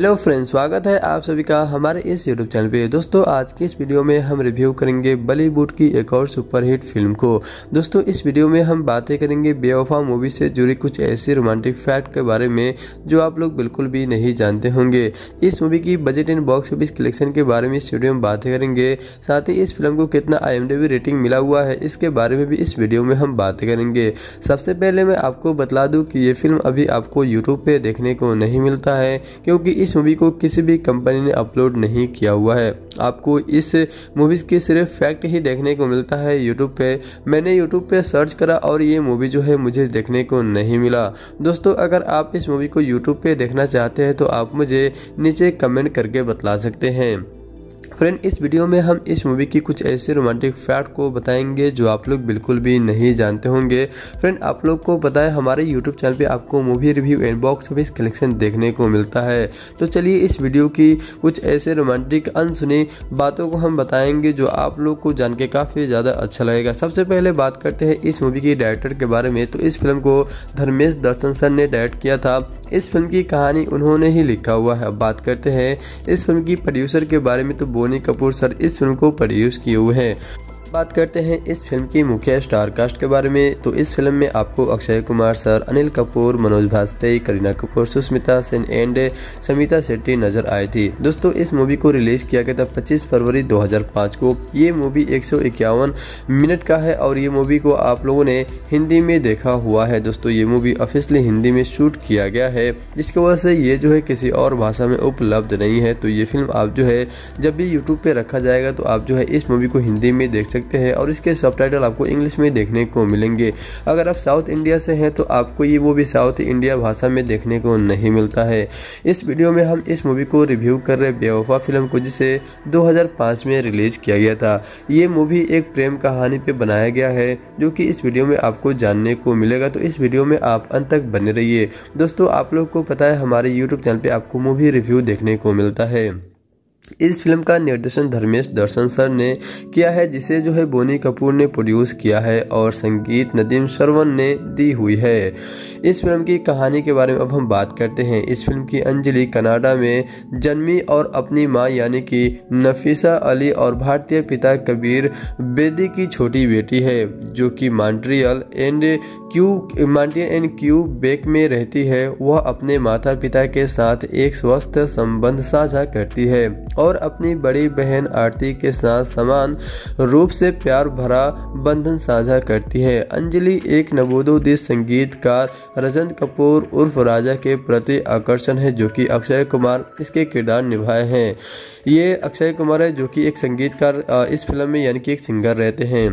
hello friends स्वागत है आप सभी का हमारे इस यूट्यूब चैनल पे दोस्तों आज की इस वीडियो में हम रिव्यू करेंगे बॉलीवुड की एक और सुपरहिट फिल्म को दोस्तों इस वीडियो में हम बातें करेंगे बेवफा मूवी से जुड़ी कुछ ऐसी रोमांटिक फैक्ट के बारे में जो आप लोग बिल्कुल भी नहीं जानते होंगे इस मूवी की budget and box office collection के बारे में इस वीडियो में बातें करेंगे साथ ही इस फिल्म को कितना आई रेटिंग मिला हुआ है इसके बारे में भी इस वीडियो में हम बातें करेंगे सबसे पहले मैं आपको बता दूँ कि ये फिल्म अभी आपको यूट्यूब पर देखने को नहीं मिलता है क्योंकि इस मूवी को किसी भी कंपनी ने अपलोड नहीं किया हुआ है आपको इस मूवीज़ के सिर्फ फैक्ट ही देखने को मिलता है यूट्यूब पे मैंने यूट्यूब पे सर्च करा और ये मूवी जो है मुझे देखने को नहीं मिला दोस्तों अगर आप इस मूवी को यूट्यूब पे देखना चाहते हैं तो आप मुझे नीचे कमेंट करके बतला सकते हैं फ्रेंड इस वीडियो में हम इस मूवी की कुछ ऐसे रोमांटिक फैक्ट को बताएंगे जो आप लोग बिल्कुल भी नहीं जानते होंगे फ्रेंड आप लोग को पता है हमारे यूट्यूब चैनल पे आपको movie review and box office collection देखने को मिलता है तो चलिए इस वीडियो की कुछ ऐसे रोमांटिक अनसुनी बातों को हम बताएंगे जो आप लोग को जान के काफ़ी ज़्यादा अच्छा लगेगा सबसे पहले बात करते हैं इस मूवी के डायरेक्टर के बारे में तो इस फिल्म को धर्मेश दर्शन सर ने डायरेक्ट किया था इस फिल्म की कहानी उन्होंने ही लिखा हुआ है अब बात करते हैं इस फिल्म की प्रोड्यूसर के बारे में तो बोल बोनी कपूर सर इस फिल्म को प्रोड्यूस किए हुए हैं बात करते हैं इस फिल्म की मुख्य स्टार कास्ट के बारे में तो इस फिल्म में आपको अक्षय कुमार सर अनिल कपूर मनोज वाजपेयी करीना कपूर सुष्मिता सेन एंड समिता शेट्टी नजर आई थी दोस्तों इस मूवी को रिलीज किया गया था 25 फरवरी 2005 को ये मूवी एक मिनट का है और ये मूवी को आप लोगों ने हिंदी में देखा हुआ है दोस्तों ये मूवी ऑफिसली हिंदी में शूट किया गया है जिसकी वजह से ये जो है किसी और भाषा में उपलब्ध नहीं है तो ये फिल्म आप जो है जब भी यूट्यूब पे रखा जाएगा तो आप जो है इस मूवी को हिंदी में देख सकते सकते हैं और इसके सब आपको इंग्लिश में देखने को मिलेंगे अगर आप साउथ इंडिया से हैं तो आपको ये भी साउथ इंडिया भाषा में देखने को नहीं मिलता है इस वीडियो में हम इस मूवी को रिव्यू कर रहे बेवफा फिल्म को जिसे दो में रिलीज़ किया गया था ये मूवी एक प्रेम कहानी पे बनाया गया है जो कि इस वीडियो में आपको जानने को मिलेगा तो इस वीडियो में आप अंत तक बने रहिए दोस्तों आप लोग को पता है हमारे यूट्यूब चैनल पे आपको मूवी रिव्यू देखने को मिलता है इस फिल्म का निर्देशन धर्मेश दर्शन सर ने किया है जिसे जो है बोनी कपूर ने प्रोड्यूस किया है और संगीत नदीम शरवन ने दी हुई है इस फिल्म की कहानी के बारे में अब हम बात करते हैं इस फिल्म की अंजलि कनाडा में जन्मी और अपनी माँ यानी कि नफीसा अली और भारतीय पिता कबीर बेदी की छोटी बेटी है जो कि मॉन्ट्रियल एंड क्यू मॉन्ट्रियल एंड क्यू बेक में रहती है वह अपने माता पिता के साथ एक स्वस्थ संबंध साझा करती है और अपनी बड़ी बहन आरती के साथ समान रूप से प्यार भरा बंधन साझा करती है अंजलि एक नवोदोदी संगीतकार रजन कपूर उर्फ राजा के प्रति आकर्षण है जो कि अक्षय कुमार इसके किरदार निभाए हैं ये अक्षय कुमार है जो कि एक संगीतकार इस फिल्म में यानी कि एक सिंगर रहते हैं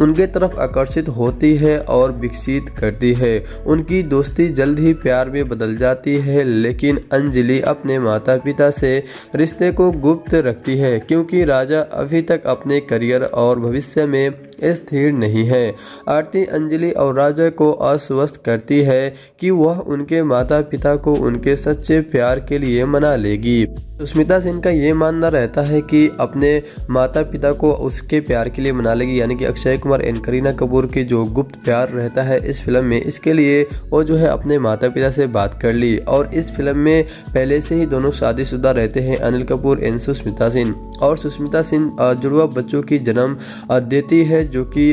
उनके तरफ आकर्षित होती है और विकसित करती है उनकी दोस्ती जल्द ही प्यार में बदल जाती है लेकिन अंजलि अपने माता पिता से रिश्ते को गुप्त रखती है क्योंकि राजा अभी तक अपने करियर और भविष्य में स्थिर नहीं है आरती अंजलि और राजा को अस्वस्थ करती है कि वह उनके माता पिता को उनके सच्चे प्यार के लिए मना लेगी सुष्मिता सेन का ये मानना रहता है कि अपने माता पिता को उसके प्यार के लिए मना लेगी यानी कि अक्षय अक्षय कुमार एंड करीना कपूर की जो गुप्त प्यार रहता है इस फिल्म में इसके लिए वो जो है अपने माता पिता से बात कर ली और इस फिल्म में पहले से ही दोनों शादीशुदा रहते हैं अनिल कपूर एंड सुष्मिता सिंह और सुष्मिता सिंह जुड़वा बच्चों की जन्म देती है जो कि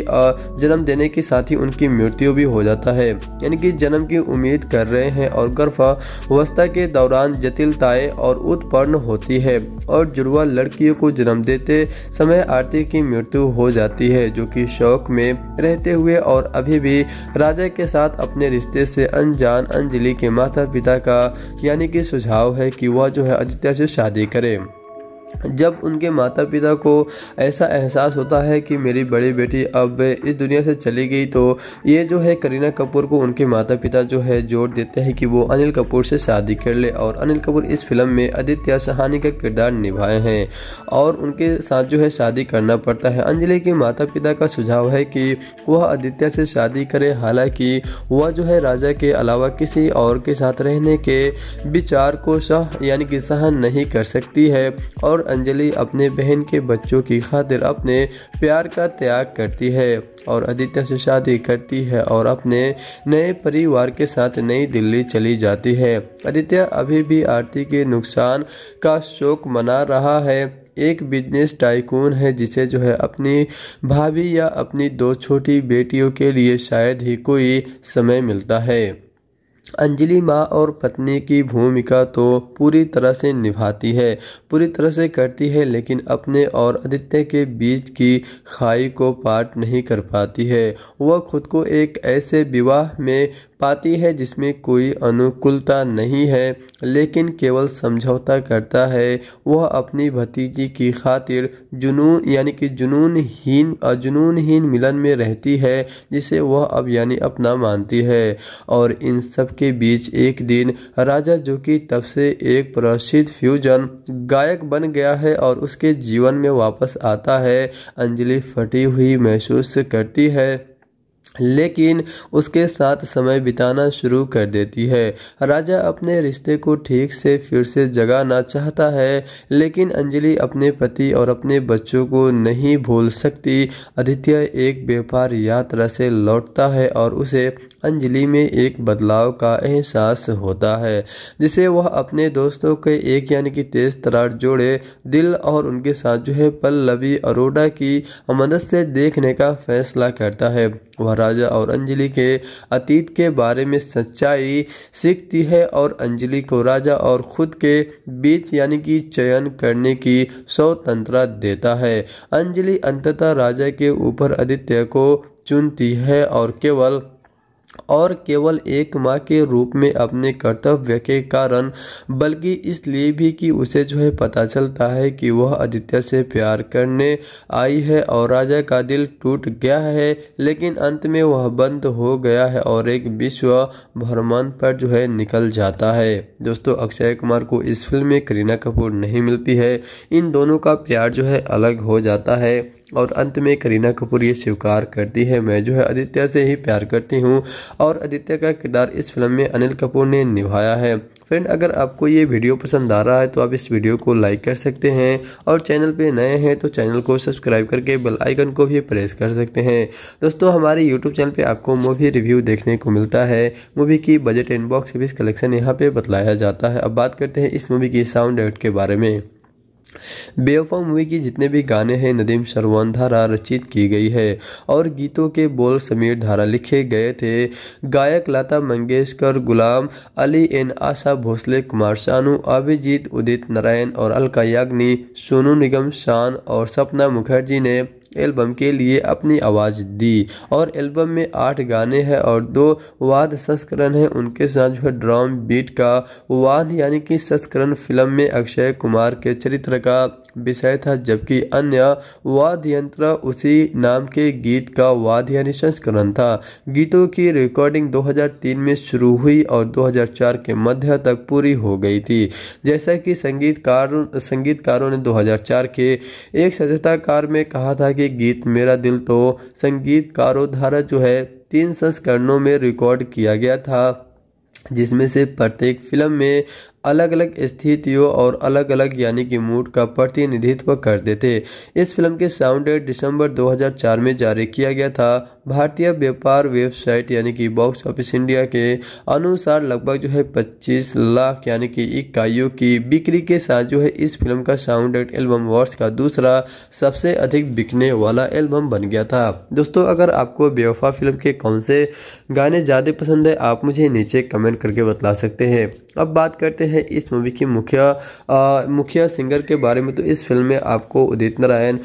जन्म देने के साथ ही उनकी मृत्यु भी हो जाता है यानी कि जन्म की उम्मीद कर रहे हैं और गर्भावस्था के दौरान जटिलताएं और उत्पन्न होती है और जुड़वा लड़कियों को जन्म देते समय आरती की मृत्यु हो जाती है जो कि की शौक में रहते हुए और अभी भी राजा के साथ अपने रिश्ते से अनजान अंजलि के माता पिता का यानी कि सुझाव है कि वह जो है आदित्य से शादी करे जब उनके माता पिता को ऐसा एहसास होता है कि मेरी बड़ी बेटी अब इस दुनिया से चली गई तो ये जो है करीना कपूर को उनके माता पिता जो है जोर देते हैं कि वो अनिल कपूर से शादी कर ले और अनिल कपूर इस फिल्म में आदित्य सहानी का किरदार निभाए हैं और उनके साथ जो है शादी करना पड़ता है अंजलि के माता पिता का सुझाव है कि वह आदित्य से शादी करे हालांकि वह जो है राजा के अलावा किसी और के साथ रहने के विचार को सह यानी कि सहन नहीं कर सकती है और और अंजलि अपने बहन के बच्चों की खातिर अपने प्यार का त्याग करती है और आदित्य से शादी करती है और अपने नए परिवार के साथ नई दिल्ली चली जाती है आदित्य अभी भी आरती के नुकसान का शोक मना रहा है एक बिजनेस टाइकून है जिसे जो है अपनी भाभी या अपनी दो छोटी बेटियों के लिए शायद ही कोई समय मिलता है अंजलि माँ और पत्नी की भूमिका तो पूरी तरह से निभाती है पूरी तरह से करती है लेकिन अपने और आदित्य के बीच की खाई को पाट नहीं कर पाती है वह खुद को एक ऐसे विवाह में पाती है जिसमें कोई अनुकूलता नहीं है लेकिन केवल समझौता करता है वह अपनी भतीजी की खातिर जुनून यानी कि जुनूनहीन जुनूनहीन मिलन में रहती है जिसे वह अब यानी अपना मानती है और इन सब के बीच एक दिन राजा जो कि तब से एक प्रसिद्ध फ्यूजन गायक बन गया है और उसके जीवन में वापस आता है अंजलि फटी हुई महसूस करती है लेकिन उसके साथ समय बिताना शुरू कर देती है राजा अपने रिश्ते को ठीक से फिर से जगाना चाहता है लेकिन अंजलि अपने पति और अपने बच्चों को नहीं भूल सकती आदित्य एक व्यापार यात्रा से लौटता है और उसे अंजलि में एक बदलाव का एहसास होता है जिसे वह अपने दोस्तों के एक यानी कि तेज तरार जोड़े दिल और उनके साथ जो है पल्लवी अरोड़ा की मदद से देखने का फैसला करता है वह राजा और अंजलि के अतीत के बारे में सच्चाई सीखती है और अंजलि को राजा और खुद के बीच यानी कि चयन करने की स्वतंत्रता देता है अंजलि अंततः राजा के ऊपर आदित्य को चुनती है और केवल और केवल एक माँ के रूप में अपने कर्तव्य के कारण बल्कि इसलिए भी कि उसे जो है पता चलता है कि वह आदित्य से प्यार करने आई है और राजा का दिल टूट गया है लेकिन अंत में वह बंद हो गया है और एक विश्व भ्रमण पर जो है निकल जाता है दोस्तों अक्षय कुमार को इस फिल्म में करीना कपूर नहीं मिलती है इन दोनों का प्यार जो है अलग हो जाता है और अंत में करीना कपूर ये स्वीकार करती है मैं जो है आदित्य से ही प्यार करती हूँ और आदित्य का किरदार इस फिल्म में अनिल कपूर ने निभाया है फ्रेंड अगर आपको ये वीडियो पसंद आ रहा है तो आप इस वीडियो को लाइक कर सकते हैं और चैनल पे नए हैं तो चैनल को सब्सक्राइब करके बेल आइकन को भी प्रेस कर सकते हैं दोस्तों हमारे यूट्यूब चैनल पे आपको मूवी रिव्यू देखने को मिलता है मूवी की बजट इनबॉक्स कलेक्शन यहाँ पे बतलाया जाता है अब बात करते हैं इस मूवी की साउंड एड के बारे में बेवफा मूवी के जितने भी गाने हैं नदीम शरवान धारा रचित की गई है और गीतों के बोल समीर धारा लिखे गए थे गायक लता मंगेशकर गुलाम अली एन आशा भोसले कुमार शानू अभिजीत उदित नारायण और अलका याग्नि सोनू निगम शान और सपना मुखर्जी ने एल्बम के लिए अपनी आवाज़ दी और एल्बम में आठ गाने हैं और दो वाद संस्करण है उनके साथ जो है ड्राम बीट का वाद यानी कि संस्करण फिल्म में अक्षय कुमार के चरित्र का विषय था जबकि अन्य वाद यंत्र उसी नाम के गीत का वाद्य यानी संस्करण था गीतों की रिकॉर्डिंग 2003 में शुरू हुई और 2004 के मध्य तक पूरी हो गई थी जैसा कि संगीतकार संगीतकारों ने 2004 के एक सजताकार में कहा था के गीत मेरा दिल तो संगीतकारों द्वारा जो है तीन संस्करणों में रिकॉर्ड किया गया था जिसमें से प्रत्येक फिल्म में अलग अलग स्थितियों और अलग अलग यानी कि मूड का प्रतिनिधित्व करते थे इस फिल्म के साउंड दिसंबर 2004 में जारी किया गया था भारतीय व्यापार वेबसाइट यानी कि बॉक्स ऑफिस इंडिया के अनुसार लगभग जो है 25 लाख यानी कि इकाइयों की बिक्री के साथ जो है इस फिल्म का साउंड एल्बम वर्ष का दूसरा सबसे अधिक बिकने वाला एल्बम बन गया था दोस्तों अगर आपको बेवफा फिल्म के कौन से गाने ज़्यादा पसंद है आप मुझे नीचे कमेंट करके बतला सकते हैं अब बात करते हैं हैं इस मूवी के मुखिया मुखिया सिंगर के बारे में तो इस फिल्म में आपको उदित नारायण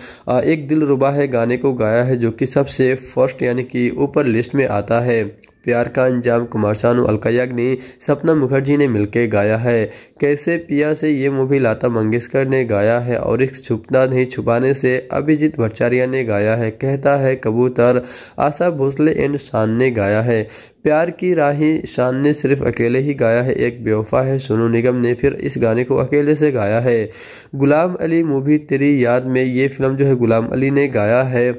एक दिल रुबा है गाने को गाया है जो कि सबसे फर्स्ट यानी कि ऊपर लिस्ट में आता है प्यार का अंजाम कुमार सानू ने सपना मुखर्जी ने मिलकर गाया है कैसे पिया से ये मूवी लता मंगेशकर ने गाया है और इस छुपना नहीं छुपाने से अभिजीत भट्टाचार्य ने गाया है कहता है कबूतर आशा भोसले एंड शान ने गाया है प्यार की राही शान ने सिर्फ अकेले ही गाया है एक बेवफा है सोनू निगम ने फिर इस गाने को अकेले से गाया है गुलाम अली मूवी तेरी याद में ये फिल्म जो है गुलाम अली ने गाया है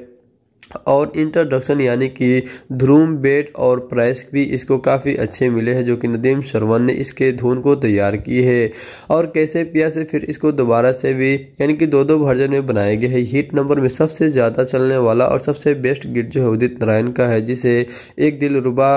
और इंट्रोडक्शन यानी कि ध्रूम बेट और प्राइस भी इसको काफ़ी अच्छे मिले हैं जो कि नदीम शर्मा ने इसके धुन को तैयार की है और कैसे पिया से फिर इसको दोबारा से भी यानी कि दो दो वर्जन में बनाए गए हैं हिट नंबर में सबसे ज़्यादा चलने वाला और सबसे बेस्ट गीत जो है उदित नारायण का है जिसे एक दिल रुबा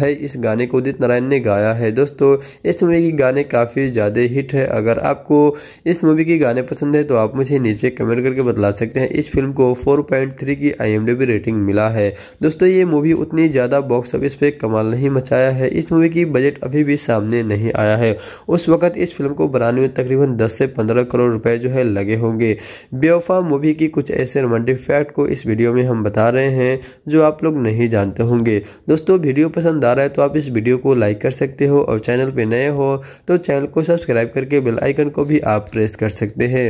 है इस गाने को उदित नारायण ने गाया है दोस्तों इस मूवी के गाने काफ़ी ज़्यादा हिट है अगर आपको इस मूवी के गाने पसंद है तो आप मुझे नीचे कमेंट करके बता सकते हैं इस फिल्म को फोर की आई पे भी रेटिंग मिला है दोस्तों ये मूवी उतनी ज़्यादा बॉक्स ऑफिस पे कमाल नहीं मचाया है इस मूवी की बजट अभी भी सामने नहीं आया है उस वक्त इस फिल्म को बनाने में तकरीबन 10 से 15 करोड़ रुपए जो है लगे होंगे बेवफा मूवी की कुछ ऐसे रोमांटिक फैक्ट को इस वीडियो में हम बता रहे हैं जो आप लोग नहीं जानते होंगे दोस्तों वीडियो पसंद आ रहा है तो आप इस वीडियो को लाइक कर सकते हो और चैनल पर नए हो तो चैनल को सब्सक्राइब करके बेलाइकन को भी आप प्रेस कर सकते हैं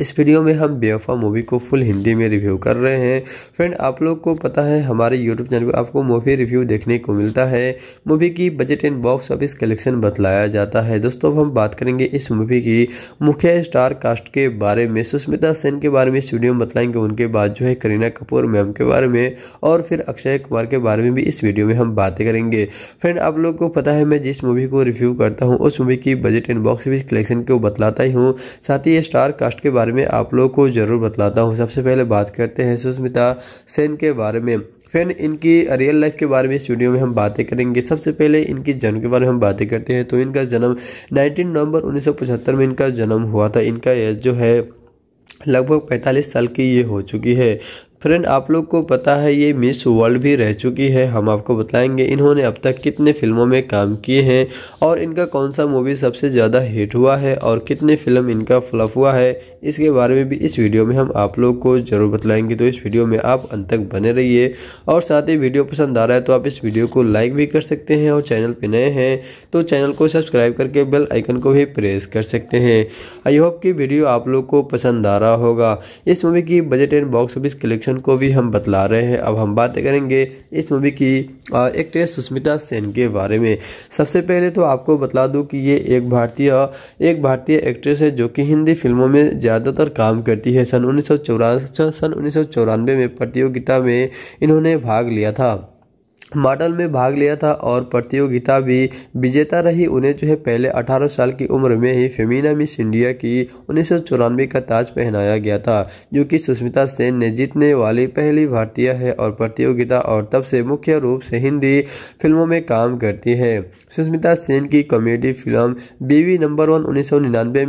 इस वीडियो में हम बेवफा मूवी को फुल हिंदी में रिव्यू कर रहे हैं फ्रेंड आप लोग को पता है हमारे यूट्यूब चैनल पर आपको मूवी रिव्यू देखने को मिलता है मूवी की budget and box office collection बतलाया जाता है दोस्तों अब हम बात करेंगे इस मूवी की मुख्य स्टार कास्ट के बारे में सुष्मिता सेन के बारे में इस वीडियो में बतलाएंगे उनके बाद जो है करीना कपूर मैम के बारे में और फिर अक्षय कुमार के बारे में भी इस वीडियो में हम बातें करेंगे फ्रेंड आप लोग को पता है मैं जिस मूवी को रिव्यू करता हूँ उस मूवी की budget and box office collection को बतलाता ही हूँ साथ ही स्टार कास्ट के बारे में आप लोग को जरूर बतलाता हूँ सबसे पहले बात करते हैं सुष्मिता सेन के बारे में फ्रेंड इनकी रियल लाइफ के बारे में इस वीडियो में हम बातें करेंगे सबसे पहले इनकी जन्म के बारे में हम बातें करते हैं तो इनका जन्म 19 नवंबर 1975 में इनका जन्म हुआ था इनका एज जो है लगभग 45 साल की ये हो चुकी है फ्रेंड आप लोग को पता है ये मिस वर्ल्ड भी रह चुकी है हम आपको बताएंगे इन्होंने अब तक कितने फिल्मों में काम किए हैं और इनका कौन सा मूवी सबसे ज़्यादा हिट हुआ है और कितने फिल्म इनका फ्लप हुआ है इसके बारे में भी इस वीडियो में हम आप लोग को जरूर बतलाएंगे तो इस वीडियो में आप अंत तक बने रहिए और साथ ही वीडियो पसंद आ रहा है तो आप इस वीडियो को लाइक भी कर सकते हैं और चैनल पर नए हैं तो चैनल को सब्सक्राइब करके बेल आइकन को भी प्रेस कर सकते हैं आई होप कि वीडियो आप लोग को पसंद आ रहा होगा इस मूवी की budget and box office collection को भी हम बतला रहे हैं अब हम बातें करेंगे इस मूवी की एक्ट्रेस सुष्मिता सेन के बारे में सबसे पहले तो आपको बता दूं कि ये एक भारतीय एक भारतीय एक्ट्रेस है जो कि हिंदी फिल्मों में ज़्यादातर काम करती है सन उन्नीस सन उन्नीस में प्रतियोगिता में इन्होंने भाग लिया था मॉडल में भाग लिया था और प्रतियोगिता भी विजेता रही उन्हें जो है पहले 18 साल की उम्र में ही फेमिना मिस इंडिया की उन्नीस का ताज पहनाया गया था जो कि सुष्मिता सेन ने जीतने वाली पहली भारतीय है और प्रतियोगिता और तब से मुख्य रूप से हिंदी फिल्मों में काम करती है सुष्मिता सेन की comedy film Biwi number one उन्नीस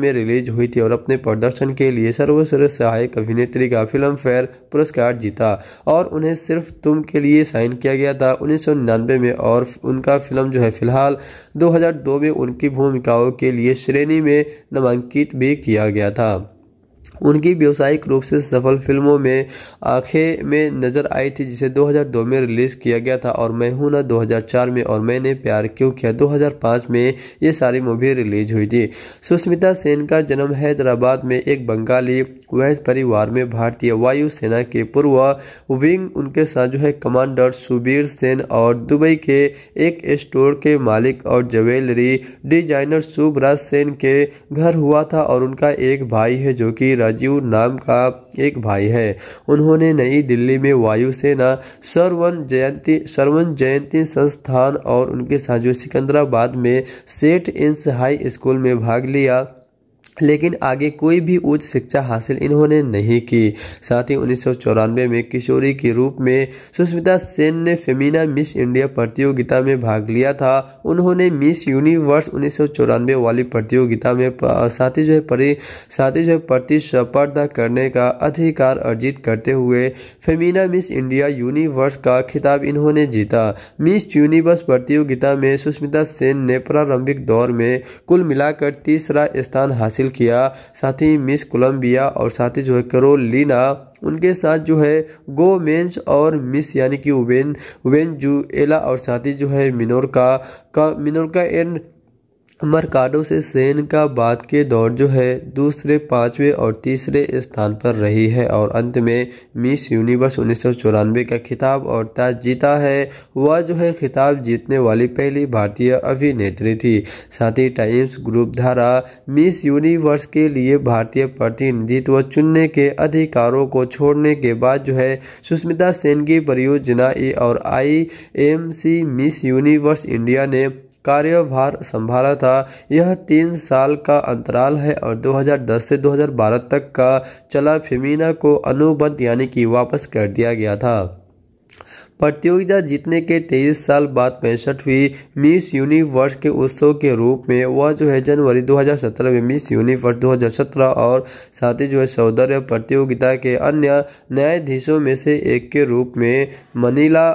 में रिलीज हुई थी और अपने प्रदर्शन के लिए सर्वश्रेष्ठ सहायक अभिनेत्री का फिल्म फेयर पुरस्कार जीता और उन्हें सिर्फ तुम के लिए साइन किया गया था 1999 में और उनका फिल्म जो है फिलहाल 2002 में उनकी भूमिकाओं के लिए श्रेणी में नामांकित भी किया गया था उनकी व्यावसायिक रूप से सफल फिल्मों में आंखें में नजर आई थी जिसे 2002 में रिलीज किया गया था और मैं हूं ना 2004 में और मैंने प्यार क्यों किया 2005 में ये सारी मूवी रिलीज हुई थी सुष्मिता सेन का जन्म हैदराबाद में एक बंगाली कुवैस परिवार में भारतीय वायुसेना के पूर्व विंग उनके साथ जो है कमांडर सुबीर सेन और दुबई के एक स्टोर के मालिक और ज्वेलरी डिजाइनर शुभराज सेन के घर हुआ था और उनका एक भाई है जो कि राजीव नाम का एक भाई है उन्होंने नई दिल्ली में वायुसेना सरवन जयंती सरवन जयंती संस्थान और उनके साथ जो सिकंदराबाद में सेठ इंस हाई स्कूल में भाग लिया लेकिन आगे कोई भी उच्च शिक्षा हासिल इन्होंने नहीं की साथ ही उन्नीस में किशोरी के रूप में सुष्मिता सेन ने फेमिना मिस इंडिया प्रतियोगिता में भाग लिया था उन्होंने मिस यूनिवर्स उन्नीस वाली प्रतियोगिता में साथ ही जो है परि साथ ही जो है प्रतिस्पर्धा करने का अधिकार अर्जित करते हुए फेमिना मिस इंडिया यूनिवर्स का खिताब इन्होंने जीता मिस यूनिवर्स प्रतियोगिता में सुष्मिता सेन ने प्रारंभिक दौर में कुल मिलाकर तीसरा स्थान हासिल हासिल किया साथ ही मिस कोलंबिया और साथ ही जो है करोलिना उनके साथ जो है गो मेंस और मिस यानी कि वेन वेन एला और साथ ही जो है मिनोरका का मिनोरका एंड मरकाडो से सेन का बाद के दौर जो है दूसरे पाँचवें और तीसरे स्थान पर रही है और अंत में मिस यूनिवर्स उन्नीस का खिताब और ताज जीता है वह जो है खिताब जीतने वाली पहली भारतीय अभिनेत्री थी साथ ही टाइम्स ग्रुप धारा मिस यूनिवर्स के लिए भारतीय प्रतिनिधित्व चुनने के अधिकारों को छोड़ने के बाद जो है सुष्मिता सेन की परियोजना ए और I M C Miss Universe India ने कार्यभार संभाला था यह तीन साल का अंतराल है और 2010 से 2012 तक का चला फेमिना को अनुबंध यानी कि वापस कर दिया गया था प्रतियोगिता जीतने के 23 साल बाद हुई मिस यूनिवर्स के उत्सव के रूप में वह जो है जनवरी 2017 में मिस यूनिवर्स 2017 और साथ ही जो है सौंदर्य प्रतियोगिता के अन्य न्यायाधीशों में से एक के रूप में मनीला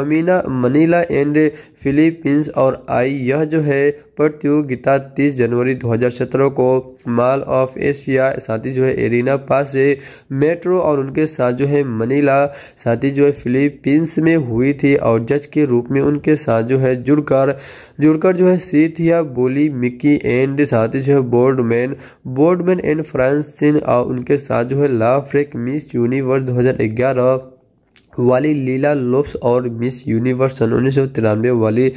ममीना मनीला एंड फिलीपींस और आई यह जो है प्रतियोगिता 30 जनवरी 2017 को माल ऑफ एशिया साथ ही जो है एरिना पास से मेट्रो और उनके साथ जो है मनीला साथ ही जो है फिलीपींस में हुई थी और जज के रूप में उनके साथ जो है जुड़कर जुड़कर जो है सीथिया बोली मिक्की एंड साथ ही जो है बोर्डमैन बोर्डमैन एंड फ्रांसिन और उनके साथ जो है ला फ्रेक मिस यूनिवर्स दो वाली लीला लोप्स और मिस यूनिवर्स सन उन्नीस सौ तिरानवे वाली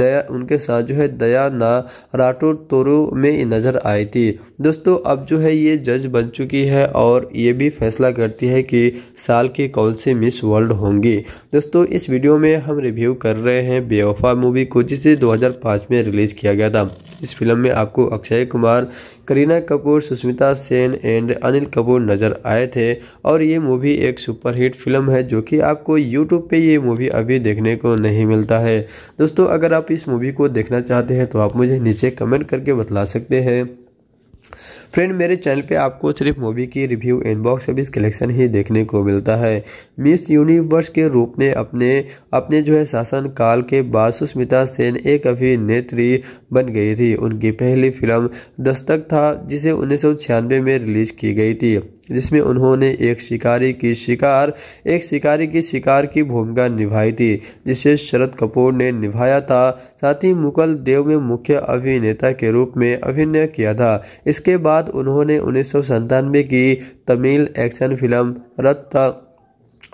दया उनके साथ जो है दया ना राटो तोरो में नज़र आई थी दोस्तों अब जो है ये जज बन चुकी है और ये भी फैसला करती है कि साल की कौन सी मिस वर्ल्ड होंगी दोस्तों इस वीडियो में हम रिव्यू कर रहे हैं बेवफा मूवी को जिसे 2005 में रिलीज़ किया गया था इस फिल्म में आपको अक्षय कुमार करीना कपूर सुष्मिता सेन एंड अनिल कपूर नज़र आए थे और ये मूवी एक सुपरहिट फिल्म है जो कि आपको यूट्यूब पे ये मूवी अभी देखने को नहीं मिलता है दोस्तों अगर आप इस मूवी को देखना चाहते हैं तो आप मुझे नीचे कमेंट करके बतला सकते हैं फ्रेंड मेरे चैनल पे आपको सिर्फ मूवी की review and box service collection ही देखने को मिलता है मिस यूनिवर्स के रूप में अपने अपने जो है शासन काल के बाद सुष्मिता सेन एक अभिनेत्री बन गई थी उनकी पहली फिल्म दस्तक था जिसे उन्नीस में रिलीज की गई थी जिसमें उन्होंने एक शिकारी की शिकार एक शिकारी की शिकार की भूमिका निभाई थी जिसे शरद कपूर ने निभाया था साथ ही मुगल देव में मुख्य अभिनेता के रूप में अभिनय किया था इसके बाद उन्होंने उन्नीस की तमिल एक्शन फिल्म रत्ता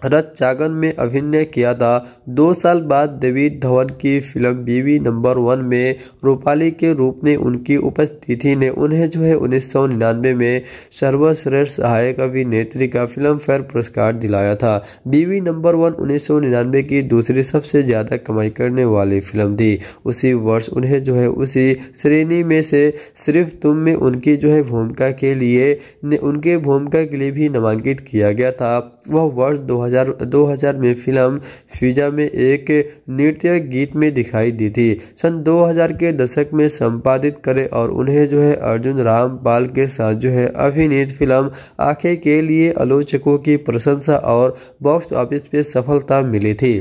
रथ जागन में अभिनय किया था दो साल बाद डेविड धवन की फिल्म बीवी नंबर वन में रूपाली के रूप में उनकी उपस्थिति ने उन्हें जो है उन्नीस में सर्वश्रेष्ठ सहायक अभिनेत्री का फिल्म फेयर पुरस्कार दिलाया था बीवी नंबर वन उन्नीस की दूसरी सबसे ज़्यादा कमाई करने वाली फिल्म थी उसी वर्ष उन्हें जो है उसी श्रेणी में से सिर्फ तुम में उनकी जो है भूमिका के लिए उनके भूमिका के लिए भी नामांकित किया गया था वह वर्ष 2000 2000 में फिल्म फिजा में एक नृत्य गीत में दिखाई दी थी सन 2000 के दशक में संपादित करे और उन्हें जो है अर्जुन रामपाल के साथ जो है अभिनीत फिल्म आंखें के लिए आलोचकों की प्रशंसा और बॉक्स ऑफिस पे सफलता मिली थी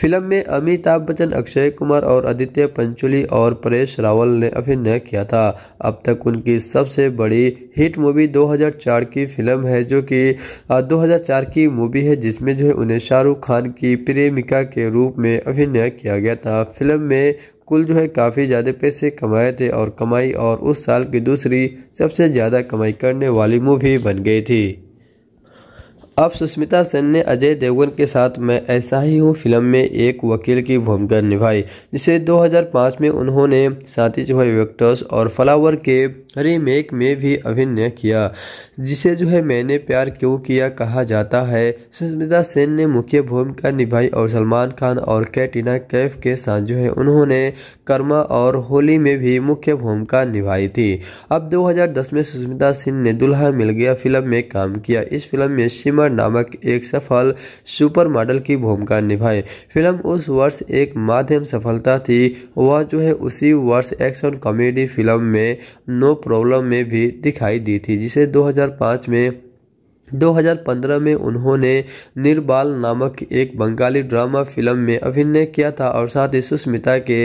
फिल्म में अमिताभ बच्चन अक्षय कुमार और आदित्य पंचोली और परेश रावल ने अभिनय किया था अब तक उनकी सबसे बड़ी हिट मूवी 2004 की फिल्म है जो कि 2004 की मूवी है जिसमें जो है उन्हें शाहरुख खान की प्रेमिका के रूप में अभिनय किया गया था फिल्म में कुल जो है काफ़ी ज़्यादा पैसे कमाए थे और कमाई और उस साल की दूसरी सबसे ज़्यादा कमाई करने वाली मूवी बन गई थी अब सुष्मिता सेन ने अजय देवगन के साथ मैं ऐसा ही हूँ फिल्म में एक वकील की भूमिका निभाई जिसे 2005 में उन्होंने साथी है वेक्टर्स और फ्लावर के रीमेक में भी अभिनय किया जिसे जो है मैंने प्यार क्यों किया कहा जाता है सुष्मिता सेन ने मुख्य भूमिका निभाई और सलमान खान और कैटिना कैफ के साथ जो है उन्होंने कर्मा और होली में भी मुख्य भूमिका निभाई थी अब 2010 में सुष्मिता सेन ने दुल्हा मिल गया फिल्म में काम किया इस फिल्म में शिमर नामक एक सफल सुपर मॉडल की भूमिका निभाई फिल्म उस वर्ष एक माध्यम सफलता थी वह जो है उसी वर्ष एक्शन कॉमेडी फिल्म में नो प्रॉब्लम में भी दिखाई दी थी जिसे 2005 में 2015 में उन्होंने निर्बाल नामक एक बंगाली ड्रामा फिल्म में अभिनय किया था और साथ ही सुष्मिता के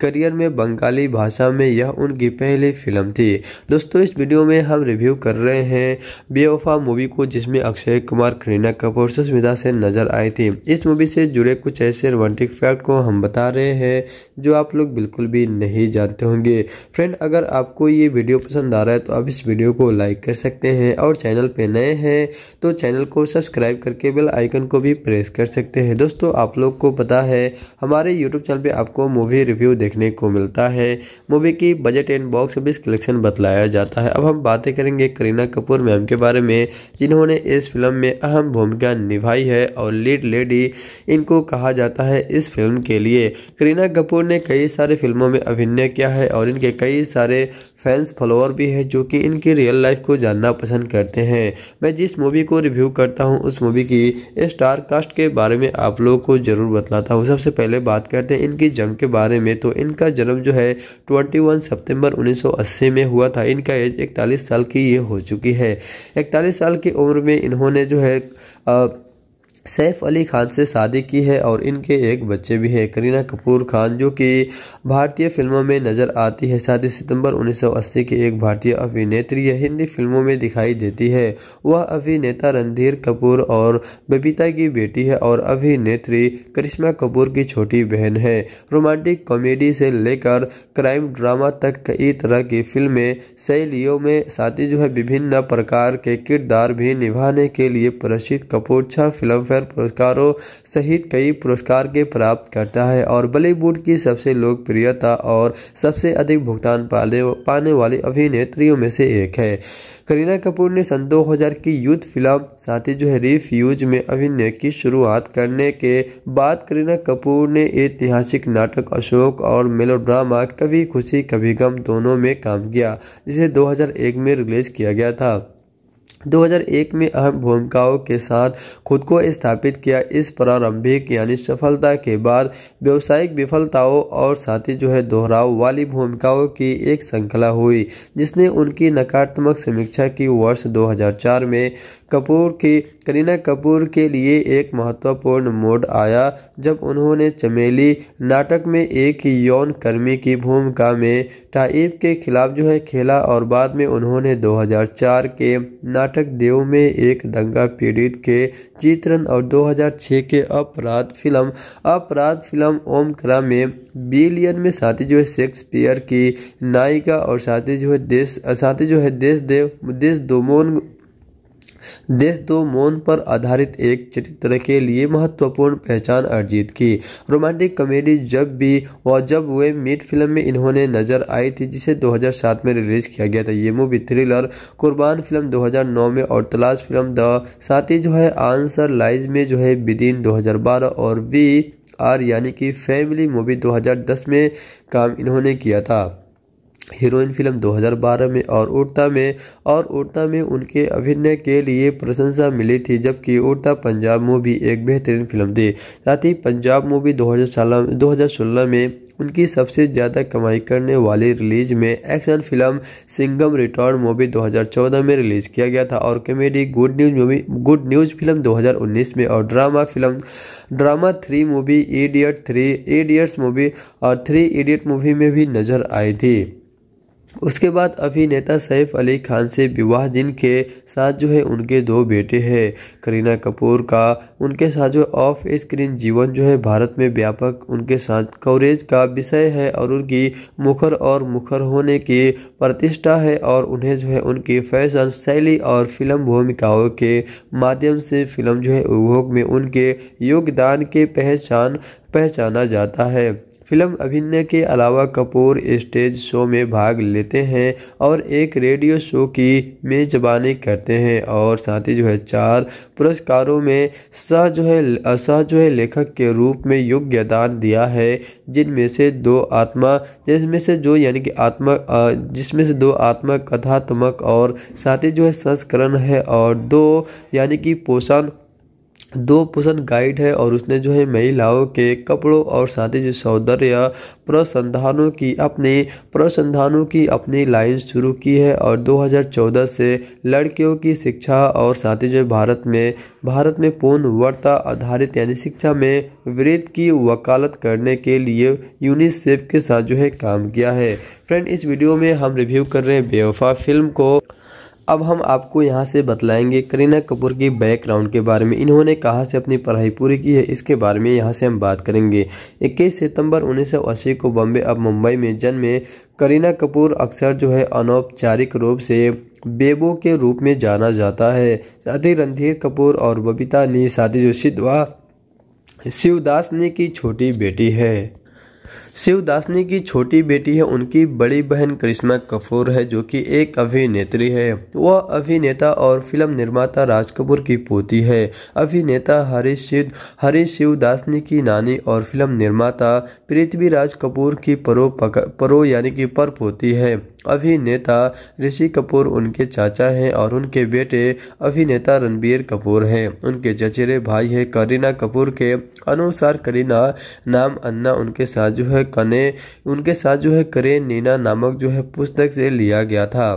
करियर में बंगाली भाषा में यह उनकी पहली फिल्म थी दोस्तों इस वीडियो में हम रिव्यू कर रहे हैं बेवफा मूवी को जिसमें अक्षय कुमार करीना कपूर सुस्मिता से नजर आई थी इस मूवी से जुड़े कुछ ऐसे रोमांटिक फैक्ट को हम बता रहे हैं जो आप लोग बिल्कुल भी नहीं जानते होंगे फ्रेंड अगर आपको ये वीडियो पसंद आ रहा है तो आप इस वीडियो को लाइक कर सकते हैं और चैनल पे नए हैं तो चैनल को सब्सक्राइब करके बेल आइकन को भी प्रेस कर सकते हैं दोस्तों आप लोग को पता है हमारे यूट्यूब चैनल पर आपको मूवी रिव्यू देखने को मिलता है मूवी की budget and box office collection बतलाया जाता है अब हम बातें करेंगे करीना कपूर मैम के बारे में जिन्होंने इस फिल्म में अहम भूमिका निभाई है और लीड लेडी इनको कहा जाता है इस फिल्म के लिए करीना कपूर ने कई सारे फिल्मों में अभिनय किया है और इनके कई सारे फैंस फॉलोअर भी हैं जो कि इनकी रियल लाइफ को जानना पसंद करते हैं मैं जिस मूवी को रिव्यू करता हूं उस मूवी की स्टार कास्ट के बारे में आप लोगों को जरूर बतलाता हूं सबसे पहले बात करते हैं इनकी जन्म के बारे में तो इनका जन्म जो है 21 सितंबर 1980 में हुआ था इनका एज इकतालीस साल की ये हो चुकी है इकतालीस साल की उम्र में इन्होंने जो है आ, सैफ अली खान से शादी की है और इनके एक बच्चे भी हैं करीना कपूर खान जो कि भारतीय फिल्मों में नज़र आती है सात सितंबर 1980 की एक भारतीय अभिनेत्री या हिंदी फिल्मों में दिखाई देती है वह अभिनेता रणधीर कपूर और बबीता की बेटी है और अभिनेत्री करिश्मा कपूर की छोटी बहन है रोमांटिक कॉमेडी से लेकर क्राइम ड्रामा तक कई तरह की फिल्में शैलियों में शादी जो है विभिन्न प्रकार के किरदार भी निभाने के लिए प्रसिद्ध कपूर छह फिल्म फिल्मफेयर पुरस्कारों सहित कई पुरस्कार के प्राप्त करता है और बॉलीवुड की सबसे लोकप्रियता और सबसे अधिक भुगतान पाने पाने वाली अभिनेत्रियों में से एक है करीना कपूर ने सन 2000 की यूथ फिल्म साथी जो है रिफ्यूज में अभिनय की शुरुआत करने के बाद करीना कपूर ने ऐतिहासिक नाटक अशोक और मेलोड्रामा कभी खुशी कभी गम दोनों में काम किया जिसे 2001 में रिलीज किया गया था 2001 में अहम भूमिकाओं के साथ खुद को स्थापित किया इस प्रारंभिक यानी सफलता के बाद व्यवसायिक विफलताओं और साथ ही जो है दोहराव वाली भूमिकाओं की एक श्रृंखला हुई जिसने उनकी नकारात्मक समीक्षा की वर्ष 2004 में कपूर की करीना कपूर के लिए एक महत्वपूर्ण मोड आया जब उन्होंने चमेली नाटक में एक यौन कर्मी की भूमिका में टाइप के खिलाफ जो है खेला और बाद में उन्होंने दो के कर्नाटक देव में एक दंगा पीड़ित के चित्रण और 2006 के अपराध फिल्म अपराध फिल्म करा में बिलियन में साथी जो है शेक्सपियर की नायिका और साथी जो है देश साथी जो है देश देव देश दोमोन देश दो मौन पर आधारित एक चरित्र के लिए महत्वपूर्ण पहचान अर्जित की रोमांटिक कॉमेडी जब भी और जब वे मीट फिल्म में इन्होंने नजर आई थी जिसे 2007 में रिलीज किया गया था ये मूवी थ्रिलर कुर्बान फिल्म 2009 में और तलाश फिल्म द साथ ही जो है आंसर लाइज में जो है बिदिन दो और वी आर यानी कि फैमिली मूवी 2010 में काम इन्होंने किया था हीरोइन फिल्म 2012 में और उड़ता में और उड़ता में उनके अभिनय के लिए प्रशंसा मिली थी जबकि उड़ता पंजाब मूवी एक बेहतरीन फिल्म थी साथ ही पंजाब मूवी दो 2016 में उनकी सबसे ज़्यादा कमाई करने वाली रिलीज में action film Singham return movie 2014 में रिलीज किया गया था और comedy good news movie good news film 2019 में और drama film drama three movie idiot three idiots movie और थ्री एडियट मूवी में भी नजर आई थी उसके बाद अभिनेता सैफ अली खान से विवाह जिनके साथ जो है उनके दो बेटे हैं करीना कपूर का उनके साथ जो ऑफ स्क्रीन जीवन जो है भारत में व्यापक उनके साथ कवरेज का विषय है और उनकी मुखर और मुखर होने की प्रतिष्ठा है और उन्हें जो है उनकी फैशन शैली और फिल्म भूमिकाओं के माध्यम से फिल्म जो है उपभोग में उनके योगदान के पहचान पहचाना जाता है फिल्म अभिनय के अलावा कपूर स्टेज शो में भाग लेते हैं और एक रेडियो शो की मेजबानी करते हैं और साथ ही जो है चार पुरस्कारों में सह जो है असह जो है लेखक के रूप में दान दिया है जिनमें से दो आत्मा जिसमें से जो यानी कि आत्मा जिसमें से दो आत्मा कथात्मक और साथ ही जो है संस्करण है और दो यानी कि पोषण दो पोषण गाइड है और उसने जो है महिलाओं के कपड़ों और ही जो सौंदर्य प्रसंधानों की अपने प्रसंधानों की अपनी लाइन शुरू की है और 2014 से लड़कियों की शिक्षा और साथ ही जो भारत में भारत में पूर्ण वर्ता आधारित यानी शिक्षा में वृद्ध की वकालत करने के लिए यूनिसेफ के साथ जो है काम किया है फ्रेंड इस वीडियो में हम रिव्यू कर रहे हैं बेवफा फिल्म को अब हम आपको यहाँ से बतलाएंगे करीना कपूर के बैकग्राउंड के बारे में इन्होंने कहाँ से अपनी पढ़ाई पूरी की है इसके बारे में यहाँ से हम बात करेंगे 21 सितंबर 1980 को बॉम्बे अब मुंबई में जन्मे करीना कपूर अक्सर जो है अनौपचारिक रूप से बेबो के रूप में जाना जाता है साथ ही रणधीर कपूर और बबीता ने साथी जो सिद्धवा शिवदास ने की छोटी बेटी है शिवदासनी की छोटी बेटी है उनकी बड़ी बहन करिश्मा कपूर है जो कि एक अभिनेत्री है वह अभिनेता और फिल्म निर्माता राज कपूर की पोती है अभिनेता हरीश शिव हरीश शिवदासनी की नानी और फिल्म निर्माता पृथ्वीराज कपूर की परो पक, परो यानी कि पर पोती है अभिनेता ऋषि कपूर उनके चाचा हैं और उनके बेटे अभिनेता रणबीर कपूर हैं उनके चचेरे भाई हैं करीना कपूर के अनुसार करीना नाम अन्ना उनके साथ जो है कने उनके साथ जो है करे नीना नामक जो है पुस्तक से लिया गया था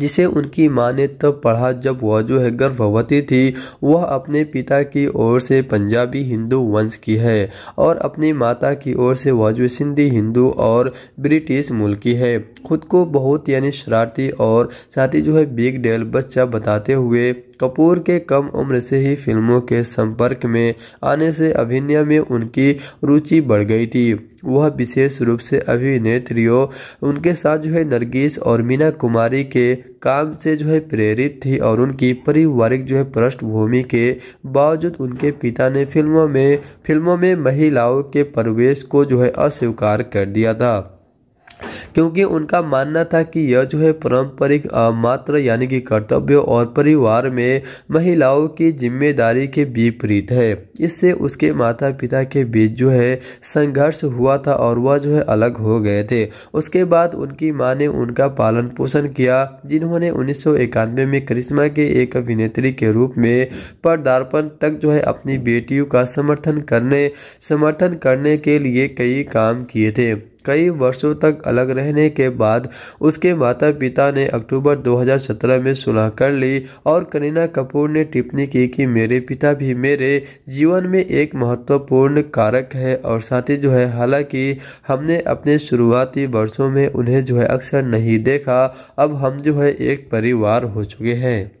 जिसे उनकी मां ने तब पढ़ा जब वह जो है गर्भवती थी वह अपने पिता की ओर से पंजाबी हिंदू वंश की है और अपनी माता की ओर से वह जो सिंधी हिंदू और ब्रिटिश मूल की है खुद को बहुत यानी शरारती और साथ ही जो है बिग डेल बच्चा बताते हुए कपूर के कम उम्र से ही फिल्मों के संपर्क में आने से अभिनय में उनकी रुचि बढ़ गई थी वह विशेष रूप से अभिनेत्रियों उनके साथ जो है नरगिस और मीना कुमारी के काम से जो है प्रेरित थी और उनकी पारिवारिक जो है पृष्ठभूमि के बावजूद उनके पिता ने फिल्मों में फिल्मों में महिलाओं के प्रवेश को जो है अस्वीकार कर दिया था क्योंकि उनका मानना था कि यह जो है पारंपरिक मात्र यानी कि कर्तव्य और परिवार में महिलाओं की जिम्मेदारी के विपरीत है इससे उसके माता पिता के बीच जो है संघर्ष हुआ था और वह जो है अलग हो गए थे उसके बाद उनकी माँ ने उनका पालन पोषण किया जिन्होंने उन्नीस में करिश्मा के एक अभिनेत्री के रूप में पदार्पण तक जो है अपनी बेटियों का समर्थन करने समर्थन करने के लिए कई काम किए थे कई वर्षों तक अलग रहने के बाद उसके माता पिता ने अक्टूबर 2017 में सुलह कर ली और करीना कपूर ने टिप्पणी की कि मेरे पिता भी मेरे जीवन में एक महत्वपूर्ण कारक है और साथ ही जो है हालांकि हमने अपने शुरुआती वर्षों में उन्हें जो है अक्सर नहीं देखा अब हम जो है एक परिवार हो चुके हैं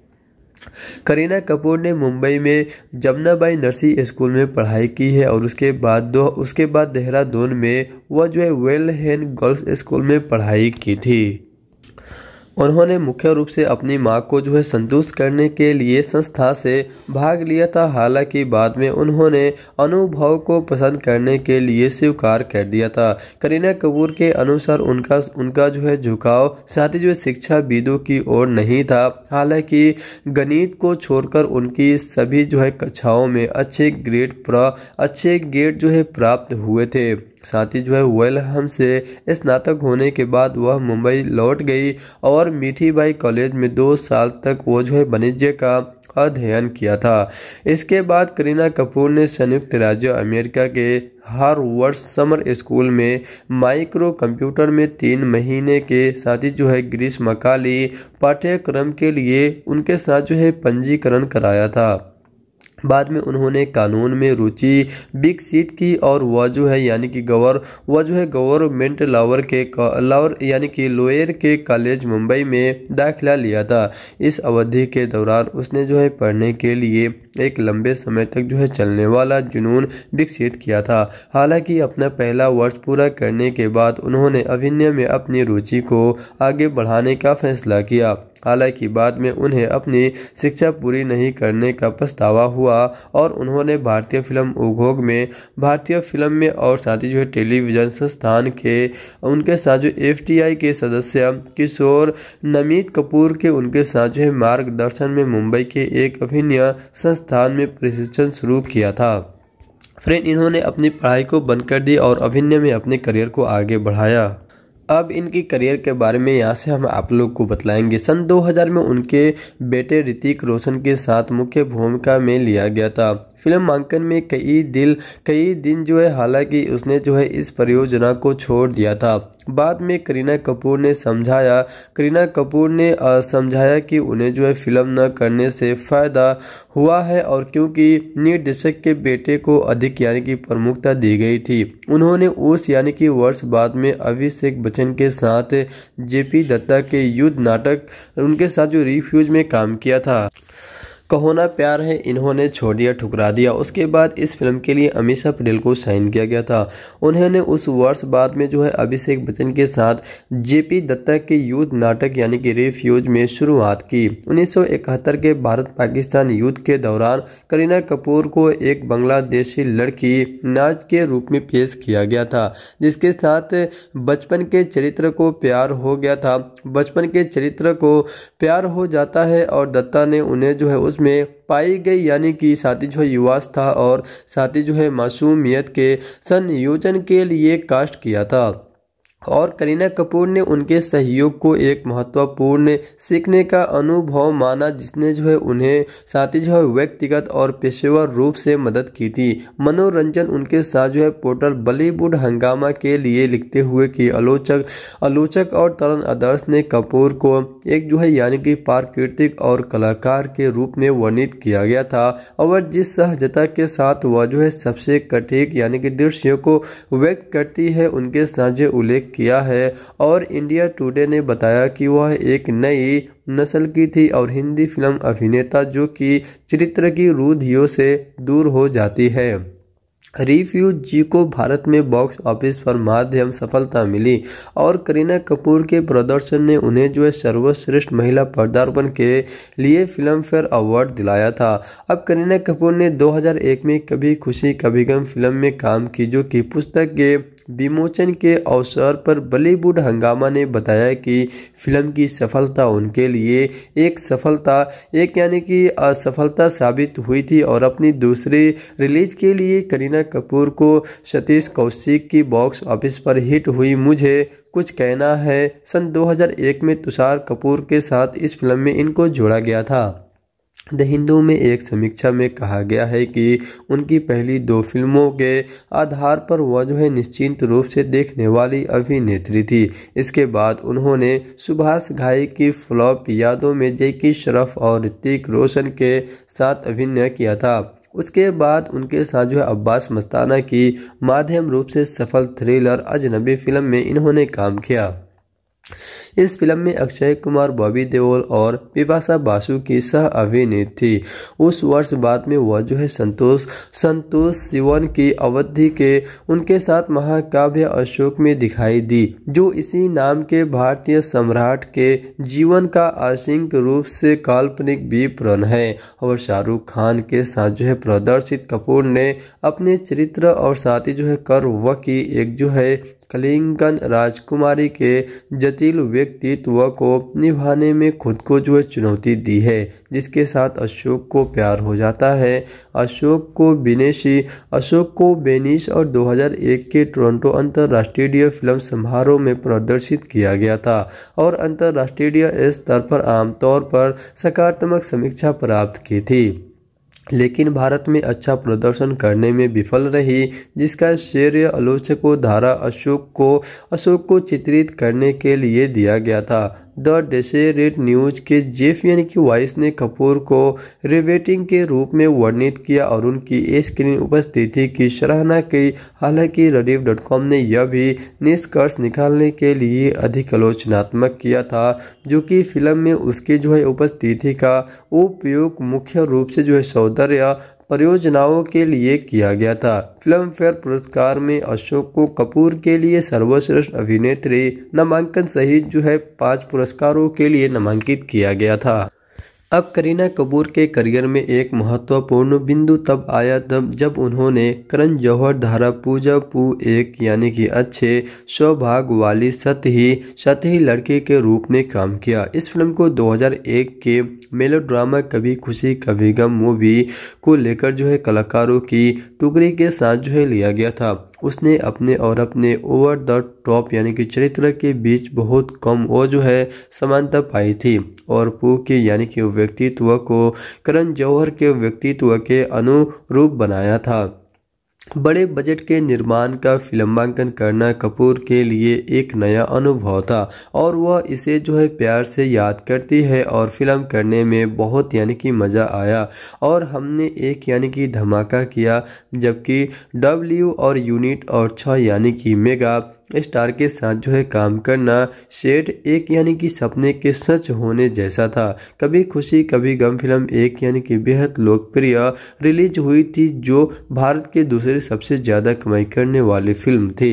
करीना कपूर ने मुंबई में जमुनाबाई नर्सिंग स्कूल में पढ़ाई की है और उसके बाद दो उसके बाद देहरादून में वह जो है वेल हेन गर्ल्स स्कूल में पढ़ाई की थी उन्होंने मुख्य रूप से अपनी मां को जो है संतुष्ट करने के लिए संस्था से भाग लिया था हालांकि बाद में उन्होंने अनुभव को पसंद करने के लिए स्वीकार कर दिया था करीना कपूर के अनुसार उनका उनका जो है झुकाव साथ ही जो है शिक्षा विदो की ओर नहीं था हालांकि गणित को छोड़कर उनकी सभी जो है कक्षाओं में अच्छे ग्रेड प्रा अच्छे ग्रेड जो है प्राप्त हुए थे साथ ही जो है वेलहम से स्नातक होने के बाद वह मुंबई लौट गई और मीठीबाई कॉलेज में दो साल तक वो जो है वाणिज्य का अध्ययन किया था इसके बाद करीना कपूर ने संयुक्त राज्य अमेरिका के हार्वर्ड समर स्कूल में माइक्रो कंप्यूटर में तीन महीने के साथ ही जो है ग्रीष्मकाली पाठ्यक्रम के लिए उनके साथ जो है पंजीकरण कराया था बाद में उन्होंने कानून में रुचि विकसित की और वह जो है यानी कि गवर वह जो है गवर्नमेंट लावर के लावर यानी कि लोयर के कॉलेज मुंबई में दाखिला लिया था इस अवधि के दौरान उसने जो है पढ़ने के लिए एक लंबे समय तक जो है चलने वाला जुनून विकसित किया था हालांकि अपना पहला वर्ष पूरा करने के बाद उन्होंने अभिनय में अपनी रुचि को आगे बढ़ाने का फैसला किया हालांकि बाद में उन्हें अपनी शिक्षा पूरी नहीं करने का पछतावा हुआ और उन्होंने भारतीय फिल्म उद्योग में भारतीय फिल्म में और साथ ही जो है टेलीविजन संस्थान के उनके साथ जो एफ के सदस्य किशोर नमित कपूर के उनके साथ जो है मार्गदर्शन में मुंबई के एक अभिनय संस्थान में प्रशिक्षण शुरू किया था फ्रेंड इन्होंने अपनी पढ़ाई को बंद कर दी और अभिनय में अपने करियर को आगे बढ़ाया अब इनकी करियर के बारे में यहाँ से हम आप लोग को बतलाएंगे सन 2000 में उनके बेटे ऋतिक रोशन के साथ मुख्य भूमिका में लिया गया था फिल्म मांकन में कई दिल कई दिन जो है हालांकि उसने जो है इस परियोजना को छोड़ दिया था बाद में करीना कपूर ने समझाया करीना कपूर ने समझाया कि उन्हें जो है फिल्म न करने से फ़ायदा हुआ है और क्योंकि निर्देशक के बेटे को अधिक यानी कि प्रमुखता दी गई थी उन्होंने उस यानी कि वर्ष बाद में अभिषेक बच्चन के साथ जेपी दत्ता के युद्ध नाटक उनके साथ जो रिफ्यूज में काम किया था कहो ना प्यार है इन्होंने छोड़ दिया ठुकरा दिया उसके बाद इस फिल्म के लिए अमीषा पटेल को साइन किया गया था उन्होंने उस वर्ष बाद में जो है अभिषेक बच्चन के साथ जेपी दत्ता के युद्ध नाटक यानी कि रिफ्यूज में शुरुआत की 1971 के भारत पाकिस्तान युद्ध के दौरान करीना कपूर को एक बांग्लादेशी लड़की नाच के रूप में पेश किया गया था जिसके साथ बचपन के चरित्र को प्यार हो गया था बचपन के चरित्र को प्यार हो जाता है और दत्ता ने उन्हें जो है उस उसमें पाई गई यानी कि साथी जो है युवास था और साथी जो है मासूमियत के संयोजन के लिए कास्ट किया था और करीना कपूर ने उनके सहयोग को एक महत्वपूर्ण सीखने का अनुभव माना जिसने जो है उन्हें साथ ही जो है व्यक्तिगत और पेशेवर रूप से मदद की थी मनोरंजन उनके साथ जो है पोर्टल बॉलीवुड हंगामा के लिए लिखते हुए कि आलोचक आलोचक और तरन आदर्श ने कपूर को एक जो है यानी कि प्राकृतिक और कलाकार के रूप में वर्णित किया गया था और जिस सहजता के साथ वह जो है सबसे कठिन यानी कि दृश्यों को व्यक्त करती है उनके साझे उल्लेख किया है और इंडिया टुडे ने बताया कि वह एक नई नस्ल की थी और हिंदी फिल्म अभिनेता जो कि चरित्र की रूढ़ियों से दूर हो जाती है रिफ्यू जी को भारत में बॉक्स ऑफिस पर माध्यम सफलता मिली और करीना कपूर के प्रदर्शन ने उन्हें जो है सर्वश्रेष्ठ महिला पदार्पण के लिए फिल्म फेयर अवार्ड दिलाया था अब करीना कपूर ने 2001 में कभी खुशी कभी गम फिल्म में काम की जो कि पुस्तक के विमोचन के अवसर पर बॉलीवुड हंगामा ने बताया कि फिल्म की सफलता उनके लिए एक सफलता एक यानी कि असफलता साबित हुई थी और अपनी दूसरी रिलीज के लिए करीना कपूर को सतीश कौशिक की बॉक्स ऑफिस पर हिट हुई मुझे कुछ कहना है सन 2001 में तुषार कपूर के साथ इस फिल्म में इनको जोड़ा गया था द हिंदू में एक समीक्षा में कहा गया है कि उनकी पहली दो फिल्मों के आधार पर वह जो है निश्चिंत रूप से देखने वाली अभिनेत्री थी इसके बाद उन्होंने सुभाष घाई की फ्लॉप यादों में जैकी शरफ और ऋतिक रोशन के साथ अभिनय किया था उसके बाद उनके साथ जो है अब्बास मस्ताना की माध्यम रूप से सफल थ्रिलर अजनबी फिल्म में इन्होंने काम किया इस फिल्म में अक्षय कुमार बॉबी देओल और बिपाशा बासु की सह अभिनय थी उस वर्ष बाद में वह जो है संतोष संतोष शिवन की अवधि के उनके साथ महाकाव्य अशोक में दिखाई दी जो इसी नाम के भारतीय सम्राट के जीवन का आशिंक रूप से काल्पनिक विपरण है और शाहरुख खान के साथ जो है प्रदर्शित कपूर ने अपने चरित्र और साथ ही जो है कर की एक जो है कलिंगन राजकुमारी के जटिल व्यक्तित्व को निभाने में खुद को जो है चुनौती दी है जिसके साथ अशोक को प्यार हो जाता है अशोक को विनेशी अशोक को बेनिश और 2001 के टोरंटो अंतर्राष्ट्रीय फिल्म समारोह में प्रदर्शित किया गया था और अंतर्राष्ट्रीय स्तर पर आमतौर पर सकारात्मक समीक्षा प्राप्त की थी लेकिन भारत में अच्छा प्रदर्शन करने में विफल रही जिसका श्रेय आलोचकों धारा अशोक को अशोक को चित्रित करने के लिए दिया गया था द डेसेरेट न्यूज के जेफ यानी कि वाइस ने कपूर को रिबेटिंग के रूप में वर्णित किया और उनकी स्क्रीन उपस्थिति की सराहना की हालांकि रडीव डॉट कॉम ने यह भी निष्कर्ष निकालने के लिए अधिक आलोचनात्मक किया था जो कि फिल्म में उसकी जो है उपस्थिति का उपयोग मुख्य रूप से जो है सौंदर्य परियोजनाओं के लिए किया गया था फिल्म फेयर पुरस्कार में अशोक को कपूर के लिए सर्वश्रेष्ठ अभिनेत्री नामांकन सहित जो है पांच पुरस्कारों के लिए नामांकित किया गया था अब करीना कपूर के करियर में एक महत्वपूर्ण बिंदु तब आया तब जब उन्होंने करण जौहर धारा पूजा पू एक यानी कि अच्छे सौभाग वाली सतही सतही लड़के के रूप में काम किया इस फिल्म को 2001 के मेलोड्रामा कभी खुशी कभी गम मूवी को लेकर जो है कलाकारों की टुकड़ी के साथ जो है लिया गया था उसने अपने और अपने ओवर द टॉप यानी कि चरित्र के बीच बहुत कम वो जो है समानता पाई थी और पू के यानी कि व्यक्तित्व को करण जौहर के व्यक्तित्व के अनुरूप बनाया था बड़े बजट के निर्माण का फिल्मांकन करना कपूर के लिए एक नया अनुभव था और वह इसे जो है प्यार से याद करती है और फिल्म करने में बहुत यानी कि मज़ा आया और हमने एक यानी कि धमाका किया जबकि डब्ल्यू और यूनिट और छः यानी कि मेगा स्टार के साथ जो है काम करना शेड एक यानी कि सपने के सच होने जैसा था कभी खुशी कभी गम फिल्म एक यानी कि बेहद लोकप्रिय रिलीज हुई थी जो भारत के दूसरे सबसे ज़्यादा कमाई करने वाली फिल्म थी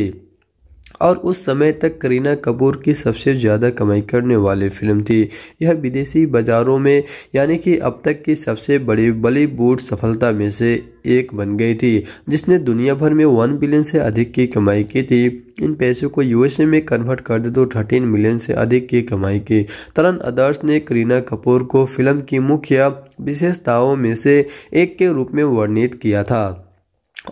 और उस समय तक करीना कपूर की सबसे ज़्यादा कमाई करने वाली फिल्म थी यह विदेशी बाज़ारों में यानी कि अब तक की सबसे बड़ी बॉलीवुड सफलता में से एक बन गई थी जिसने दुनिया भर में वन बिलियन से अधिक की कमाई की थी इन पैसों को यूएसए में कन्वर्ट कर दे तो थर्टीन मिलियन से अधिक की कमाई की तरन आदर्श ने करीना कपूर को फिल्म की मुख्य विशेषताओं में से एक के रूप में वर्णित किया था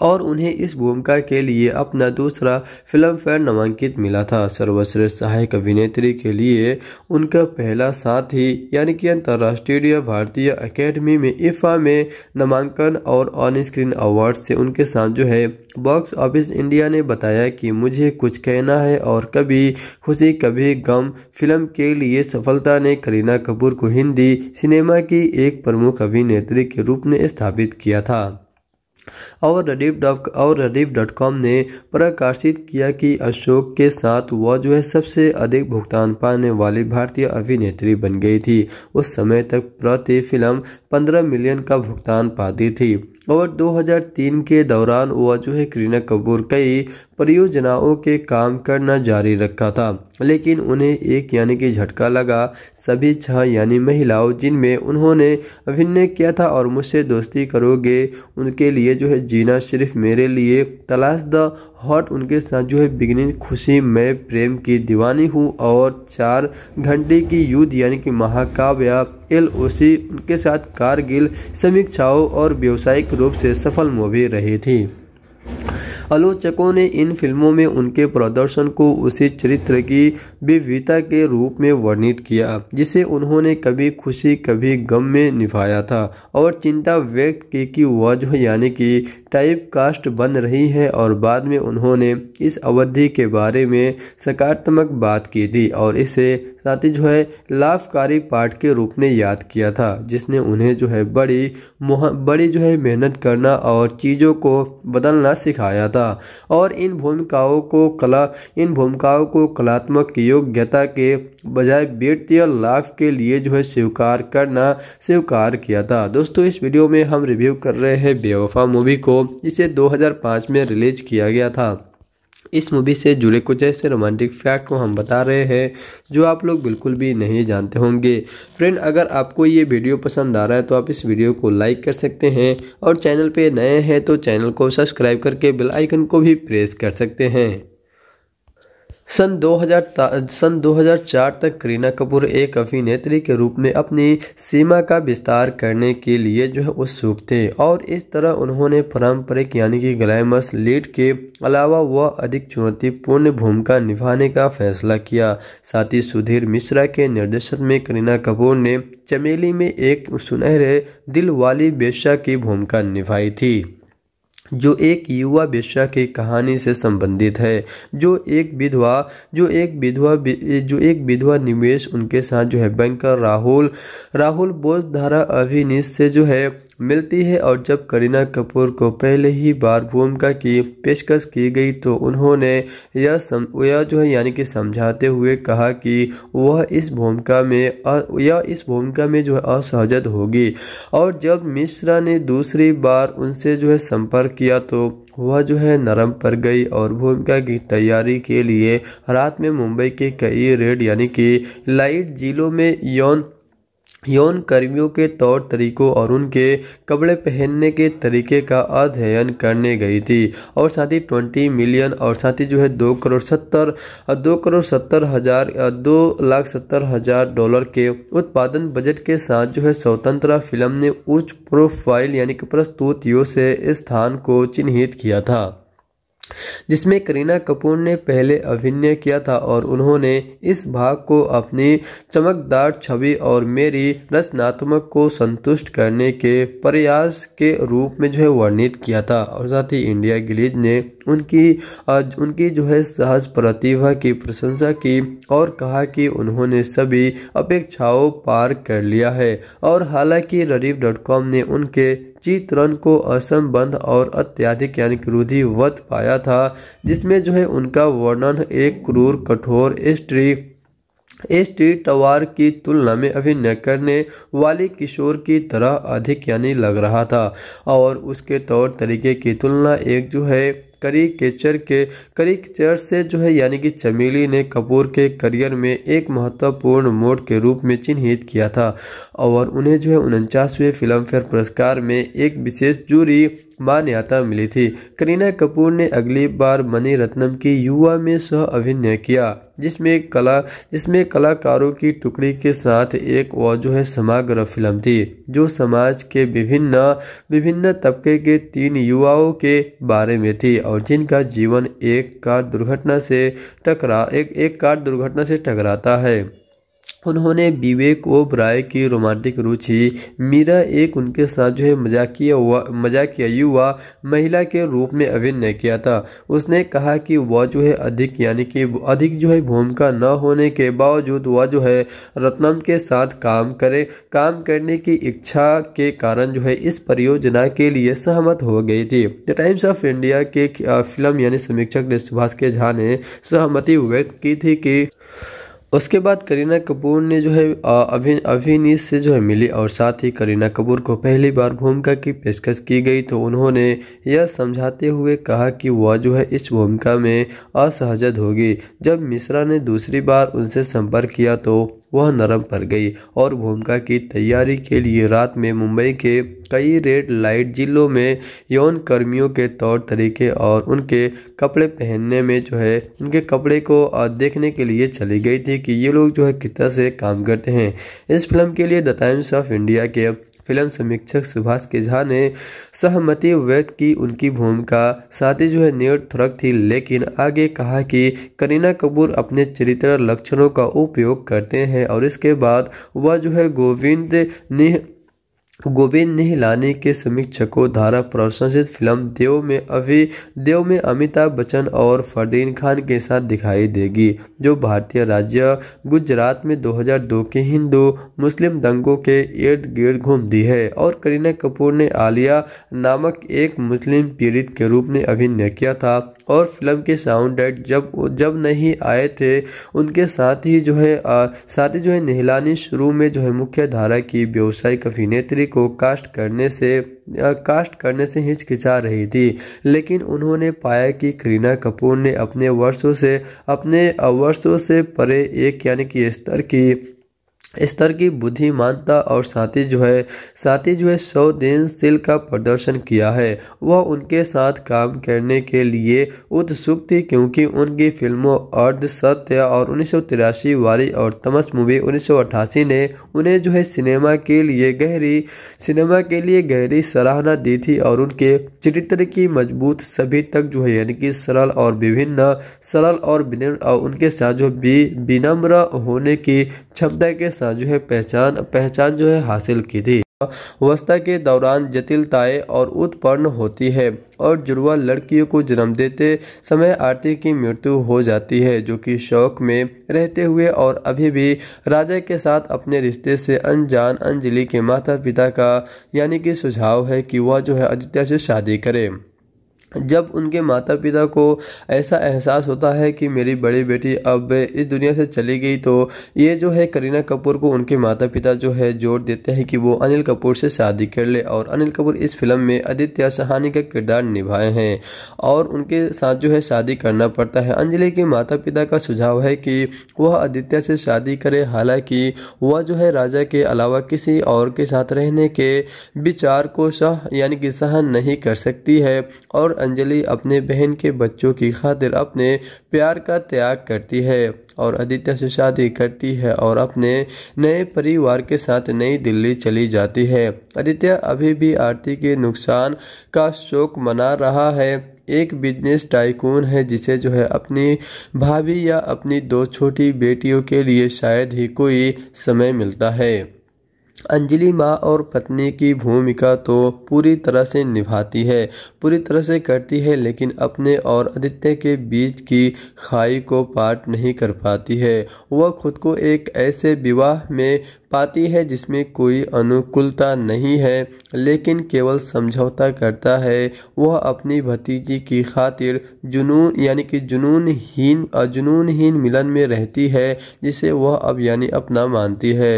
और उन्हें इस भूमिका के लिए अपना दूसरा फिल्म फेयर नामांकित मिला था सर्वश्रेष्ठ सहायक अभिनेत्री के लिए उनका पहला साथ ही यानी कि अंतर्राष्ट्रीय भारतीय अकेडमी में इफ़ा में नामांकन और ऑन स्क्रीन अवार्ड से उनके साथ जो है बॉक्स ऑफिस इंडिया ने बताया कि मुझे कुछ कहना है और कभी खुशी कभी गम फिल्म के लिए सफलता ने करीना कपूर को हिंदी सिनेमा की एक प्रमुख अभिनेत्री के रूप में स्थापित किया था और डॉट और रडीफ डॉट कॉम ने प्रकाशित किया कि अशोक के साथ वह जो है सबसे अधिक भुगतान पाने वाली भारतीय अभिनेत्री बन गई थी उस समय तक प्रति फिल्म 15 मिलियन का भुगतान पाती थी और 2003 के दौरान वह जो है करीना कपूर कई परियोजनाओं के काम करना जारी रखा था लेकिन उन्हें एक यानी कि झटका लगा सभी छह यानी महिलाओं जिनमें उन्होंने अभिनय किया था और मुझसे दोस्ती करोगे उनके लिए जो है जीना सिर्फ मेरे लिए तलाश द हॉट उनके साथ जो है बिगनिंग खुशी मैं प्रेम की दीवानी हूँ और चार घंटे की युद्ध यानी कि महाकाव्य एल ओ सी उनके साथ कारगिल समीक्षाओं और व्यावसायिक रूप से सफल मूवी रही थी आलोचकों ने इन फिल्मों में उनके प्रदर्शन को उसी चरित्र की विविधता के रूप में वर्णित किया जिसे उन्होंने कभी खुशी कभी गम में निभाया था और चिंता व्यक्त की कि वजह यानी कि टाइप कास्ट बन रही है और बाद में उन्होंने इस अवधि के बारे में सकारात्मक बात की थी और इसे साथ ही जो है लाभकारी पाठ के रूप में याद किया था जिसने उन्हें जो है बड़ी बड़ी जो है मेहनत करना और चीज़ों को बदलना सिखाया था और इन भूमिकाओं को कला इन भूमिकाओं को कलात्मक योग्यता के बजाय व्यक्तिय लाभ के लिए जो है स्वीकार करना स्वीकार किया था दोस्तों इस वीडियो में हम रिव्यू कर रहे हैं बेवफा मूवी को इसे 2005 में रिलीज किया गया था इस मूवी से जुड़े कुछ ऐसे रोमांटिक फैक्ट को हम बता रहे हैं जो आप लोग बिल्कुल भी नहीं जानते होंगे फ्रेंड अगर आपको ये वीडियो पसंद आ रहा है तो आप इस वीडियो को लाइक कर सकते हैं और चैनल पे नए हैं तो चैनल को सब्सक्राइब करके बेल आइकन को भी प्रेस कर सकते हैं सन 2000 सन 2004 तक करीना कपूर एक अभिनेत्री के रूप में अपनी सीमा का विस्तार करने के लिए जो है उत्सुक थे और इस तरह उन्होंने पारंपरिक यानी कि ग्लैमस लीड के अलावा वह अधिक चुनौतीपूर्ण भूमिका निभाने का फैसला किया साथ ही सुधीर मिश्रा के निर्देशन में करीना कपूर ने चमेली में एक सुनहरे दिल वाली बेशा की भूमिका निभाई थी जो एक युवा वेश्या की कहानी से संबंधित है जो एक विधवा जो एक विधवा जो एक विधवा निवेश उनके साथ जो है बैंकर राहुल राहुल धारा अभिनीत से जो है मिलती है और जब करीना कपूर को पहले ही बार भूमिका की पेशकश की गई तो उन्होंने यह सम यह जो है यानी कि समझाते हुए कहा कि वह इस भूमिका में या इस भूमिका में जो है असहजत होगी और जब मिश्रा ने दूसरी बार उनसे जो है संपर्क किया तो वह जो है नरम पर गई और भूमिका की तैयारी के लिए रात में मुंबई के कई रेड यानी कि लाइट जिलों में यौन यौन कर्मियों के तौर तरीकों और उनके कपड़े पहनने के तरीके का अध्ययन करने गई थी और साथ ही ट्वेंटी मिलियन और साथ ही जो है दो करोड़ सत्तर दो करोड़ सत्तर हजार दो लाख सत्तर हजार डॉलर के उत्पादन बजट के साथ जो है स्वतंत्र फिल्म ने उच्च प्रोफाइल यानी कि प्रस्तुतियों से स्थान को चिन्हित किया था जिसमें करीना कपूर ने पहले अभिनय किया था और उन्होंने इस भाग को अपनी चमकदार छवि और मेरी रचनात्मक को संतुष्ट करने के प्रयास के रूप में जो है वर्णित किया था और साथ ही इंडिया गिलीज ने उनकी उनकी जो है सहज प्रतिभा की प्रशंसा की और कहा कि उन्होंने सभी अपेक्षाओं पार कर लिया है और हालांकि ररीफ डॉट कॉम ने उनके पच्चीस रन को असंबंध और अत्याधिक यानी क्रोधी वध पाया था जिसमें जो है उनका वर्णन एक क्रूर कठोर स्त्री एस टी टवार की तुलना में अभिनय करने वाली किशोर की तरह अधिक यानी लग रहा था और उसके तौर तरीके की तुलना एक जो है करी केचर के केचर से जो है यानी कि चमेली ने कपूर के करियर में एक महत्वपूर्ण मोड के रूप में चिन्हित किया था और उन्हें जो है उनचासवें फिल्मफेयर पुरस्कार में एक विशेष जूरी मान्यता मिली थी करीना कपूर ने अगली बार मनी रत्नम की युवा में सह अभिनय किया जिसमें कला जिसमें कलाकारों की टुकड़ी के साथ एक वजह समाग्र फिल्म थी जो समाज के विभिन्न विभिन्न तबके के तीन युवाओं के बारे में थी और जिनका जीवन एक कार दुर्घटना से टकरा एक एक कार दुर्घटना से टकराता है उन्होंने विवेक ओबराय की रोमांटिक रुचि मीरा एक उनके साथ जो है मजाकिया हुआ मजाकिया युवा महिला के रूप में अभिनय किया था उसने कहा कि वह जो है अधिक यानी कि अधिक जो है भूमिका न होने के बावजूद वह जो है रत्नम के साथ काम करे काम करने की इच्छा के कारण जो है इस परियोजना के लिए सहमत हो गई थी द टाइम्स ऑफ इंडिया के फिल्म यानी समीक्षक सुभाष के झा ने सहमति व्यक्त की थी कि उसके बाद करीना कपूर ने जो है अभिन अभिनीत से जो है मिली और साथ ही करीना कपूर को पहली बार भूमिका की पेशकश की गई तो उन्होंने यह समझाते हुए कहा कि वह जो है इस भूमिका में असहजद होगी जब मिश्रा ने दूसरी बार उनसे संपर्क किया तो वह नरम पड़ गई और भूमिका की तैयारी के लिए रात में मुंबई के कई रेड लाइट जिलों में यौन कर्मियों के तौर तरीके और उनके कपड़े पहनने में जो है उनके कपड़े को देखने के लिए चली गई थी कि ये लोग जो है किस तरह से काम करते हैं इस फिल्म के लिए द टाइम्स ऑफ इंडिया के फिल्म समीक्षक सुभाष के झा ने सहमति व्यक्त की उनकी भूमिका साथ ही जो है थ्रक थी लेकिन आगे कहा कि करीना कपूर अपने चरित्र लक्षणों का उपयोग करते हैं और इसके बाद वह जो है गोविंद ने गोविंद ने लाने के समीक्षकों धारा प्रशंसित फिल्म देव में अभी देव में अमिताभ बच्चन और फरदीन खान के साथ दिखाई देगी जो भारतीय राज्य गुजरात में 2002 के हिंदू मुस्लिम दंगों के इर्द गिर्द घूमती है और करीना कपूर ने आलिया नामक एक मुस्लिम पीड़ित के रूप में अभिनय किया था और फिल्म के साउंड एड जब जब नहीं आए थे उनके साथ ही जो है साथ ही जो है नहलानी शुरू में जो है मुख्य धारा की व्यावसायिक अभिनेत्री को कास्ट करने से कास्ट करने से हिचकिचा रही थी लेकिन उन्होंने पाया कि करीना कपूर ने अपने वर्षों से अपने वर्षों से परे एक यानी कि स्तर की स्तर की बुद्धिमानता और साथी जो है साथी जो है सिल का प्रदर्शन किया है वह उनके साथ काम करने के लिए उत्सुक थी क्योंकि उनकी फिल्मों अर्ध सत्य और उन्नीस वारी और तमस मूवी उन्नीस ने उन्हें जो है सिनेमा के लिए गहरी सिनेमा के लिए गहरी सराहना दी थी और उनके चरित्र की मजबूत सभी तक जो है यानी कि सरल और विभिन्न सरल और विनम्र और उनके साथ जो भी विनम्र होने की क्षमता के साथ जो है पहचान पहचान जो है हासिल की थी अवस्था के दौरान जटिलताएं और उत्पन्न होती है और जुड़वा लड़कियों को जन्म देते समय आरती की मृत्यु हो जाती है जो कि शौक में रहते हुए और अभी भी राजा के साथ अपने रिश्ते से अनजान अंजलि के माता पिता का यानी कि सुझाव है कि वह जो है आदित्य से शादी करे जब उनके माता पिता को ऐसा एहसास होता है कि मेरी बड़ी बेटी अब इस दुनिया से चली गई तो ये जो है करीना कपूर को उनके माता पिता जो है जोर देते हैं कि वो अनिल कपूर से शादी कर ले और अनिल कपूर इस फिल्म में आदित्य सहानी का किरदार निभाए हैं और उनके साथ जो है शादी करना पड़ता है अंजलि के माता पिता का सुझाव है कि वह आदित्य से शादी करे हालांकि वह जो है राजा के अलावा किसी और के साथ रहने के विचार को सह यानी कि सहन नहीं कर सकती है और अंजलि अपने बहन के बच्चों की खातिर अपने प्यार का त्याग करती है और आदित्य से शादी करती है और अपने नए परिवार के साथ नई दिल्ली चली जाती है आदित्य अभी भी आरती के नुकसान का शोक मना रहा है एक बिजनेस टाइकून है जिसे जो है अपनी भाभी या अपनी दो छोटी बेटियों के लिए शायद ही कोई समय मिलता है अंजलि माँ और पत्नी की भूमिका तो पूरी तरह से निभाती है पूरी तरह से करती है लेकिन अपने और आदित्य के बीच की खाई को पाट नहीं कर पाती है वह खुद को एक ऐसे विवाह में पाती है जिसमें कोई अनुकूलता नहीं है लेकिन केवल समझौता करता है वह अपनी भतीजी की खातिर जुनून यानी कि जुनूनहीन जुनूनहीन मिलन में रहती है जिसे वह अब यानी अपना मानती है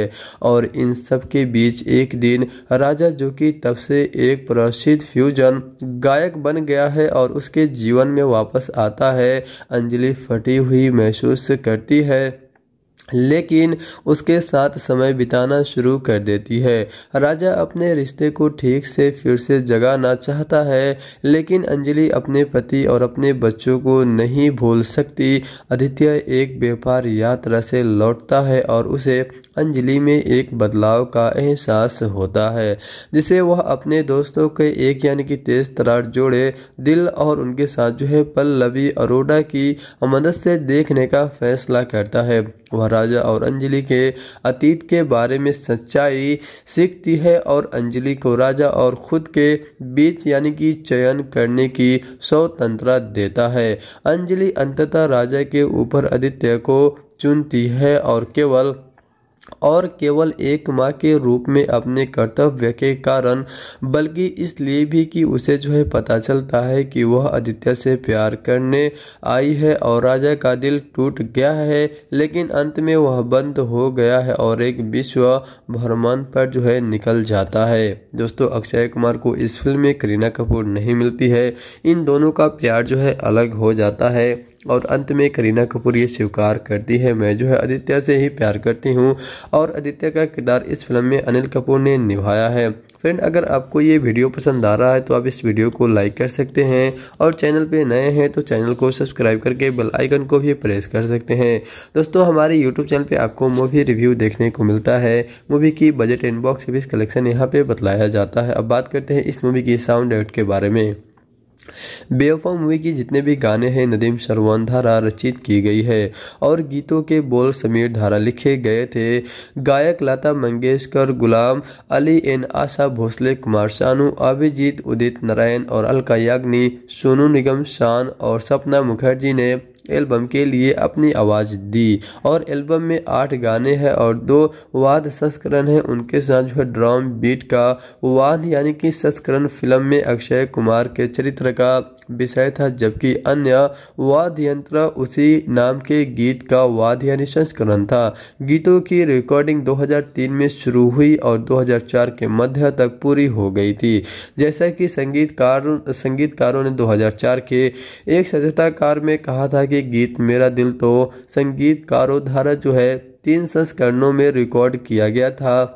और इन सब के बीच एक दिन राजा जो कि तब से एक प्रसिद्ध फ्यूजन गायक बन गया है और उसके जीवन में वापस आता है अंजलि फटी हुई महसूस करती है लेकिन उसके साथ समय बिताना शुरू कर देती है राजा अपने रिश्ते को ठीक से फिर से जगाना चाहता है लेकिन अंजलि अपने पति और अपने बच्चों को नहीं भूल सकती आदित्य एक व्यापार यात्रा से लौटता है और उसे अंजलि में एक बदलाव का एहसास होता है जिसे वह अपने दोस्तों के एक यानी कि तेज तरार जोड़े दिल और उनके साथ जो है पल्लवी अरोड़ा की मदद से देखने का फैसला करता है वह राजा और अंजलि के अतीत के बारे में सच्चाई सीखती है और अंजलि को राजा और खुद के बीच यानी कि चयन करने की स्वतंत्रता देता है अंजलि अंततः राजा के ऊपर आदित्य को चुनती है और केवल और केवल एक माँ के रूप में अपने कर्तव्य के कारण बल्कि इसलिए भी कि उसे जो है पता चलता है कि वह आदित्य से प्यार करने आई है और राजा का दिल टूट गया है लेकिन अंत में वह बंद हो गया है और एक विश्व भ्रमण पर जो है निकल जाता है दोस्तों अक्षय कुमार को इस फिल्म में करीना कपूर नहीं मिलती है इन दोनों का प्यार जो है अलग हो जाता है और अंत में करीना कपूर ये स्वीकार करती है मैं जो है आदित्य से ही प्यार करती हूँ और आदित्य का किरदार इस फिल्म में अनिल कपूर ने निभाया है फ्रेंड अगर आपको ये वीडियो पसंद आ रहा है तो आप इस वीडियो को लाइक कर सकते हैं और चैनल पे नए हैं तो चैनल को सब्सक्राइब करके बेल आइकन को भी प्रेस कर सकते हैं दोस्तों हमारे यूट्यूब चैनल पे आपको मूवी रिव्यू देखने को मिलता है मूवी की बजट इनबॉक्स भी कलेक्शन यहाँ पे बतलाया जाता है अब बात करते हैं इस मूवी की साउंड एड के बारे में बेवफा मूवी के जितने भी गाने हैं नदीम शरवान धारा रचित की गई है और गीतों के बोल समीर धारा लिखे गए थे गायक लता मंगेशकर गुलाम अली एन आशा भोसले कुमार शानू अभिजीत उदित नारायण और अलका याग्नि सोनू निगम शान और सपना मुखर्जी ने एल्बम के लिए अपनी आवाज़ दी और एल्बम में आठ गाने हैं और दो वाद संस्करण हैं उनके साथ जो है ड्राम बीट का वाद यानी कि संस्करण फिल्म में अक्षय कुमार के चरित्र का विषय था जबकि अन्य वाद्य यंत्र उसी नाम के गीत का वाद्य यानी संस्करण था गीतों की रिकॉर्डिंग 2003 में शुरू हुई और 2004 के मध्य तक पूरी हो गई थी जैसा कि संगीतकार संगीतकारों ने 2004 के एक सजताकार में कहा था कि गीत मेरा दिल तो संगीतकारों धारा जो है तीन संस्करणों में रिकॉर्ड किया गया था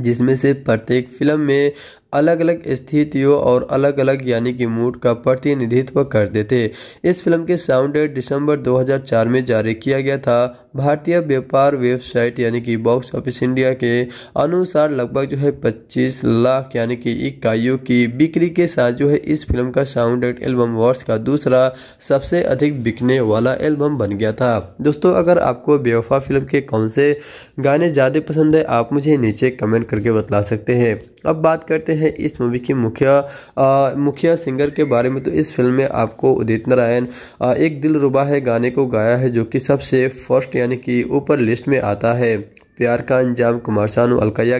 जिसमें से प्रत्येक फिल्म में अलग अलग स्थितियों और अलग अलग यानी कि मूड का प्रतिनिधित्व करते थे इस फिल्म के साउंड दिसंबर 2004 में जारी किया गया था भारतीय व्यापार वेबसाइट यानी कि बॉक्स ऑफिस इंडिया के अनुसार लगभग जो है 25 लाख यानी कि इकाइयों की बिक्री के साथ जो है इस फिल्म का साउंड एल्बम वर्ष का दूसरा सबसे अधिक बिकने वाला एल्बम बन गया था दोस्तों अगर आपको बेवफा फिल्म के कौन से गाने ज़्यादा पसंद है आप मुझे नीचे कमेंट करके बतला सकते हैं अब बात करते हैं है इस मूवी के मुखिया मुखिया सिंगर के बारे में तो इस फिल्म में आपको उदित नारायण एक दिल रुबा है गाने को गाया है जो कि सबसे फर्स्ट यानी कि ऊपर लिस्ट में आता है प्यार का अंजाम कुमार शानू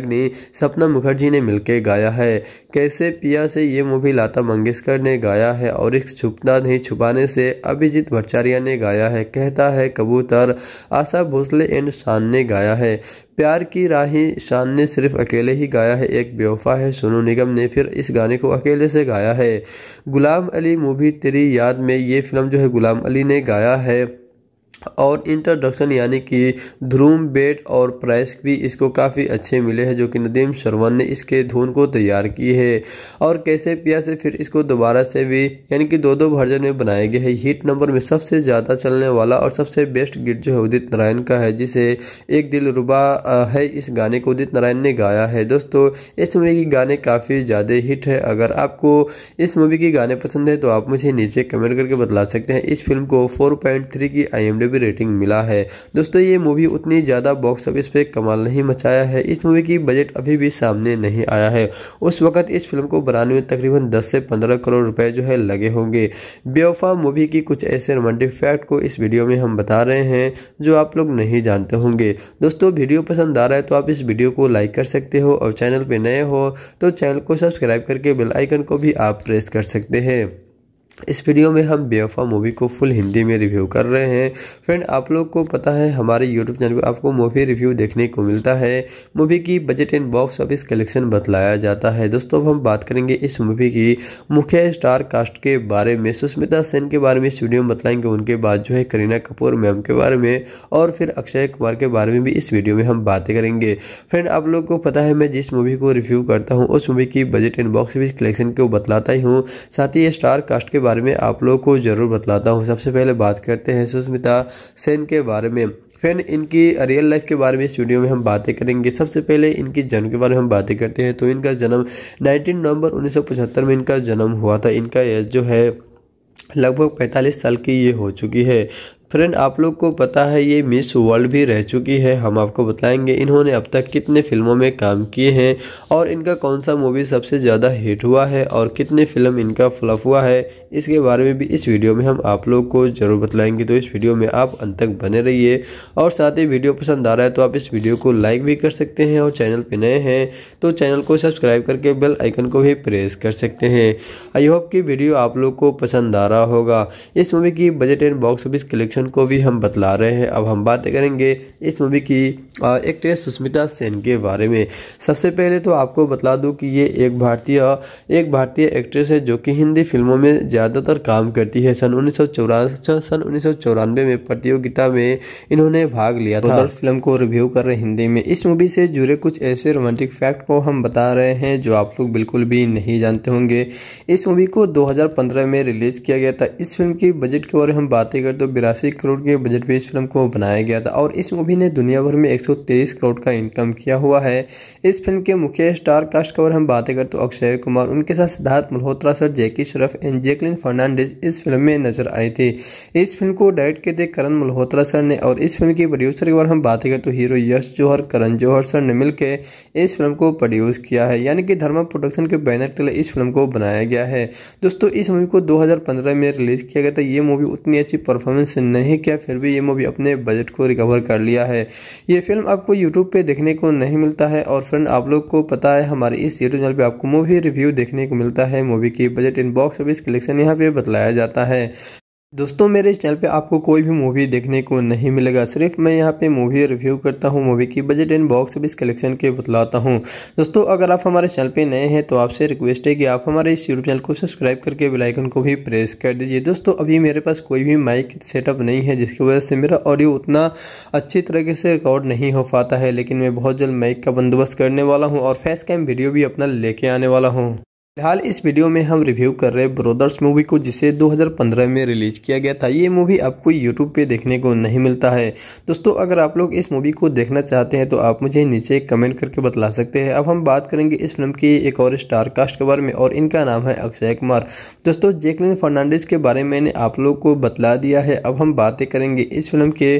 ने सपना मुखर्जी ने मिलकर गाया है कैसे पिया से ये मूवी लता मंगेशकर ने गाया है और इस छुपना नहीं छुपाने से अभिजीत भट्टाचार्य ने गाया है कहता है कबूतर आशा भोसले एंड शान ने गाया है प्यार की राही शान ने सिर्फ अकेले ही गाया है एक बेवफा है सोनू निगम ने फिर इस गाने को अकेले से गाया है गुलाम अली मूवी तेरी याद में ये फिल्म जो है गुलाम अली ने गाया है और इंट्रोडक्शन यानी कि ध्रूम बेट और प्राइस भी इसको काफ़ी अच्छे मिले हैं जो कि नदीम शर्वन ने इसके धुन को तैयार की है और कैसे पिया से फिर इसको दोबारा से भी यानी कि दो दो वर्जन में बनाए गए हैं हिट नंबर में सबसे ज़्यादा चलने वाला और सबसे बेस्ट गीत जो है उदित नारायण का है जिसे एक दिल रुबा है इस गाने को उदित नारायण ने गाया है दोस्तों इस मूवी के गाने काफ़ी ज़्यादा हिट है अगर आपको इस मूवी के गाने पसंद है तो आप मुझे नीचे कमेंट करके बता सकते हैं इस फिल्म को फोर पॉइंट थ्री की आई भी रेटिंग मिला है दोस्तों ये मूवी उतनी ज़्यादा बॉक्स ऑफिस पे कमाल नहीं मचाया है इस मूवी की बजट अभी भी सामने नहीं आया है उस वक्त इस फिल्म को बनाने में तकरीबन 10 से 15 करोड़ रुपए जो है लगे होंगे बेवफा मूवी की कुछ ऐसे रोमांटिक फैक्ट को इस वीडियो में हम बता रहे हैं जो आप लोग नहीं जानते होंगे दोस्तों वीडियो पसंद आ रहा है तो आप इस वीडियो को लाइक कर सकते हो और चैनल पर नए हो तो चैनल को सब्सक्राइब करके बेलाइकन को भी आप प्रेस कर सकते हैं इस वीडियो में हम बेवफा मूवी को फुल हिंदी में रिव्यू कर रहे हैं फ्रेंड आप लोग को पता है हमारे यूट्यूब चैनल पर आपको मूवी रिव्यू देखने को मिलता है मूवी की budget and box office collection बतलाया जाता है दोस्तों अब हम बात करेंगे इस मूवी की मुख्य स्टार कास्ट के बारे में सुष्मिता सेन के बारे में इस वीडियो में बतलाएंगे उनके बाद जो है करीना कपूर मैम के बारे में और फिर अक्षय कुमार के बारे में भी इस वीडियो में हम बातें करेंगे फ्रेंड आप लोग को पता है मैं जिस मूवी को रिव्यू करता हूँ उस मूवी की budget and box office collection को बतलाता ही हूँ साथ ही स्टार कास्ट के बारे बारे में आप लोग को ज़रूर बतलाता हूँ सबसे पहले बात करते हैं सुष्मिता सेन के बारे में फिर इनकी रियल लाइफ के बारे में इस वीडियो में हम बातें करेंगे सबसे पहले इनकी जन्म के बारे में हम बातें करते हैं तो इनका जन्म 19 नवंबर 1975 में इनका जन्म हुआ था इनका एज जो है लगभग 45 साल की ये हो चुकी है फ्रेंड आप लोग को पता है ये मिस वर्ल्ड भी रह चुकी है हम आपको बताएंगे इन्होंने अब तक कितने फिल्मों में काम किए हैं और इनका कौन सा मूवी सबसे ज़्यादा हिट हुआ है और कितने फिल्म इनका फ्लप हुआ है इसके बारे में भी इस वीडियो में हम आप लोग को जरूर बतलाएंगे तो इस वीडियो में आप अंत तक बने रहिए और साथ ही वीडियो पसंद आ रहा है तो आप इस वीडियो को लाइक भी कर सकते हैं और चैनल पर नए हैं तो चैनल को सब्सक्राइब करके बेल आइकन को भी प्रेस कर सकते हैं आई होप की वीडियो आप लोग को पसंद आ रहा होगा इस मूवी की budget and box office collection को भी हम बतला रहे हैं अब हम बात करेंगे इस मूवी की एक्ट्रेस सुष्मिता सेन के बारे में सबसे पहले तो आपको बता दूं कि ये एक भारतीय एक भारतीय एक्ट्रेस है जो कि हिंदी फिल्मों में ज़्यादातर काम करती है सन उन्नीस अच्छा, सन उन्नीस में प्रतियोगिता में इन्होंने भाग लिया था और फिल्म को रिव्यू कर रहे हिंदी में इस मूवी से जुड़े कुछ ऐसे रोमांटिक फैक्ट को हम बता रहे हैं जो आप लोग बिल्कुल भी नहीं जानते होंगे इस मूवी को 2015 में रिलीज किया गया था इस फिल्म की बजट के बारे में हम बातें करें तो बिरासी करोड़ के बजट में इस फिल्म को बनाया गया था और इस मूवी ने दुनिया भर में एक करोड़ का इनकम किया हुआ है इस फिल्म के मुख्य स्टार कास्ट के बारे हम बातें करें तो अक्षय कुमार उनके साथ सिद्धार्थ मल्होत्रा सर जैकी श्रफ एंड जैकलिन कैटरिन फर्नांडिस इस फिल्म में नजर आए थे इस फिल्म को डायरेक्ट किए थे करण मल्होत्रा सर ने और इस फिल्म के प्रोड्यूसर की अगर हम बात करें तो हीरो यश जौहर करण जौहर सर ने मिलकर इस फिल्म को प्रोड्यूस किया है यानी कि धर्मा प्रोडक्शन के बैनर तले इस फिल्म को बनाया गया है दोस्तों इस मूवी को दो में रिलीज किया गया था ये मूवी उतनी अच्छी परफॉर्मेंस नहीं किया फिर भी ये मूवी अपने बजट को रिकवर कर लिया है ये फिल्म आपको यूट्यूब पर देखने को नहीं मिलता है और फ्रेंड आप लोग को पता है हमारे इस यूट्यूब चैनल पर आपको मूवी रिव्यू देखने को मिलता है मूवी की budget in box office collection यहाँ पे बतलाया जाता है दोस्तों मेरे इस चैनल पे आपको कोई भी मूवी देखने को नहीं मिलेगा सिर्फ मैं यहाँ पे मूवी रिव्यू करता हूँ मूवी की budget and box office collection के बतलाता हूँ दोस्तों अगर आप हमारे चैनल पे नए हैं तो आपसे रिक्वेस्ट है कि आप हमारे इस यूट्यूब चैनल को सब्सक्राइब करके बेलाइकन को भी प्रेस कर दीजिए दोस्तों अभी मेरे पास कोई भी माइक सेटअप नहीं है जिसकी वजह से मेरा ऑडियो उतना अच्छी तरीके से रिकॉर्ड नहीं हो पाता है लेकिन मैं बहुत जल्द माइक का बंदोबस्त करने वाला हूँ और फेस कैम वीडियो भी अपना लेके आने वाला हूँ फिलहाल इस वीडियो में हम रिव्यू कर रहे ब्रोदर्स मूवी को जिसे 2015 में रिलीज किया गया था ये मूवी आपको यूट्यूब पे देखने को नहीं मिलता है दोस्तों अगर आप लोग इस मूवी को देखना चाहते हैं तो आप मुझे नीचे कमेंट करके बतला सकते हैं अब हम बात करेंगे इस फिल्म की एक और स्टार कास्ट के बारे में और इनका नाम है अक्षय कुमार दोस्तों जेकलिन फर्नांडिस के बारे में मैंने आप लोग को बतला दिया है अब हम बातें करेंगे इस फिल्म के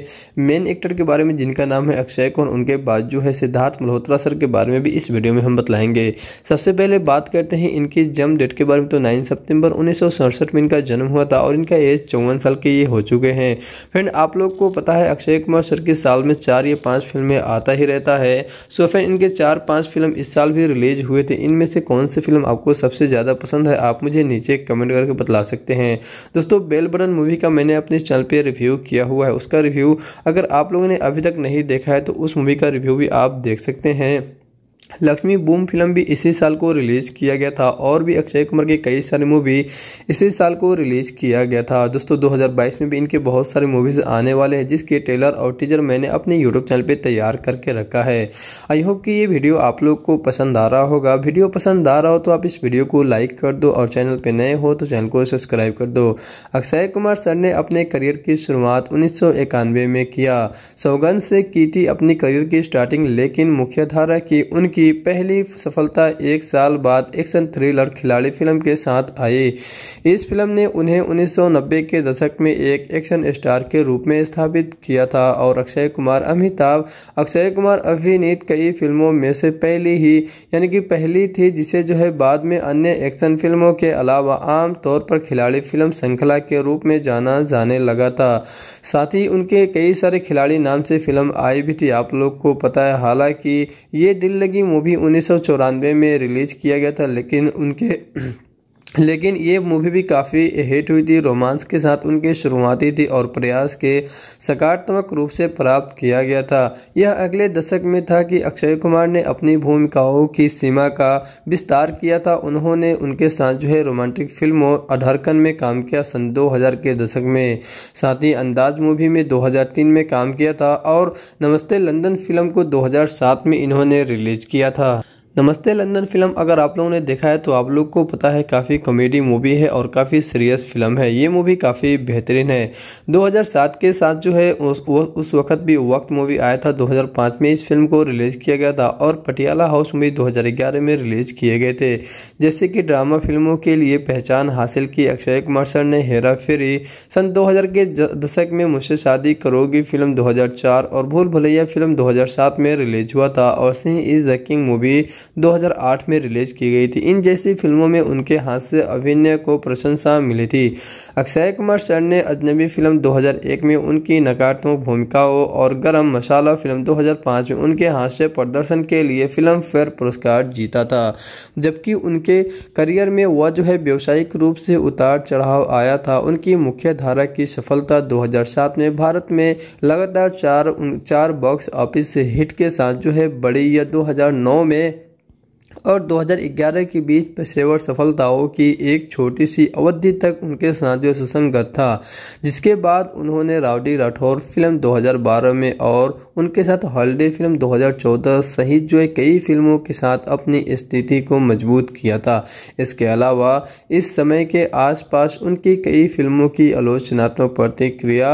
मेन एक्टर के बारे में जिनका नाम है अक्षय कुमार उनके बाद जो है सिद्धार्थ मल्होत्रा सर के बारे में भी इस वीडियो में हम बतलाएंगे सबसे पहले बात करते हैं इनके जन्म डेट के बारे में तो 9 सितंबर उन्नीस में इनका जन्म हुआ था और इनका एज चौवन साल के ये हो चुके हैं फ्रेंड आप लोग को पता है अक्षय कुमार सर के साल में चार या पांच फिल्में आता ही रहता है सो फ्रेंड इनके चार पांच फिल्म इस साल भी रिलीज हुए थे इनमें से कौन सी फिल्म आपको सबसे ज़्यादा पसंद है आप मुझे नीचे कमेंट करके बतला सकते हैं दोस्तों बेल बटन मूवी का मैंने अपने चैनल पर रिव्यू किया हुआ है उसका रिव्यू अगर आप लोगों ने अभी तक नहीं देखा है तो उस मूवी का रिव्यू भी आप देख सकते हैं लक्ष्मी बूम फिल्म भी इसी साल को रिलीज किया गया था और भी अक्षय कुमार के कई सारी मूवी इसी साल को रिलीज किया गया था दोस्तों 2022 में भी इनके बहुत सारे मूवीज आने वाले हैं जिसके ट्रेलर और टीजर मैंने अपने यूट्यूब चैनल पे तैयार करके रखा है आई होप कि ये वीडियो आप लोग को पसंद आ रहा होगा वीडियो पसंद आ रहा हो तो आप इस वीडियो को लाइक कर दो और चैनल पर नए हो तो चैनल को सब्सक्राइब कर दो अक्षय कुमार सर ने अपने करियर की शुरुआत उन्नीस में किया सौगंध से की थी अपनी करियर की स्टार्टिंग लेकिन मुख्य धारा की उनकी की पहली सफलता एक साल बाद एक्शन थ्रिलर खिलाड़ी फिल्म के साथ आई इस फिल्म ने उन्हें 1990 के दशक में एक एक्शन स्टार के रूप में स्थापित किया था और अक्षय कुमार अमिताभ अक्षय कुमार अभिनीत कई फिल्मों में से पहली ही यानी कि पहली थी जिसे जो है बाद में अन्य एक्शन फिल्मों के अलावा आमतौर पर खिलाड़ी फिल्म श्रृंखला के रूप में जाना जाने लगा था साथ ही उनके कई सारे खिलाड़ी नाम से फिल्म आई भी थी आप लोग को पता है हालांकि ये दिल लगी मूवी उन्नीस में रिलीज किया गया था लेकिन उनके लेकिन ये मूवी भी काफ़ी हिट हुई थी रोमांस के साथ उनके शुरुआती थी और प्रयास के सकारात्मक रूप से प्राप्त किया गया था यह अगले दशक में था कि अक्षय कुमार ने अपनी भूमिकाओं की सीमा का विस्तार किया था उन्होंने उनके साथ जो है रोमांटिक फिल्म और अधरकन में काम किया सन 2000 के दशक में साथ ही अंदाज मूवी में दो में काम किया था और नमस्ते लंदन फिल्म को दो में इन्होंने रिलीज किया था नमस्ते लंदन फिल्म अगर आप लोगों ने देखा है तो आप लोग को पता है काफ़ी कॉमेडी मूवी है और काफ़ी सीरियस फिल्म है ये मूवी काफ़ी बेहतरीन है 2007 के साथ जो है उस, उस वक्त भी वक्त मूवी आया था 2005 में इस फिल्म को रिलीज किया गया था और पटियाला हाउस मूवी 2011 में रिलीज किए गए थे जैसे कि ड्रामा फिल्मों के लिए पहचान हासिल की अक्षय कुमार सर ने हेरा फेरी सन दो के दशक में मुझसे शादी करोगी फिल्म दो और भूल भुलैया फिल्म दो में रिलीज हुआ था और Singh is the king movie 2008 में रिलीज की गई थी इन जैसी फिल्मों में उनके हाथ से अभिनय को प्रशंसा मिली थी अक्षय कुमार शरण ने अजनबी फिल्म 2001 में उनकी नकारात्मक भूमिकाओं और गर्म मसाला फिल्म 2005 में उनके हास्य प्रदर्शन के लिए फिल्म फेयर पुरस्कार जीता था जबकि उनके करियर में वह जो है व्यावसायिक रूप से उतार चढ़ाव आया था उनकी मुख्य धारा की सफलता दो में भारत में लगातार चार चार बॉक्स ऑफिस हिट के साथ जो है बड़ी या 2009 में और 2011 के बीच पेशेवर सफलताओं की एक छोटी सी अवधि तक उनके साथियों सुसंगत था जिसके बाद उन्होंने रावडी राठौर फिल्म 2012 में और उनके साथ हॉलीडे फिल्म 2014 सहित जो है कई फिल्मों के साथ अपनी स्थिति को मजबूत किया था इसके अलावा इस समय के आसपास उनकी कई फिल्मों की आलोचनात्मक प्रतिक्रिया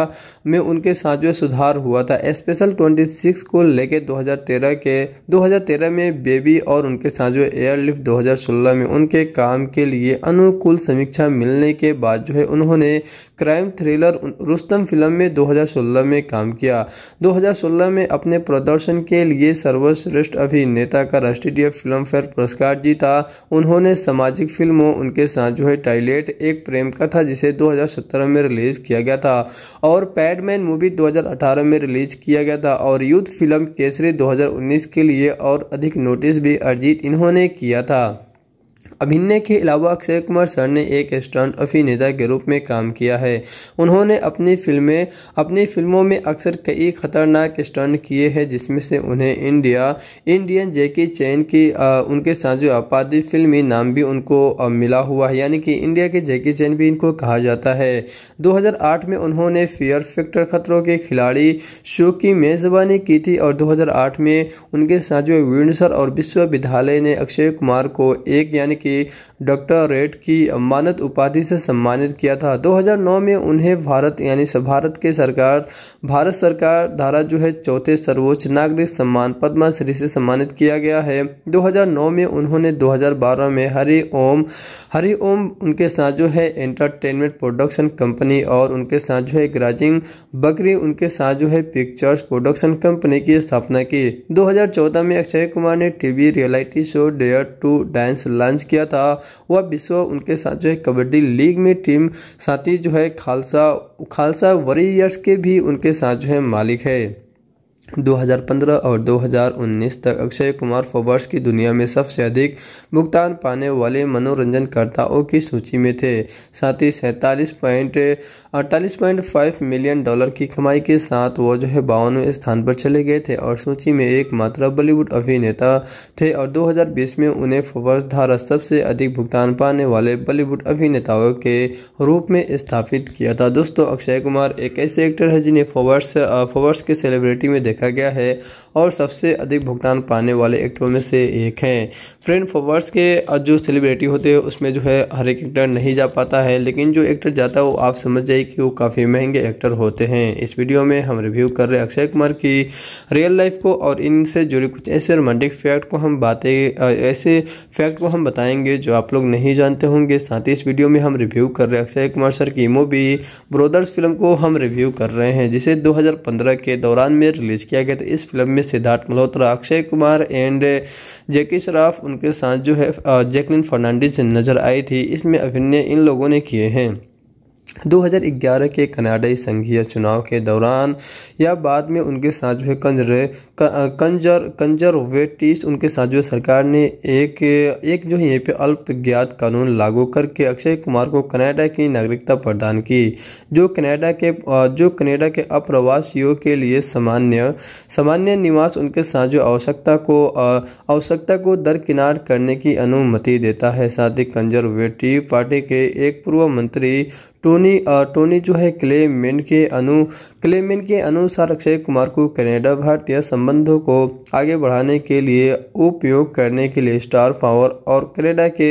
में उनके साथ जो सुधार हुआ था स्पेशल 26 को लेकर 2013 के 2013 में बेबी और उनके साथ जो एयरलिफ्ट 2016 में उनके काम के लिए अनुकूल समीक्षा मिलने के बाद जो है उन्होंने क्राइम थ्रिलर रुस्तम फिल्म में 2016 में काम किया 2016 2017 में अपने प्रदर्शन के लिए सर्वश्रेष्ठ अभिनेता का राष्ट्रीय फिल्म फेयर पुरस्कार जीता उन्होंने सामाजिक फिल्मों उनके साथ जो है टाइलेट एक प्रेम कथा जिसे 2017 में रिलीज किया गया था और पैडमैन मूवी 2018 में रिलीज किया गया था और यूथ फिल्म केसरी 2019 के लिए और अधिक नोटिस भी अर्जित इन्होंने किया था अभिनय के अलावा अक्षय कुमार सर ने एक स्टंट अभिनेता के रूप में काम किया है उन्होंने अपनी फिल्में अपनी फिल्मों में अक्सर कई खतरनाक स्टंट किए हैं जिसमें से उन्हें इंडिया इंडियन जैकी चैन की आ, उनके साथ जो आपादी फिल्मी नाम भी उनको आ, मिला हुआ है यानी कि इंडिया के जैकी चैन भी इनको कहा जाता है दो में उन्होंने फियर फैक्टर खतरों के खिलाड़ी शो की मेज़बानी की थी और दो में उनके साथ जो विंडसर और विश्वविद्यालय ने अक्षय कुमार को एक यानी कि के डॉक्टरेट की मानद उपाधि से सम्मानित किया था 2009 में उन्हें भारत यानी भारत के सरकार भारत सरकार द्वारा जो है चौथे सर्वोच्च नागरिक सम्मान पद्मश्री से सम्मानित किया गया है 2009 में उन्होंने 2012 में हरि ओम हरि ओम उनके साथ जो है एंटरटेनमेंट प्रोडक्शन कंपनी और उनके साथ जो है ग्राजिंग बकरी उनके साथ जो है पिक्चर्स प्रोडक्शन कंपनी की स्थापना की 2014 में अक्षय कुमार ने TV reality show dare to dance launch किया किया था वह विश्व उनके साथ जो है कबड्डी लीग में टीम साथी जो है खालसा खालसा वॉरियर्स के भी उनके साथ जो है मालिक है 2015 और 2019 तक अक्षय कुमार फोबर्स की दुनिया में सबसे अधिक भुगतान पाने वाले मनोरंजनकर्ताओं की सूची में थे साथ ही सैंतालीस पॉइंट अड़तालीस मिलियन डॉलर की कमाई के साथ वो जो है बावनवे स्थान पर चले गए थे और सूची में एकमात्र बॉलीवुड अभिनेता थे और 2020 में उन्हें फोर्ब्स धारा सबसे अधिक भुगतान पाने वाले बॉलीवुड अभिनेताओं के रूप में स्थापित किया था दोस्तों अक्षय कुमार एक ऐसे एक्टर है जिन्हें फोवर्स फोवर्स के सेलिब्रिटी में देखा गया है और सबसे अधिक भुगतान पाने वाले एक्टरों में से एक हैं फ्रेंड फॉरवर्ड्स के जो सेलिब्रिटी होते हैं उसमें जो है हर एक एक्टर नहीं जा पाता है लेकिन जो एक्टर जाता है वो आप समझ जाइए कि वो काफ़ी महंगे एक्टर होते हैं इस वीडियो में हम रिव्यू कर रहे हैं अक्षय कुमार की रियल लाइफ को और इनसे जुड़े कुछ ऐसे रोमांटिक फैक्ट को हम बातें ऐसे फैक्ट को हम बताएंगे जो आप लोग नहीं जानते होंगे साथ ही इस वीडियो में हम रिव्यू कर रहे हैं अक्षय कुमार सर की मूवी ब्रोदर्स फिल्म को हम रिव्यू कर रहे हैं जिसे दो के दौरान में रिलीज किया गया था इस फिल्म में सिद्धार्थ मल्होत्रा अक्षय कुमार एंड जैकी श्राफ उनके साथ जो है जैकलिन uh, फर्नांडिस नजर आई थी इसमें अभिनय इन लोगों ने किए हैं 2011 के कनाडाई संघीय चुनाव के दौरान या बाद में उनके साथ जो है कंजर कंजर उनके साथ जो है सरकार ने एक एक जो है यहाँ पे अल्पज्ञात कानून लागू करके अक्षय कुमार को कनाडा की नागरिकता प्रदान की जो कनाडा के जो कनाडा के अप्रवासियों के लिए सामान्य सामान्य निवास उनके साथ जो आवश्यकता को आवश्यकता को दरकिनार करने की अनुमति देता है साथ ही कंजरवेटिव पार्टी के एक पूर्व मंत्री टोनी टोनी uh, जो है क्लेमेंट के अनु क्लेमेंट के अनुसार अक्षय कुमार को कनाडा भारतीय संबंधों को आगे बढ़ाने के लिए उपयोग करने के लिए स्टार पावर और कनाडा के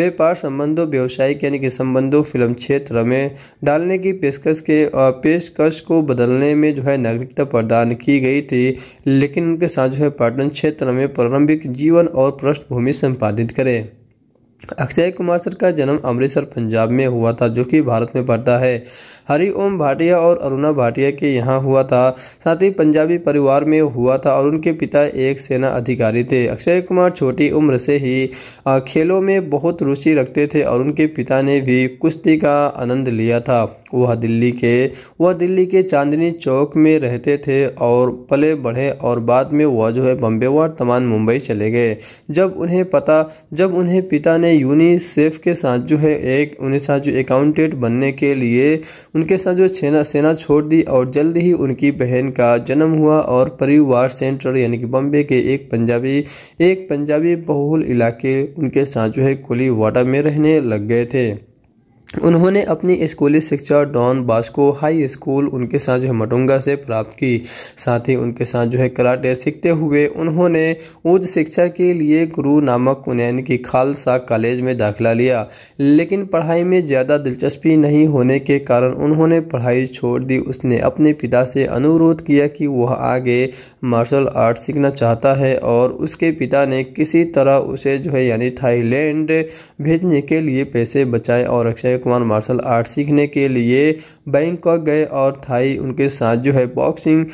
व्यापार संबंधों व्यवसायिक यानी कि संबंधों फिल्म क्षेत्र में डालने की पेशकश के uh, पेशकश को बदलने में जो है नागरिकता प्रदान की गई थी लेकिन उनके साथ जो है पर्यटन क्षेत्र में प्रारंभिक जीवन और पृष्ठभूमि संपादित करें अक्षय कुमार सर का जन्म अमृतसर पंजाब में हुआ था जो कि भारत में पड़ता है हरिओम भाटिया और अरुणा भाटिया के यहाँ हुआ था साथ ही पंजाबी परिवार में हुआ था और उनके पिता एक सेना अधिकारी थे अक्षय कुमार छोटी उम्र से ही खेलों में बहुत रुचि रखते थे और उनके पिता ने भी कुश्ती का आनंद लिया था वह दिल्ली के वह दिल्ली के चांदनी चौक में रहते थे और पले बढ़े और बाद में वह जो है बम्बे व तमान मुंबई चले गए जब उन्हें पता जब उन्हें पिता ने यूनिसेफ के साथ जो है एक उन्हें साथ जो अकाउंटेंट बनने के लिए उनके साथ जो सेना सेना छोड़ दी और जल्द ही उनकी बहन का जन्म हुआ और परिवार सेंटर यानी कि बम्बे के एक पंजाबी एक पंजाबी बहुल इलाके उनके साथ जो है कोली वाडा में रहने लग गए थे उन्होंने अपनी स्कूली शिक्षा डॉन बास्को हाई स्कूल उनके साथ जो है मटुंगा से प्राप्त की साथ ही उनके साथ जो है कराटे सीखते हुए उन्होंने उच्च शिक्षा के लिए गुरु नामक यानी की खालसा कॉलेज में दाखिला लिया लेकिन पढ़ाई में ज़्यादा दिलचस्पी नहीं होने के कारण उन्होंने पढ़ाई छोड़ दी उसने अपने पिता से अनुरोध किया कि वह आगे मार्शल आर्ट सीखना चाहता है और उसके पिता ने किसी तरह उसे जो है यानी थाईलैंड भेजने के लिए पैसे बचाए और अक्षय ताइक्वान मार्शल आर्ट सीखने के लिए बैंकॉक गए और थाई उनके साथ जो है बॉक्सिंग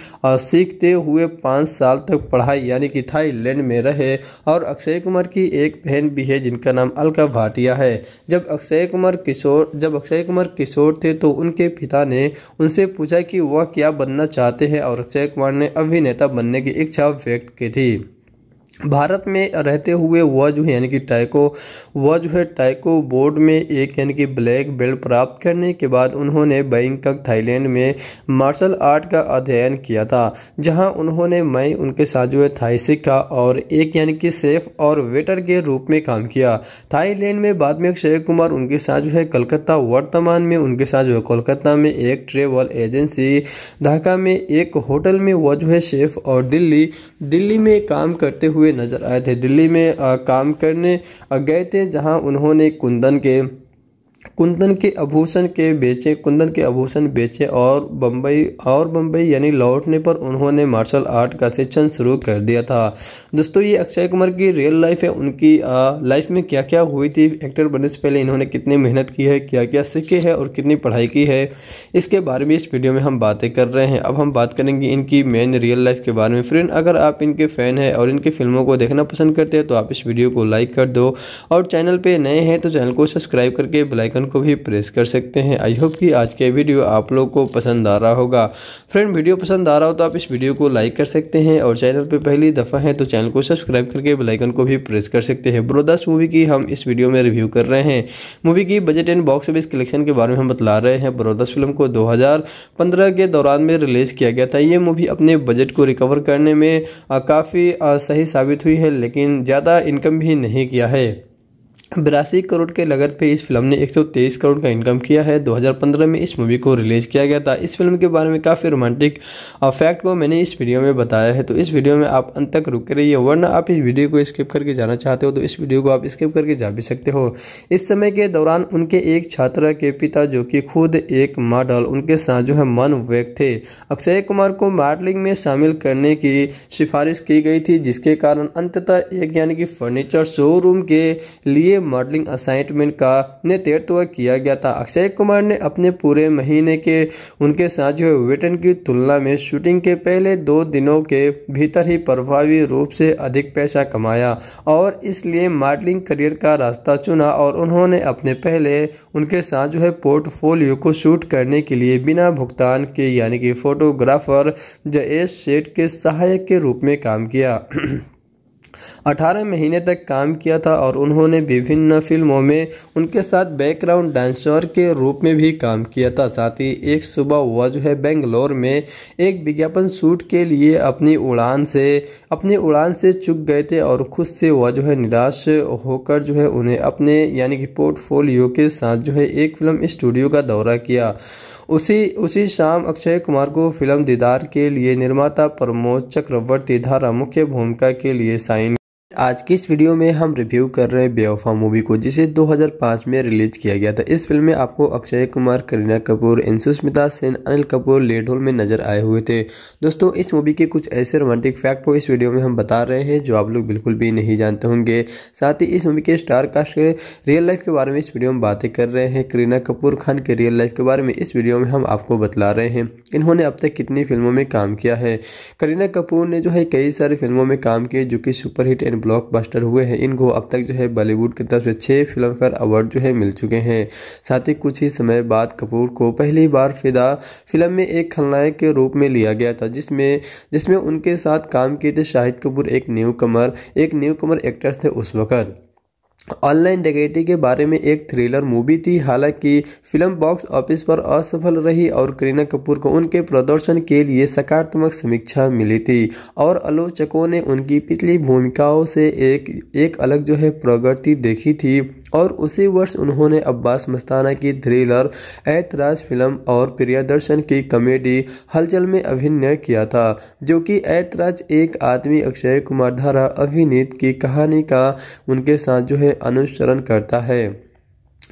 सीखते हुए पाँच साल तक पढ़ाई यानी कि थाईलैंड में रहे और अक्षय कुमार की एक बहन भी है जिनका नाम अलका भाटिया है जब अक्षय कुमार किशोर जब अक्षय कुमार किशोर थे तो उनके पिता ने उनसे पूछा कि वह क्या बनना चाहते हैं और अक्षय कुमार ने अभिनेता बनने की इच्छा व्यक्त की थी भारत में रहते हुए वह जो है यानी कि टाइको वह जो है टाइको बोर्ड में एक यानी कि ब्लैक बेल्ट प्राप्त करने के बाद उन्होंने बैंकॉक थाईलैंड में मार्शल आर्ट का अध्ययन किया था जहां उन्होंने मई उनके साथ जो है थाई सीखा और एक यानी कि सेफ और वेटर के रूप में काम किया थाईलैंड में बाद में अक्षय कुमार उनके साथ जो है कलकत्ता वर्तमान में उनके साथ जो है कोलकाता में एक ट्रेवल एजेंसी ढाका में एक होटल में वह जो है शेफ और दिल्ली दिल्ली में काम करते हुए नजर आए थे दिल्ली में काम करने गए थे जहां उन्होंने कुंदन के कुंदन के आभूषण के बेचे कुंदन के आभूषण बेचे और बम्बई और बम्बई यानी लौटने पर उन्होंने मार्शल आर्ट का शिक्षण शुरू कर दिया था दोस्तों ये अक्षय कुमार की रियल लाइफ है उनकी लाइफ में क्या क्या हुई थी एक्टर बनने से पहले इन्होंने कितनी मेहनत की है क्या क्या सीखे है और कितनी पढ़ाई की है इसके बारे में इस वीडियो में हम बातें कर रहे हैं अब हम बात करेंगे इनकी मेन रियल लाइफ के बारे में फ्रेंड अगर आप इनके फ़ैन हैं और इनकी फिल्मों को देखना पसंद करते हैं तो आप इस वीडियो को लाइक कर दो और चैनल पर नए हैं तो चैनल को सब्सक्राइब करके बेलाइकन को भी प्रेस कर सकते हैं आई होप कि आज का वीडियो आप लोग को पसंद आ रहा होगा फ्रेंड वीडियो पसंद आ रहा हो तो आप इस वीडियो को लाइक कर सकते हैं और चैनल पर पहली दफ़ा है तो चैनल को सब्सक्राइब करके बेलाइकन को भी प्रेस कर सकते हैं ब्रोदास मूवी की हम इस वीडियो में रिव्यू कर रहे हैं मूवी की budget and box office collection के बारे में हम बतला रहे हैं ब्रोदास फिल्म को दो के दौरान में रिलीज़ किया गया था ये मूवी अपने बजट को रिकवर करने में काफ़ी सही साबित हुई है लेकिन ज़्यादा इनकम भी नहीं किया है बिरासी करोड़ के लगत पे इस फिल्म ने 123 करोड़ का इनकम किया है 2015 में इस मूवी को रिलीज किया गया था इस फिल्म के बारे में काफ़ी रोमांटिक फैक्ट को मैंने इस वीडियो में बताया है तो इस वीडियो में आप अंत तक रुके रहिए वरना आप इस वीडियो को स्किप करके जाना चाहते हो तो इस वीडियो को आप स्किप करके जा भी सकते हो इस समय के दौरान उनके एक छात्रा के पिता जो कि खुद एक मॉडल उनके साथ जो है मन व्यक्त थे अक्षय कुमार को मॉडलिंग में शामिल करने की सिफारिश की गई थी जिसके कारण अंततः एक यानी कि फर्नीचर शोरूम के लिए मॉडलिंग असाइनमेंट का नेतृत्व किया गया था अक्षय कुमार ने अपने पूरे महीने के उनके साथ जो है की तुलना में शूटिंग के पहले दो दिनों के भीतर ही प्रभावी रूप से अधिक पैसा कमाया और इसलिए मॉडलिंग करियर का रास्ता चुना और उन्होंने अपने पहले उनके साथ जो है पोर्टफोलियो को शूट करने के लिए बिना भुगतान के यानी कि फोटोग्राफर जयेश सेठ के सहायक के रूप में काम किया 18 महीने तक काम किया था और उन्होंने विभिन्न फिल्मों में उनके साथ बैकग्राउंड डांसर के रूप में भी काम किया था साथ ही एक सुबह वह जो है बेंगलोर में एक विज्ञापन शूट के लिए अपनी उड़ान से अपनी उड़ान से चुक गए थे और खुद से वह जो है निराश होकर जो है उन्हें अपने यानी कि पोर्टफोलियो के साथ जो है एक फिल्म स्टूडियो का दौरा किया उसी उसी शाम अक्षय कुमार को फिल्म दीदार के लिए निर्माता प्रमोद चक्रवर्ती धारा मुख्य भूमिका के लिए साइन आज की इस वीडियो में हम रिव्यू कर रहे हैं बेवफा मूवी को जिसे 2005 में रिलीज किया गया था इस फिल्म में आपको अक्षय कुमार करीना कपूर इंसुस्मिता सेन अनिल कपूर लेडोल में नजर आए हुए थे दोस्तों इस मूवी के कुछ ऐसे रोमांटिक फैक्ट को इस वीडियो में हम बता रहे हैं जो आप लोग बिल्कुल भी नहीं जानते होंगे साथ ही इस मूवी के स्टारकास्ट के रियल लाइफ के बारे में इस वीडियो में बातें कर रहे हैं करीना कपूर खान के रियल लाइफ के बारे में इस वीडियो में हम आपको बतला रहे हैं इन्होंने अब तक कितनी फिल्मों में काम किया है करीना कपूर ने जो है कई सारी फिल्मों में काम किए जो कि सुपरहिट एंड ब्लॉकबस्टर हुए हैं इनको अब तक जो है बॉलीवुड की तरफ से छः फिल्म फेयर अवार्ड जो है मिल चुके हैं साथ ही कुछ ही समय बाद कपूर को पहली बार फिदा फिल्म में एक खलनायक के रूप में लिया गया था जिसमें जिसमें उनके साथ काम किए थे शाहिद कपूर एक न्यू कमर एक न्यू कमर एक्टर्स थे उस वक्त ऑनलाइन डकैती के बारे में एक थ्रिलर मूवी थी हालांकि फिल्म बॉक्स ऑफिस पर असफल रही और करीना कपूर को उनके प्रदर्शन के लिए सकारात्मक समीक्षा मिली थी और आलोचकों ने उनकी पिछली भूमिकाओं से एक एक अलग जो है प्रगति देखी थी और उसी वर्ष उन्होंने अब्बास मस्ताना की थ्रिलर ऐतराज फिल्म और प्रियादर्शन की कॉमेडी हलचल में अभिनय किया था जो कि ऐतराज एक आदमी अक्षय कुमार धारा अभिनीत की कहानी का उनके साथ जो है अनुसरण करता है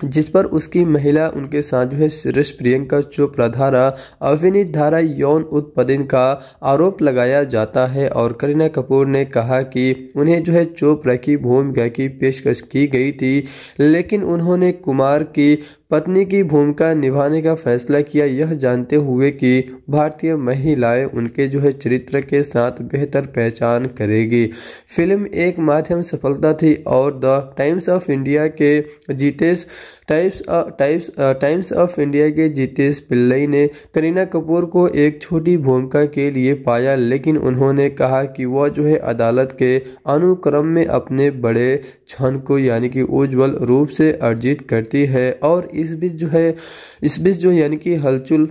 जिस पर उसकी महिला उनके साथ जो है सुरेश प्रियंका चोपड़ा धारा अभिनीत धारा यौन उत्पादन का आरोप लगाया जाता है और करीना कपूर ने कहा कि उन्हें जो है चोपड़ा की भूमिका की पेशकश की गई थी लेकिन उन्होंने कुमार की पत्नी की भूमिका निभाने का फैसला किया यह जानते हुए कि भारतीय महिलाएं उनके जो है चरित्र के साथ बेहतर पहचान करेगी फिल्म एक माध्यम सफलता थी और द टाइम्स ऑफ इंडिया के Jitesh Times Times Times of India के जितेश पिल्लई ने करीना कपूर को एक छोटी भूमिका के लिए पाया लेकिन उन्होंने कहा कि वह जो है अदालत के अनुक्रम में अपने बड़े क्षण को यानी कि उज्जवल रूप से अर्जित करती है और इस बीच जो है इस बीच जो यानी कि हलचुल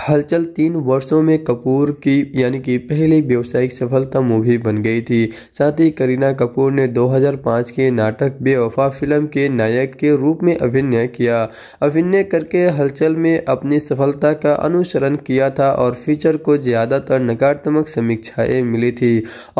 हलचल तीन वर्षों में कपूर की यानी कि पहली व्यावसायिक सफलता मूवी बन गई थी साथ ही करीना कपूर ने 2005 के नाटक बेवफा फिल्म के नायक के रूप में अभिनय किया अभिनय करके हलचल में अपनी सफलता का अनुसरण किया था और फीचर को ज़्यादातर नकारात्मक समीक्षाएं मिली थी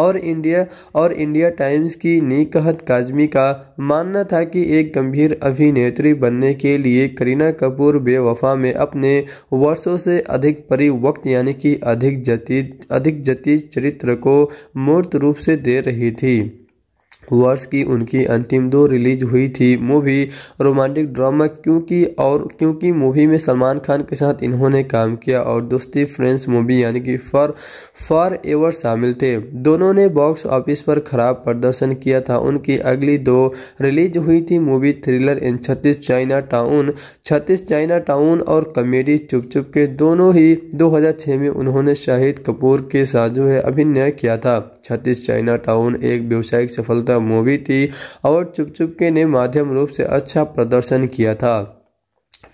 और इंडिया और इंडिया टाइम्स की निकहत काजमी का मानना था कि एक गंभीर अभिनेत्री बनने के लिए करीना कपूर बेवफा में अपने वर्षों से अधिक परिवक्त यानी कि अधिक जतीत अधिक जतीत चरित्र को मूर्त रूप से दे रही थी वर्ष की उनकी अंतिम दो रिलीज हुई थी मूवी रोमांटिक ड्रामा क्योंकि और क्योंकि मूवी में सलमान खान के साथ इन्होंने काम किया और दोस्ती फ्रेंड्स मूवी यानी कि फॉर फॉर एवर शामिल थे दोनों ने बॉक्स ऑफिस पर खराब प्रदर्शन किया था उनकी अगली दो रिलीज हुई थी मूवी थ्रिलर इन छत्तीस चाइना टाउन छत्तीस चाइना टाउन और कॉमेडी चुप चुप के दोनों ही दो में उन्होंने शाहिद कपूर के साथ जो है अभिनय किया था छत्तीस चाइना टाउन एक व्यावसायिक सफलता मात्रा मूवी थी और चुप चुपके ने माध्यम रूप से अच्छा प्रदर्शन किया था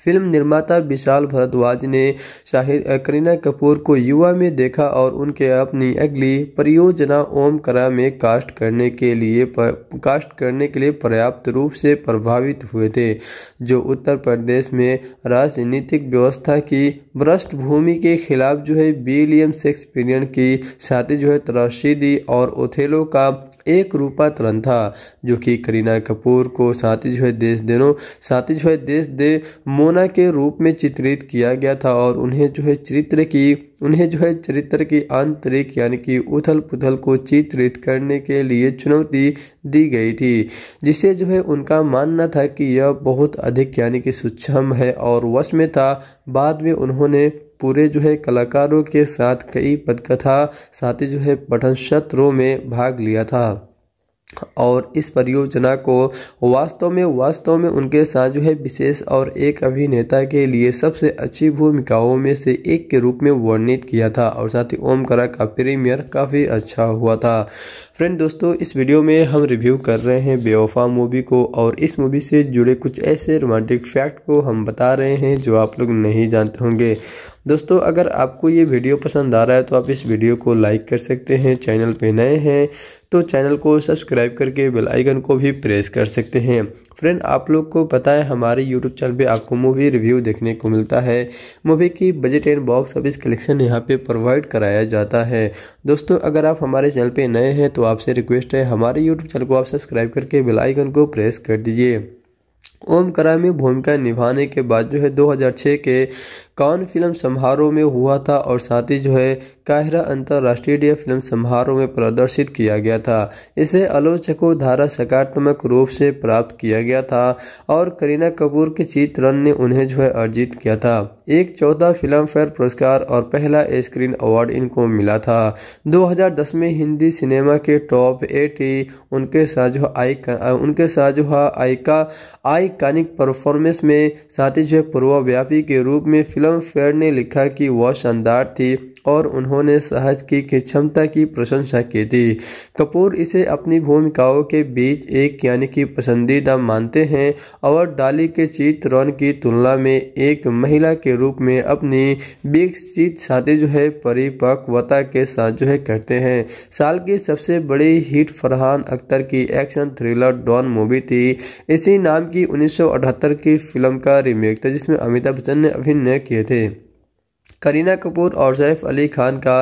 फिल्म निर्माता विशाल भरद्वाज ने शाहिद करीना कपूर को युवा में देखा और उनके अपनी अगली परियोजना ओम करा में कास्ट करने के लिए कास्ट करने के लिए पर्याप्त रूप से प्रभावित हुए थे जो उत्तर प्रदेश में राजनीतिक व्यवस्था की पृष्ठभूमि के खिलाफ जो है विलियम शेक्सपियन की साथी जो है त्रासदी और ओथेलो का एक तरन था जो कि करीना कपूर को साथी जो है देश देनो साथी जो है देश दे मोना के रूप में चित्रित किया गया था और उन्हें जो है चरित्र की उन्हें जो है चरित्र की आंतरिक यानी कि उथल पुथल को चित्रित करने के लिए चुनौती दी गई थी जिसे जो है उनका मानना था कि यह बहुत अधिक यानी कि सूक्ष्म है और वश में था बाद में उन्होंने पूरे जो है कलाकारों के साथ कई पदकथा साथ ही जो है पठन सत्रों में भाग लिया था और इस परियोजना को वास्तव में वास्तव में उनके साथ जो है विशेष और एक अभिनेता के लिए सबसे अच्छी भूमिकाओं में से एक के रूप में वर्णित किया था और साथ ही ओमकरा का प्रीमियर काफ़ी अच्छा हुआ था फ्रेंड दोस्तों इस वीडियो में हम रिव्यू कर रहे हैं बेवफा मूवी को और इस मूवी से जुड़े कुछ ऐसे रोमांटिक फैक्ट को हम बता रहे हैं जो आप लोग नहीं जानते होंगे दोस्तों अगर आपको ये वीडियो पसंद आ रहा है तो आप इस वीडियो को लाइक कर सकते हैं चैनल पे नए हैं तो चैनल को सब्सक्राइब करके बेल आइकन को भी प्रेस कर सकते हैं फ्रेंड आप लोग को पता है हमारे यूट्यूब चैनल पे आपको मूवी रिव्यू देखने को मिलता है मूवी की budget and box office collection यहाँ पे प्रोवाइड कराया जाता है दोस्तों अगर आप हमारे चैनल पे नए हैं तो आपसे रिक्वेस्ट है हमारे यूट्यूब चैनल को आप सब्सक्राइब करके बेल आइकन को प्रेस कर दीजिए ओम करा में भूमिका निभाने के बाद जो है 2006 के कौन फिल्म समारोह में हुआ था और साथ ही जो है काहिरा अंतर्राष्ट्रीय फिल्म समारोह में प्रदर्शित किया गया था इसे आलोचकों धारा सकारात्मक रूप से प्राप्त किया गया था और करीना कपूर के चित्रण ने उन्हें जो है अर्जित किया था एक चौदह फिल्म फेयर पुरस्कार और पहला स्क्रीन अवार्ड इनको मिला था 2010 में हिंदी सिनेमा के टॉप एटी उनके साथ जो आइका उनके साथ जो है आइका आइकानिक परफॉर्मेंस में साथ ही जो है पूर्वव्यापी के रूप में फिल्म विलियम फेयर ने लिखा कि वह शानदार थी और उन्होंने सहज की क्षमता की प्रशंसा की थी कपूर इसे अपनी भूमिकाओं के बीच एक यानी कि पसंदीदा मानते हैं और डाली के चित्रौन की तुलना में एक महिला के रूप में अपनी चीत शादी जो है परिपक्वता के साथ जो है करते हैं साल की सबसे बड़ी हिट फरहान अख्तर की एक्शन थ्रिलर डॉन मूवी थी इसी नाम की उन्नीस की फिल्म का रीमेक था जिसमें अमिताभ बच्चन ने अभिनय किए थे करीना कपूर और सैफ अली खान का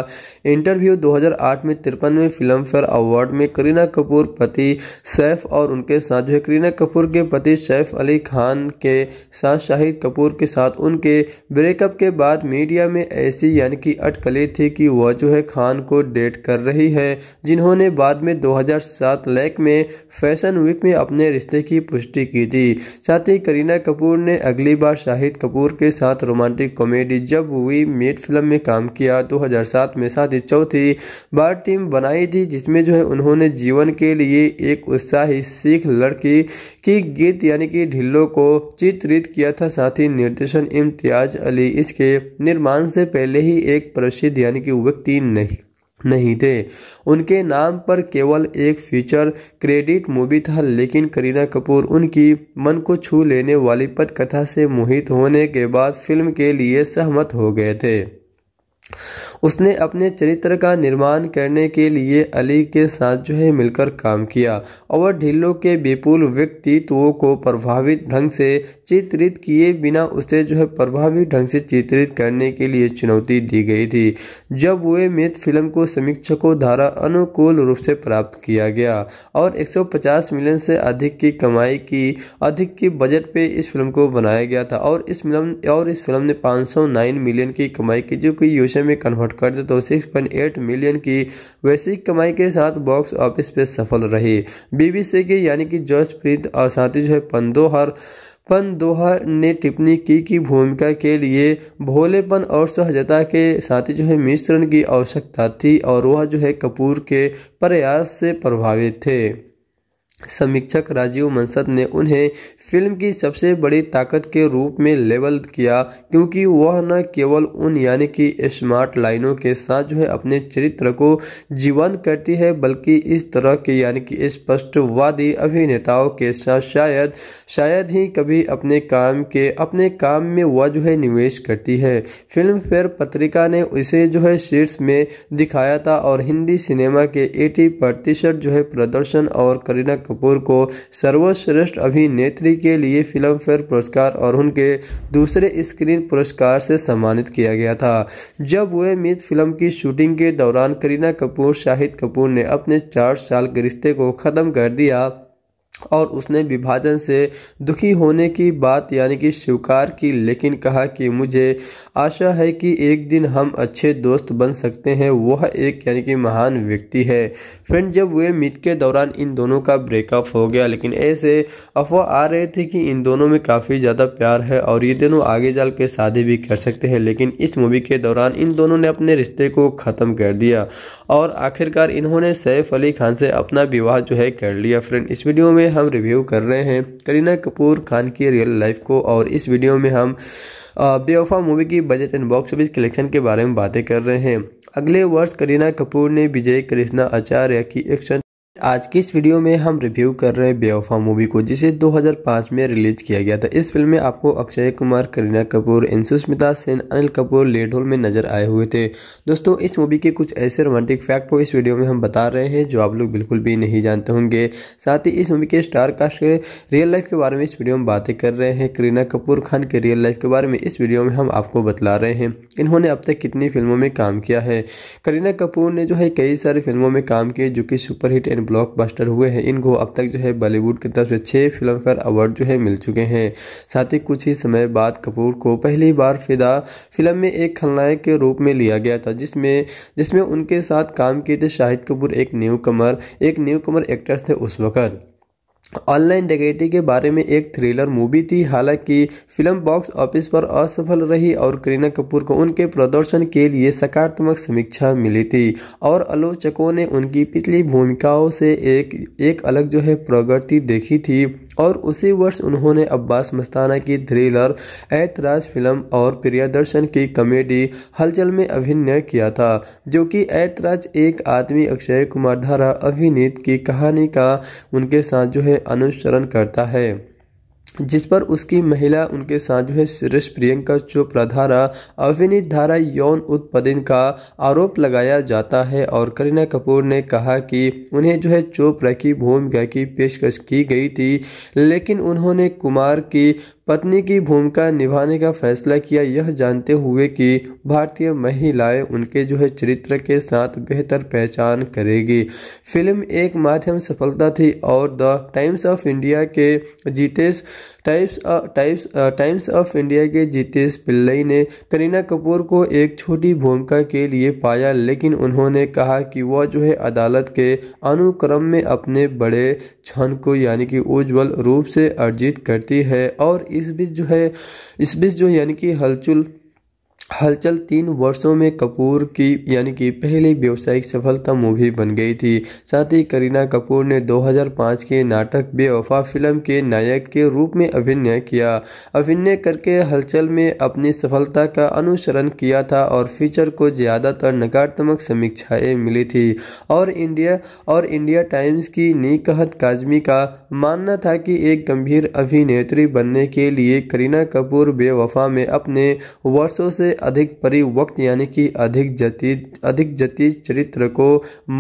इंटरव्यू 2008 में तिरपनवें फिल्म फेयर अवार्ड में करीना कपूर पति सैफ और उनके साथ जो है करीना कपूर के पति सैफ अली खान के साथ शाहिद कपूर के साथ उनके ब्रेकअप के बाद मीडिया में ऐसी यानी कि अटकली थी कि वह जो है खान को डेट कर रही है जिन्होंने बाद में दो लैक में फैशन वीक में अपने रिश्ते की पुष्टि की थी साथ ही करीना कपूर ने अगली बार शाहिद कपूर के साथ रोमांटिक कॉमेडी जब हुई हुई मेट फिल्म में काम किया 2007 में साथ ही चौथी बार टीम बनाई थी जिसमें जो है उन्होंने जीवन के लिए एक उत्साही सिख लड़की की गीत यानी कि ढिल्लो को चित्रित किया था साथ ही निर्देशन इम्तियाज अली इसके निर्माण से पहले ही एक प्रसिद्ध यानी कि व्यक्ति नहीं नहीं थे उनके नाम पर केवल एक फीचर क्रेडिट मूवी था लेकिन करीना कपूर उनकी मन को छू लेने वाली पटकथा से मोहित होने के बाद फिल्म के लिए सहमत हो गए थे उसने अपने चरित्र का निर्माण करने के लिए अली के साथ जो है मिलकर काम किया और ढिल्लो के विपुल व्यक्तित्व को प्रभावित ढंग से चित्रित किए बिना उसे जो है प्रभावी ढंग से चित्रित करने के लिए चुनौती दी गई थी जब वे मृत फिल्म को समीक्षकों द्वारा अनुकूल रूप से प्राप्त किया गया और 150 मिलियन से अधिक की कमाई की अधिक की बजट पे इस फिल्म को बनाया गया था और इस फिल्म और इस फिल्म ने 509 मिलियन की कमाई की जो कि यूशे में कन्वर्ट नोट कर दे तो एट मिलियन की वैश्विक कमाई के साथ बॉक्स ऑफिस पे सफल रही बीबीसी के यानी कि जसप्रीत और साथ ही जो है पंदोहर पन दोहर ने टिप्पणी की कि भूमिका के लिए भोलेपन और सहजता के साथ जो है मिश्रण की आवश्यकता थी और वह जो है कपूर के प्रयास से प्रभावित थे समीक्षक राजीव मंसद ने उन्हें फिल्म की सबसे बड़ी ताकत के रूप में लेबल किया क्योंकि वह न केवल उन यानी कि स्मार्ट लाइनों के साथ जो है अपने चरित्र को जीवंत करती है बल्कि इस तरह के यानी कि स्पष्टवादी अभिनेताओं के साथ शायद शायद ही कभी अपने काम के अपने काम में वह जो है निवेश करती है फिल्म फेयर पत्रिका ने उसे जो है शीर्ष में दिखाया था और हिंदी सिनेमा के एटी प्रतिशत जो है प्रदर्शन और करीना कपूर को सर्वश्रेष्ठ अभिनेत्री के लिए फिल्म फेयर पुरस्कार और उनके दूसरे स्क्रीन पुरस्कार से सम्मानित किया गया था जब वे मित फिल्म की शूटिंग के दौरान करीना कपूर शाहिद कपूर ने अपने चार साल के रिश्ते को ख़त्म कर दिया और उसने विभाजन से दुखी होने की बात यानी कि स्वीकार की लेकिन कहा कि मुझे आशा है कि एक दिन हम अच्छे दोस्त बन सकते हैं वह एक यानी कि महान व्यक्ति है फ्रेंड जब वे मीट के दौरान इन दोनों का ब्रेकअप हो गया लेकिन ऐसे अफवाह आ रहे थे कि इन दोनों में काफ़ी ज़्यादा प्यार है और ये दोनों आगे जाल के शादी भी कर सकते हैं लेकिन इस मूवी के दौरान इन दोनों ने अपने रिश्ते को ख़त्म कर दिया और आखिरकार इन्होंने सैफ अली खान से अपना विवाह जो है कर लिया फ्रेंड इस वीडियो में में हम रिव्यू कर रहे हैं करीना कपूर खान की रियल लाइफ को और इस वीडियो में हम बेवफा मूवी की budget and box office collection के बारे में बातें कर रहे हैं अगले वर्ष करीना कपूर ने विजय कृष्णा आचार्य की एक्शन आज की इस वीडियो में हम रिव्यू कर रहे हैं बेवफा मूवी को जिसे 2005 में रिलीज किया गया था इस फिल्म में आपको अक्षय कुमार करीना कपूर इंसुस्मिता सेन अनिल कपूर लेडोल में नजर आए हुए थे दोस्तों इस मूवी के कुछ ऐसे रोमांटिक फैक्ट को इस वीडियो में हम बता रहे हैं जो आप लोग बिल्कुल भी नहीं जानते होंगे साथ ही इस मूवी के स्टारकास्ट के रियल लाइफ के बारे में इस वीडियो में बातें कर रहे हैं करीना कपूर खान के रियल लाइफ के बारे में इस वीडियो में हम आपको बतला रहे हैं इन्होंने अब तक कितनी फिल्मों में काम किया है करीना कपूर ने जो है कई सारी फिल्मों में काम किए जो कि सुपरहिट एंड ब्लॉकबस्टर हुए हैं इनको अब तक जो है बॉलीवुड की तरफ से छः फिल्म फेयर अवार्ड जो है मिल चुके हैं साथ ही कुछ ही समय बाद कपूर को पहली बार फिदा फिल्म में एक खलनायक के रूप में लिया गया था जिसमें जिसमें उनके साथ काम किए थे शाहिद कपूर एक न्यू कमर एक न्यू कमर एक्टर्स थे उस वक्त ऑनलाइन डकैती के बारे में एक थ्रिलर मूवी थी हालांकि फिल्म बॉक्स ऑफिस पर असफल रही और करीना कपूर को उनके प्रदर्शन के लिए सकारात्मक समीक्षा मिली थी और आलोचकों ने उनकी पिछली भूमिकाओं से एक एक अलग जो है प्रगति देखी थी और उसी वर्ष उन्होंने अब्बास मस्ताना की थ्रिलर ऐतराज फिल्म और प्रियादर्शन की कॉमेडी हलचल में अभिनय किया था जो कि ऐतराज एक आदमी अक्षय कुमार धारा अभिनीत की कहानी का उनके साथ जो है में अनुसरण करता है जिस पर उसकी महिला उनके साथ जो है सुरेश प्रियंका चोपड़ा धारा अभिनीत धारा यौन उत्पादन का आरोप लगाया जाता है और करीना कपूर ने कहा कि उन्हें जो है चोपड़ा की भूमिका की पेशकश की गई थी लेकिन उन्होंने कुमार की पत्नी की भूमिका निभाने का फैसला किया यह जानते हुए कि भारतीय महिलाएं उनके जो है चरित्र के साथ बेहतर पहचान करेगी फिल्म एक माध्यम सफलता थी और द टाइम्स ऑफ इंडिया के Jitesh Times Times Times of India के जितेश पिल्लई ने करीना कपूर को एक छोटी भूमिका के लिए पाया लेकिन उन्होंने कहा कि वह जो है अदालत के अनुक्रम में अपने बड़े क्षण को यानी कि उज्जवल रूप से अर्जित करती है और इस बीच जो है इस बीच जो यानी कि हलचुल हलचल तीन वर्षों में कपूर की यानी कि पहली व्यावसायिक सफलता मूवी बन गई थी साथ ही करीना कपूर ने 2005 के नाटक बेवफा फिल्म के नायक के रूप में अभिनय किया अभिनय करके हलचल में अपनी सफलता का अनुसरण किया था और फीचर को ज़्यादातर नकारात्मक समीक्षाएं मिली थी और इंडिया और इंडिया टाइम्स की नीकहत काजमी का मानना था कि एक गंभीर अभिनेत्री बनने के लिए करीना कपूर बेवफा में अपने वर्षों से अधिक परिवक्त यानी कि अधिक जती अधिक जती चरित्र को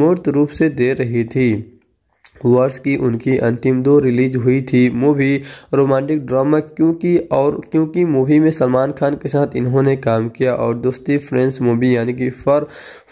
मूर्त रूप से दे रही थी वर्ष की उनकी अंतिम दो रिलीज हुई थी मूवी रोमांटिक ड्रामा क्योंकि और क्योंकि मूवी में सलमान खान के साथ इन्होंने काम किया और दोस्ती फ्रेंड्स मूवी यानी कि फॉर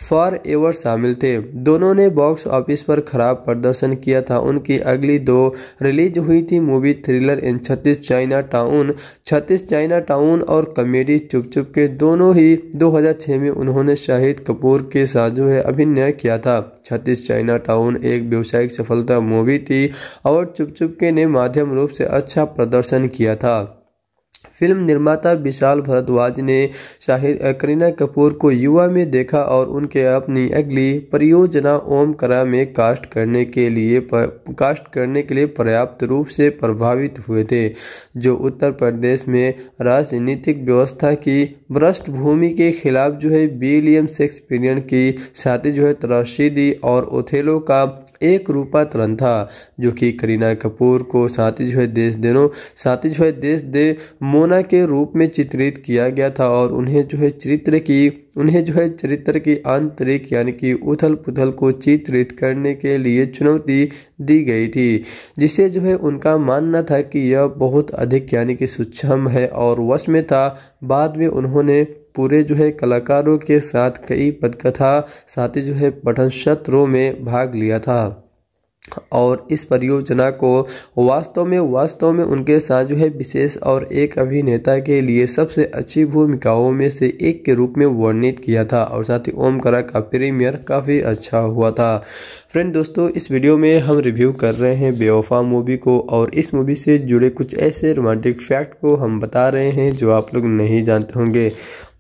फॉर एवर शामिल थे दोनों ने बॉक्स ऑफिस पर खराब प्रदर्शन किया था उनकी अगली दो रिलीज हुई थी मूवी थ्रिलर इन छत्तीस चाइना टाउन छत्तीस चाइना टाउन और कॉमेडी चुप चुप के दोनों ही दो में उन्होंने शाहिद कपूर के साथ जो है अभिनय किया था छत्तीस चाइना टाउन एक व्यावसायिक सफलता ज्यादा मूवी थी और चुपचुपके ने माध्यम रूप से अच्छा प्रदर्शन किया था फिल्म निर्माता विशाल भरद्वाज ने शाहिद करीना कपूर को युवा में देखा और उनके अपनी अगली परियोजना ओम करा में कास्ट करने के लिए कास्ट करने के लिए पर्याप्त रूप से प्रभावित हुए थे जो उत्तर प्रदेश में राजनीतिक व्यवस्था की पृष्ठभूमि के खिलाफ जो है विलियम शेक्सपियर की साथी जो है तराशी और ओथेलो का एक रूपा रन था जो कि करीना कपूर को साथी जो है देश देनो साथी जो है देश दे मोना के रूप में चित्रित किया गया था और उन्हें जो है चरित्र की उन्हें जो है चरित्र की आंतरिक यानी कि उथल पुथल को चित्रित करने के लिए चुनौती दी गई थी जिसे जो है उनका मानना था कि यह बहुत अधिक यानी कि सूक्ष्म है और वश में था बाद में उन्होंने पूरे जो है कलाकारों के साथ कई पदकथा साथ ही जो है पठन सत्रों में भाग लिया था और इस परियोजना को वास्तव में वास्तव में उनके साथ जो है विशेष और एक अभिनेता के लिए सबसे अच्छी भूमिकाओं में से एक के रूप में वर्णित किया था और साथ ही ओमकरा का प्रीमियर काफ़ी अच्छा हुआ था फ्रेंड दोस्तों इस वीडियो में हम रिव्यू कर रहे हैं बेवफा मूवी को और इस मूवी से जुड़े कुछ ऐसे रोमांटिक फैक्ट को हम बता रहे हैं जो आप लोग नहीं जानते होंगे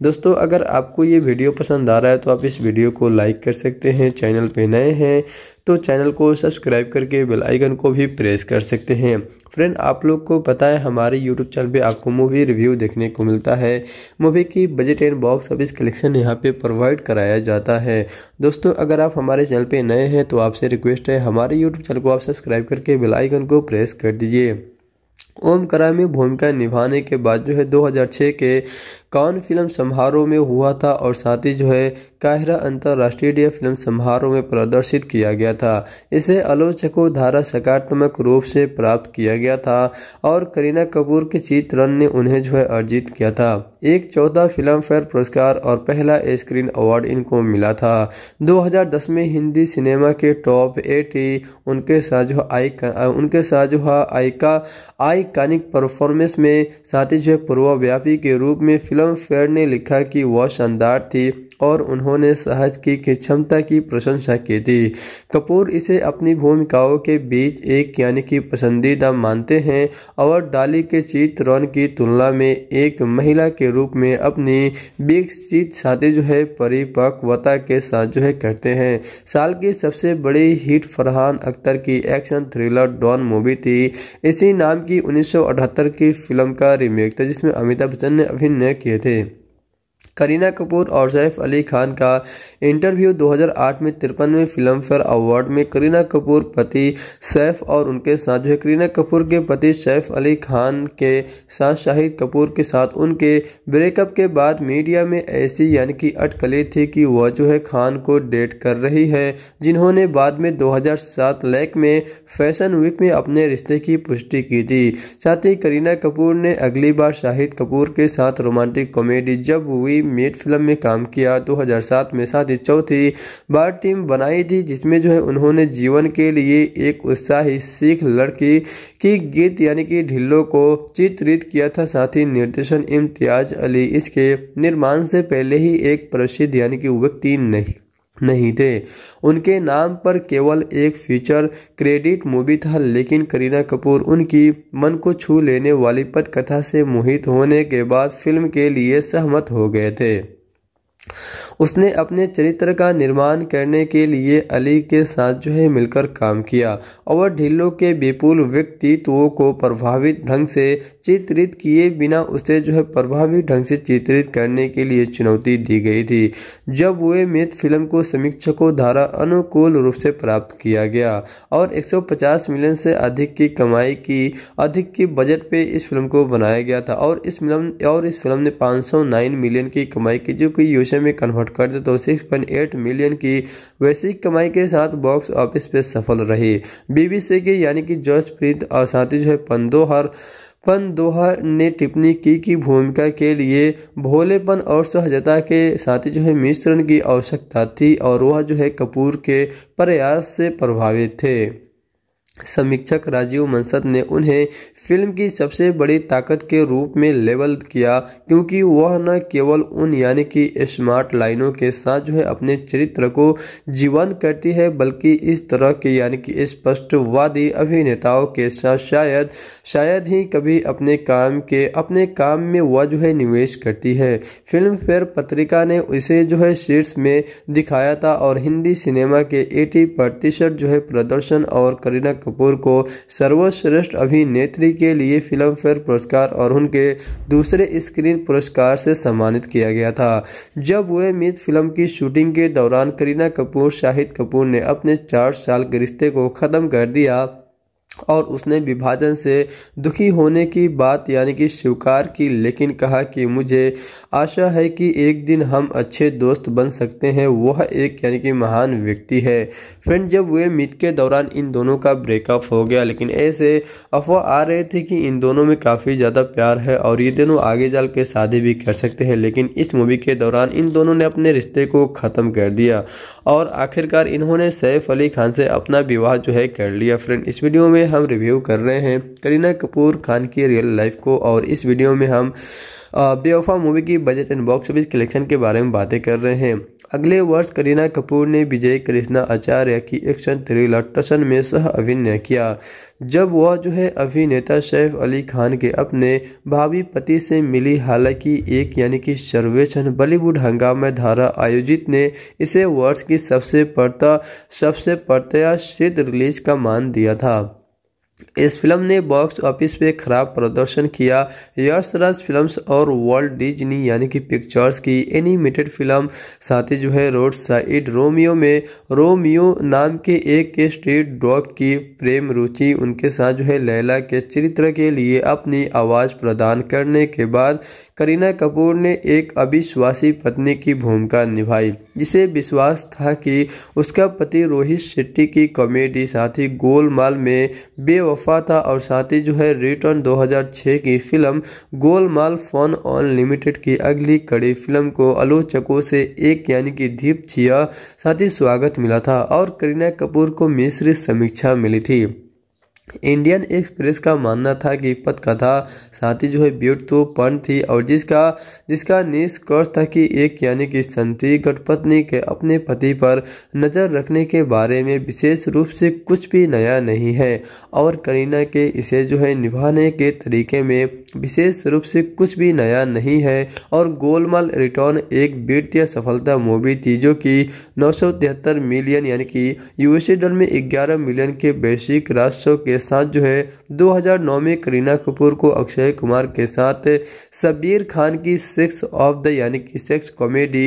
दोस्तों अगर आपको ये वीडियो पसंद आ रहा है तो आप इस वीडियो को लाइक कर सकते हैं चैनल पे नए हैं तो चैनल को सब्सक्राइब करके बेल आइकन को भी प्रेस कर सकते हैं फ्रेंड आप लोग को पता है हमारे यूट्यूब चैनल पे आपको मूवी रिव्यू देखने को मिलता है मूवी की budget and box office collection यहाँ पे प्रोवाइड कराया जाता है दोस्तों अगर आप हमारे चैनल पे नए हैं तो आपसे रिक्वेस्ट है हमारे यूट्यूब चैनल को आप सब्सक्राइब करके बेल आइकन को प्रेस कर दीजिए ओम करा में भूमिका निभाने के बाद जो है 2006 के कान फिल्म समारोह में हुआ था और साथ ही जो है काहिरा अंतर्राष्ट्रीय फिल्म समारोह में प्रदर्शित किया गया था इसे आलोचकों धारा सकारात्मक रूप से प्राप्त किया गया था और करीना कपूर के चित्रण ने उन्हें जो है अर्जित किया था एक चौथा फिल्म फेयर पुरस्कार और पहला स्क्रीन अवार्ड इनको मिला था 2010 में हिंदी सिनेमा के टॉप एटी उनके साथ जो उनके साथ जो है आइका कानिक परफॉर्मेंस में साथ ही जो है पूर्वव्यापी के रूप में फिल्म फेयर ने लिखा कि वह शानदार थी और उन्होंने सहज की क्षमता की प्रशंसा की थी कपूर इसे अपनी भूमिकाओं के बीच एक यानी कि पसंदीदा मानते हैं और डाली के चित्रण की तुलना में एक महिला के रूप में अपनी चीत शादी जो है परिपक्वता के साथ जो है करते हैं साल की सबसे बड़ी हिट फरहान अख्तर की एक्शन थ्रिलर डॉन मूवी थी इसी नाम की उन्नीस की फिल्म का रीमेक था जिसमें अमिताभ बच्चन ने अभिनय किए थे करीना कपूर और सैफ अली खान का इंटरव्यू 2008 में तिरपनवे फिल्म फेयर अवार्ड में करीना कपूर पति सैफ और उनके साथ जो है करीना कपूर के पति सैफ अली खान के साथ शाहिद कपूर के साथ उनके ब्रेकअप के बाद मीडिया में ऐसी यानी कि अटकली थी कि वह जो है खान को डेट कर रही है जिन्होंने बाद में दो लैक में फैशन वीक में अपने रिश्ते की पुष्टि की थी साथ ही करीना कपूर ने अगली बार शाहिद कपूर के साथ रोमांटिक कॉमेडी जब हुई मेड फिल्म में काम किया 2007 में साथ ही चौथी बार टीम बनाई थी जिसमें जो है उन्होंने जीवन के लिए एक उत्साही सिख लड़की की गीत यानी कि ढिल्लो को चित्रित किया था साथ ही निर्देशन इम्तियाज अली इसके निर्माण से पहले ही एक प्रसिद्ध यानी कि व्यक्ति नहीं नहीं थे उनके नाम पर केवल एक फीचर क्रेडिट मूवी था लेकिन करीना कपूर उनकी मन को छू लेने वाली पटकथा से मोहित होने के बाद फिल्म के लिए सहमत हो गए थे उसने अपने चरित्र का निर्माण करने के लिए अली के साथ जो है मिलकर काम किया और ढिल्लो के विपुल व्यक्तित्वों को प्रभावित ढंग से चित्रित किए बिना उसे जो है प्रभावी ढंग से चित्रित करने के लिए चुनौती दी गई थी जब वे मित फिल्म को समीक्षकों द्वारा अनुकूल रूप से प्राप्त किया गया और 150 मिलियन से अधिक की कमाई की अधिक की बजट पे इस फिल्म को बनाया गया था और इस फिल्म और इस फिल्म ने 509 मिलियन की कमाई की जो कि यूशे में कन्वर्ट रिकॉर्ड कर्ज तो 6.8 मिलियन की वैश्विक कमाई के साथ बॉक्स ऑफिस पे सफल रही बीबीसी के यानी कि जॉर्ज प्रीत और साथ ही जो है पंदोहर पन दोहा ने टिप्पणी की कि भूमिका के लिए भोलेपन और सहजता के साथ ही जो है मिश्रण की आवश्यकता थी और वह जो है कपूर के प्रयास से प्रभावित थे समीक्षक राजीव मंसद ने उन्हें फिल्म की सबसे बड़ी ताकत के रूप में लेबल किया क्योंकि वह न केवल उन यानी कि स्मार्ट लाइनों के साथ जो है अपने चरित्र को जीवंत करती है बल्कि इस तरह के यानी कि स्पष्टवादी अभिनेताओं के साथ शायद शायद ही कभी अपने काम के अपने काम में वह जो है निवेश करती है फिल्म फेयर पत्रिका ने उसे जो है शीर्ष में दिखाया था और हिंदी सिनेमा के एटी प्रतिशत जो है प्रदर्शन और करीना कपूर को सर्वश्रेष्ठ अभिनेत्री के लिए फिल्म फेयर पुरस्कार और उनके दूसरे स्क्रीन पुरस्कार से सम्मानित किया गया था जब वे मित फिल्म की शूटिंग के दौरान करीना कपूर शाहिद कपूर ने अपने चार साल के रिश्ते को ख़त्म कर दिया और उसने विभाजन से दुखी होने की बात यानी कि स्वीकार की लेकिन कहा कि मुझे आशा है कि एक दिन हम अच्छे दोस्त बन सकते हैं वह एक यानी कि महान व्यक्ति है फ्रेंड जब वे मीट के दौरान इन दोनों का ब्रेकअप हो गया लेकिन ऐसे अफवाह आ रहे थे कि इन दोनों में काफ़ी ज़्यादा प्यार है और ये दोनों आगे चल के शादी भी कर सकते हैं लेकिन इस मूवी के दौरान इन दोनों ने अपने रिश्ते को ख़त्म कर दिया और आखिरकार इन्होंने सैफ अली खान से अपना विवाह जो है कर लिया फ्रेंड इस वीडियो में हम रिव्यू कर रहे हैं करीना कपूर खान की रियल लाइफ को और इस वीडियो में हम बेवफा मूवी की budget and box office collection के बारे में बातें कर रहे हैं अगले वर्ष करीना कपूर ने विजय कृष्णा आचार्य की एक्शन थ्रिलर टसन में सह अभिनय किया जब वह जो है अभिनेता सैफ अली खान के अपने भावी पति से मिली हालांकि एक यानी कि सर्वेक्षण बॉलीवुड हंगामा धारा आयोजित ने इसे वर्ष की सबसे पड़ता सबसे प्रत्याशित रिलीज का मान दिया था इस फिल्म ने बॉक्स ऑफिस पे खराब प्रदर्शन किया यशराज फिल्म्स और वर्ल्ड डिज्नी यानी कि पिक्चर्स की एनिमेटेड फिल्म साथ ही जो है रोड साइड रोमियो में रोमियो नाम के एक स्ट्रीट डॉग की प्रेम रुचि उनके साथ जो है लैला के चरित्र के लिए अपनी आवाज़ प्रदान करने के बाद करीना कपूर ने एक अविश्वासी पत्नी की भूमिका निभाई जिसे विश्वास था कि उसका पति रोहित शेट्टी की कॉमेडी साथ ही गोलमाल में बे वफा था और साथ ही जो है रिटर्न 2006 की फिल्म गोलमाल ऑन अनलिमिटेड की अगली कड़ी फिल्म को आलोचकों से एक यानी कि दीप छिया साथ ही स्वागत मिला था और करीना कपूर को मिश्रित समीक्षा मिली थी इंडियन एक्सप्रेस का मानना था कि पथकथा साथी जो है व्युत्वपन्न थी और जिसका जिसका निष्कर्ष था कि एक यानी कि संति गठपत्नी के अपने पति पर नज़र रखने के बारे में विशेष रूप से कुछ भी नया नहीं है और करीना के इसे जो है निभाने के तरीके में विशेष रूप से कुछ भी नया नहीं है और गोलमाल रिटर्न एक वित्तीय सफलता मूवी थी जो कि नौ मिलियन यानी कि यूएसए डॉलर में ग्यारह मिलियन के वैश्विक राष्ट्रों के के साथ जो है 2009 में करीना कपूर को अक्षय कुमार के साथ सबीर खान की सेक्स ऑफ द यानी कि सेक्स कॉमेडी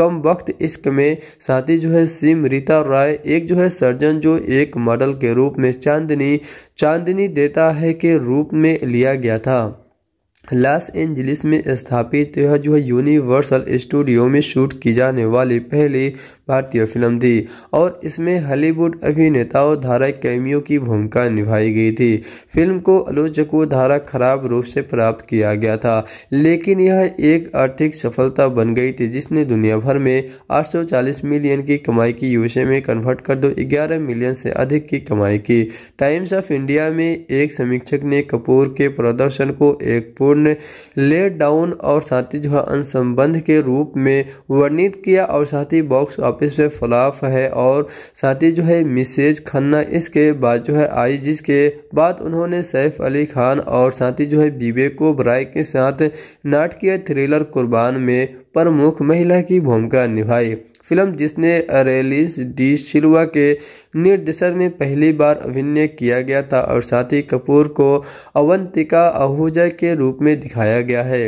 कम वक्त इश्क में साथ ही जो है सिम रीता राय एक जो है सर्जन जो एक मॉडल के रूप में चांदनी चांदनी देता है के रूप में लिया गया था लॉस एंजलिस में स्थापित यह जो है यूनिवर्सल स्टूडियो में शूट की जाने वाली पहली भारतीय फिल्म थी और इसमें हॉलीवुड अभिनेताओं धारा कैमियों की भूमिका निभाई गई थी फिल्म को आलोचकों द्वारा खराब रूप से प्राप्त किया गया था लेकिन यह एक आर्थिक सफलता बन गई थी जिसने दुनिया भर में 840 मिलियन की कमाई की यूएसए में कन्वर्ट कर दो 11 मिलियन से अधिक की कमाई की टाइम्स ऑफ इंडिया में एक समीक्षक ने कपूर के प्रदर्शन को एक पूर्ण लेट डाउन और साथी जो अनसंबंध के रूप में वर्णित किया और साथ ही बॉक्स ऑफिस में फलाफ है और साथ ही जो है मिसेज खन्ना इसके बाद जो है आई जिसके बाद उन्होंने सैफ अली खान और साथ ही जो है को राय के साथ नाटकीय थ्रिलर कुर्बान में प्रमुख महिला की भूमिका निभाई फिल्म जिसने रेलिस डी शिलवा के निर्देशन में पहली बार अभिनय किया गया था और साथ ही कपूर को अवंतिका आहूजा के रूप में दिखाया गया है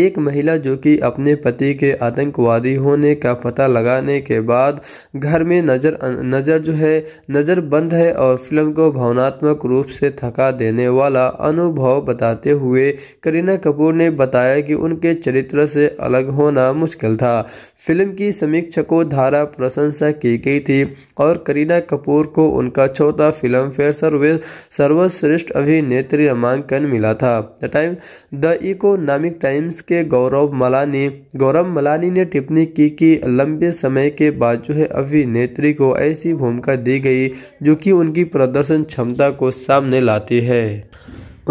एक महिला जो कि अपने पति के आतंकवादी होने का पता लगाने के बाद घर में नज़र नज़र जो है नज़र बंद है और फिल्म को भावनात्मक रूप से थका देने वाला अनुभव बताते हुए करीना कपूर ने बताया कि उनके चरित्र से अलग होना मुश्किल था फिल्म की समीक्षकों धारा प्रशंसा की गई थी और करीना कपूर को उनका चौथा फिल्म फेयर सर्वे सर्वश्रेष्ठ अभिनेत्री नामांकन मिला था the time the economic time games के गौरव मलानी गौरव मलानी ने टिप्पणी की कि लंबे समय के बाद जो है अभिनेत्री को ऐसी भूमिका दी गई जो कि उनकी प्रदर्शन क्षमता को सामने लाती है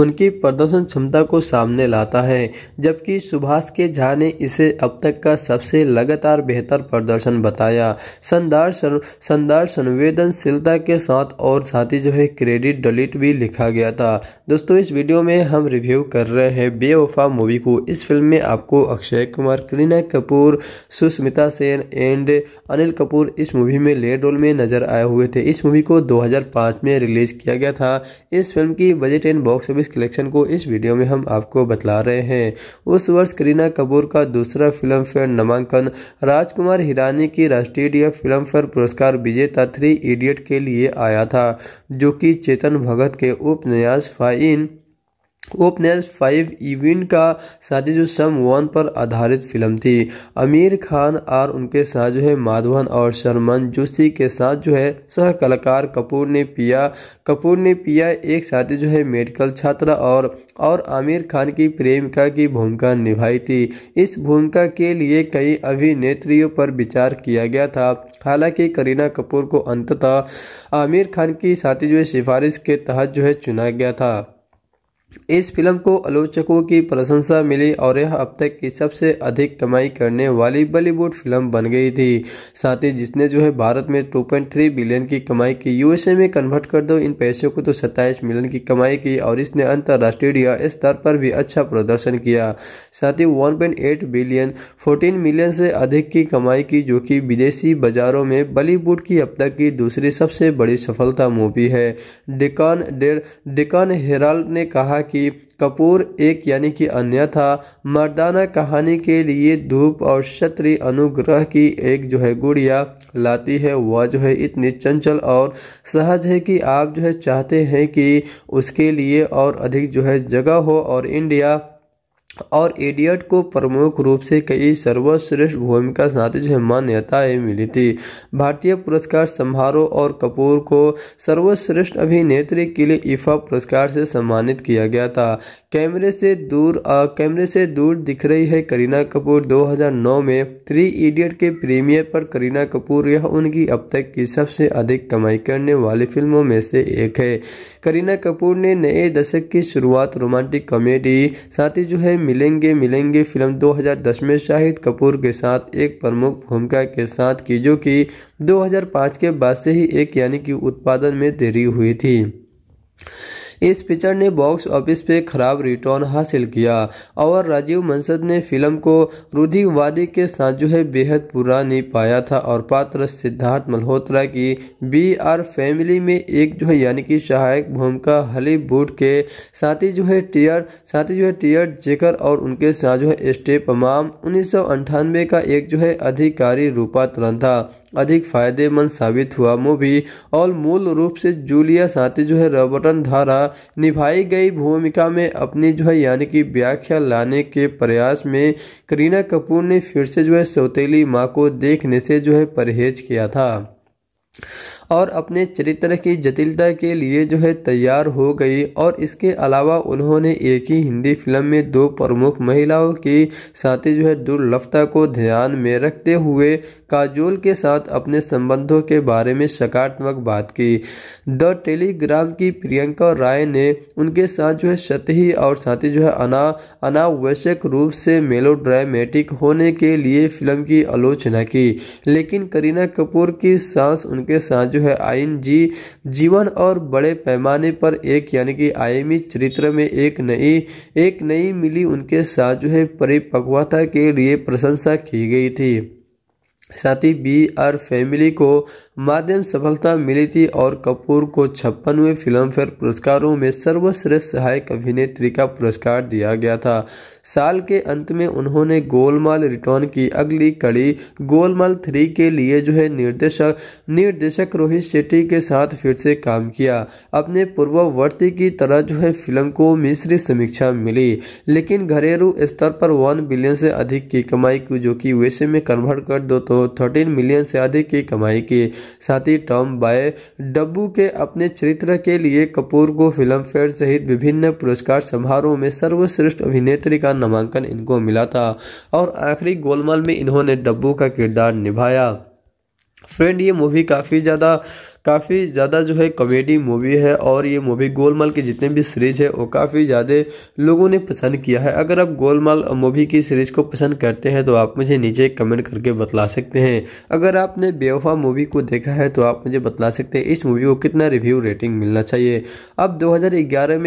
उनकी प्रदर्शन क्षमता को सामने लाता है जबकि सुभाष के झा ने इसे अब तक का सबसे लगातार बेहतर प्रदर्शन बताया शानदार शानदार संवेदनशीलता के साथ और साथ ही जो है क्रेडिट डिलीट भी लिखा गया था दोस्तों इस वीडियो में हम रिव्यू कर रहे हैं बेवफा मूवी को इस फिल्म में आपको अक्षय कुमार करीना कपूर सुष्मिता सेन एंड अनिल कपूर इस मूवी में लेड रोल में नजर आए हुए थे इस मूवी को दो में रिलीज किया गया था इस फिल्म की budget and box office movies collection को इस वीडियो में हम आपको बतला रहे हैं उस वर्ष करीना कपूर का दूसरा फिल्म फेयर नामांकन राजकुमार हिरानी की राष्ट्रीय फिल्म फेयर पुरस्कार विजेता थ्री इडियट के लिए आया था जो कि चेतन भगत के उपन्यास फाइन ओपनेस फाइव इवेंट का साथ ही जो सम वन पर आधारित फिल्म थी आमिर खान और उनके साथ जो है माधवन और शर्मन जोशी के साथ जो है सह कलाकार कपूर ने पिया कपूर ने पिया एक साथ जो है मेडिकल छात्रा और और आमिर खान की प्रेमिका की भूमिका निभाई थी इस भूमिका के लिए कई अभिनेत्रियों पर विचार किया गया था हालांकि करीना कपूर को अंततः आमिर खान की साथी जो है सिफारिश के तहत जो है चुना गया था इस फिल्म को आलोचकों की प्रशंसा मिली और यह अब तक की सबसे अधिक कमाई करने वाली बॉलीवुड फिल्म बन गई थी साथ ही जिसने जो है भारत में 2.3 बिलियन की कमाई की यूएसए में कन्वर्ट कर दो इन पैसों को तो सत्ताईस मिलियन की कमाई की और इसने अंतर्राष्ट्रीय स्तर पर भी अच्छा प्रदर्शन किया साथ ही वन बिलियन फोर्टीन मिलियन से अधिक की कमाई की जो कि विदेशी बाजारों में बॉलीवुड की अब तक की दूसरी सबसे बड़ी सफलता मूवी है डिकॉन डेर डिकॉन हेराल्ड ने कहा कि कपूर एक यानी कि था मर्दाना कहानी के लिए धूप और क्षत्रिय अनुग्रह की एक जो है गुड़िया लाती है वह जो है इतनी चंचल और सहज है कि आप जो है चाहते हैं कि उसके लिए और अधिक जो है जगह हो और इंडिया और एडियट को प्रमुख रूप से कई सर्वश्रेष्ठ भूमिका जो है मान्यताएं मिली थी भारतीय पुरस्कार समारोह और कपूर को सर्वश्रेष्ठ अभिनेत्री के लिए इफा पुरस्कार से सम्मानित किया गया था कैमरे से दूर कैमरे से दूर दिख रही है करीना कपूर 2009 में थ्री इडियट के प्रीमियर पर करीना कपूर यह उनकी अब तक की सबसे अधिक कमाई करने वाली फिल्मों में से एक है करीना कपूर ने नए दशक की शुरुआत रोमांटिक कॉमेडी साथ ही जो है मिलेंगे मिलेंगे फिल्म 2010 में शाहिद कपूर के साथ एक प्रमुख भूमिका के साथ की जो कि 2005 के बाद से ही एक यानी कि उत्पादन में देरी हुई थी इस पिक्चर ने बॉक्स ऑफिस पे खराब रिटर्न हासिल किया और राजीव मंसद ने फिल्म को रूढ़िवादी के साथ जो है बेहद पुरानी पाया था और पात्र सिद्धार्थ मल्होत्रा की बी आर फैमिली में एक जो है यानी कि सहायक भूमिका हॉलीवुड के साथ ही जो है टीयर साथ ही जो है टीयर जेकर और उनके साथ जो है स्टेप माम उन्नीस का एक जो है अधिकारी रूपांतरण था अधिक फायदेमंद साबित हुआ मूवी और मूल रूप से जूलिया साथी जो है रॉबर्टन धारा निभाई गई भूमिका में अपनी जो है यानी कि व्याख्या लाने के प्रयास में करीना कपूर ने फिर से जो है सौतेली माँ को देखने से जो है परहेज किया था और अपने चरित्र की जटिलता के लिए जो है तैयार हो गई और इसके अलावा उन्होंने एक ही हिंदी फिल्म में दो प्रमुख महिलाओं के साथ जो है दुर्लभता को ध्यान में रखते हुए काजोल के साथ अपने संबंधों के बारे में सकारात्मक बात की द टेलीग्राम की प्रियंका राय ने उनके साथ जो है सतही और साथ ही जो है अना अनावश्यक रूप से मेलोड्रामेटिक होने के लिए फिल्म की आलोचना की लेकिन करीना कपूर की सांस उनके साथ जो है आइन जी जीवन और बड़े पैमाने पर एक यानी कि आयमी चरित्र में एक नई एक नई मिली उनके साथ जो है परिपक्वता के लिए प्रशंसा की गई थी साथ ही बी आर फैमिली को माध्यम सफलता मिली थी और कपूर को छप्पनवे फिल्मफेयर पुरस्कारों में सर्वश्रेष्ठ सहायक अभिनेत्री का पुरस्कार दिया गया था साल के अंत में उन्होंने गोलमाल रिटर्न की अगली कड़ी गोलमाल थ्री के लिए जो है निर्देशक निर्देशक रोहित शेट्टी के साथ फिर से काम किया अपने पूर्ववर्ती की तरह जो है फिल्म को मिश्रित समीक्षा मिली लेकिन घरेलू स्तर पर वन बिलियन से अधिक की कमाई की जो कि वैसे में कन्वर्ट कर दो तो थर्टीन मिलियन से अधिक की कमाई की साथ ही टॉम बाय डब्बू के अपने चरित्र के लिए कपूर को फिल्म फेयर सहित विभिन्न पुरस्कार समारोह में सर्वश्रेष्ठ अभिनेत्री का नामांकन इनको मिला था और आखिरी गोलमाल में इन्होंने डब्बू का किरदार निभाया फ्रेंड ये मूवी काफ़ी ज़्यादा काफ़ी ज़्यादा जो है कॉमेडी मूवी है और ये मूवी गोलमाल के जितने भी सीरीज है वो काफ़ी ज़्यादा लोगों ने पसंद किया है अगर आप गोलमाल मूवी की सीरीज को पसंद करते हैं तो आप मुझे नीचे कमेंट करके बतला सकते हैं अगर आपने बेवफा मूवी को देखा है तो आप मुझे बतला सकते हैं इस मूवी को कितना रिव्यू रेटिंग मिलना चाहिए अब दो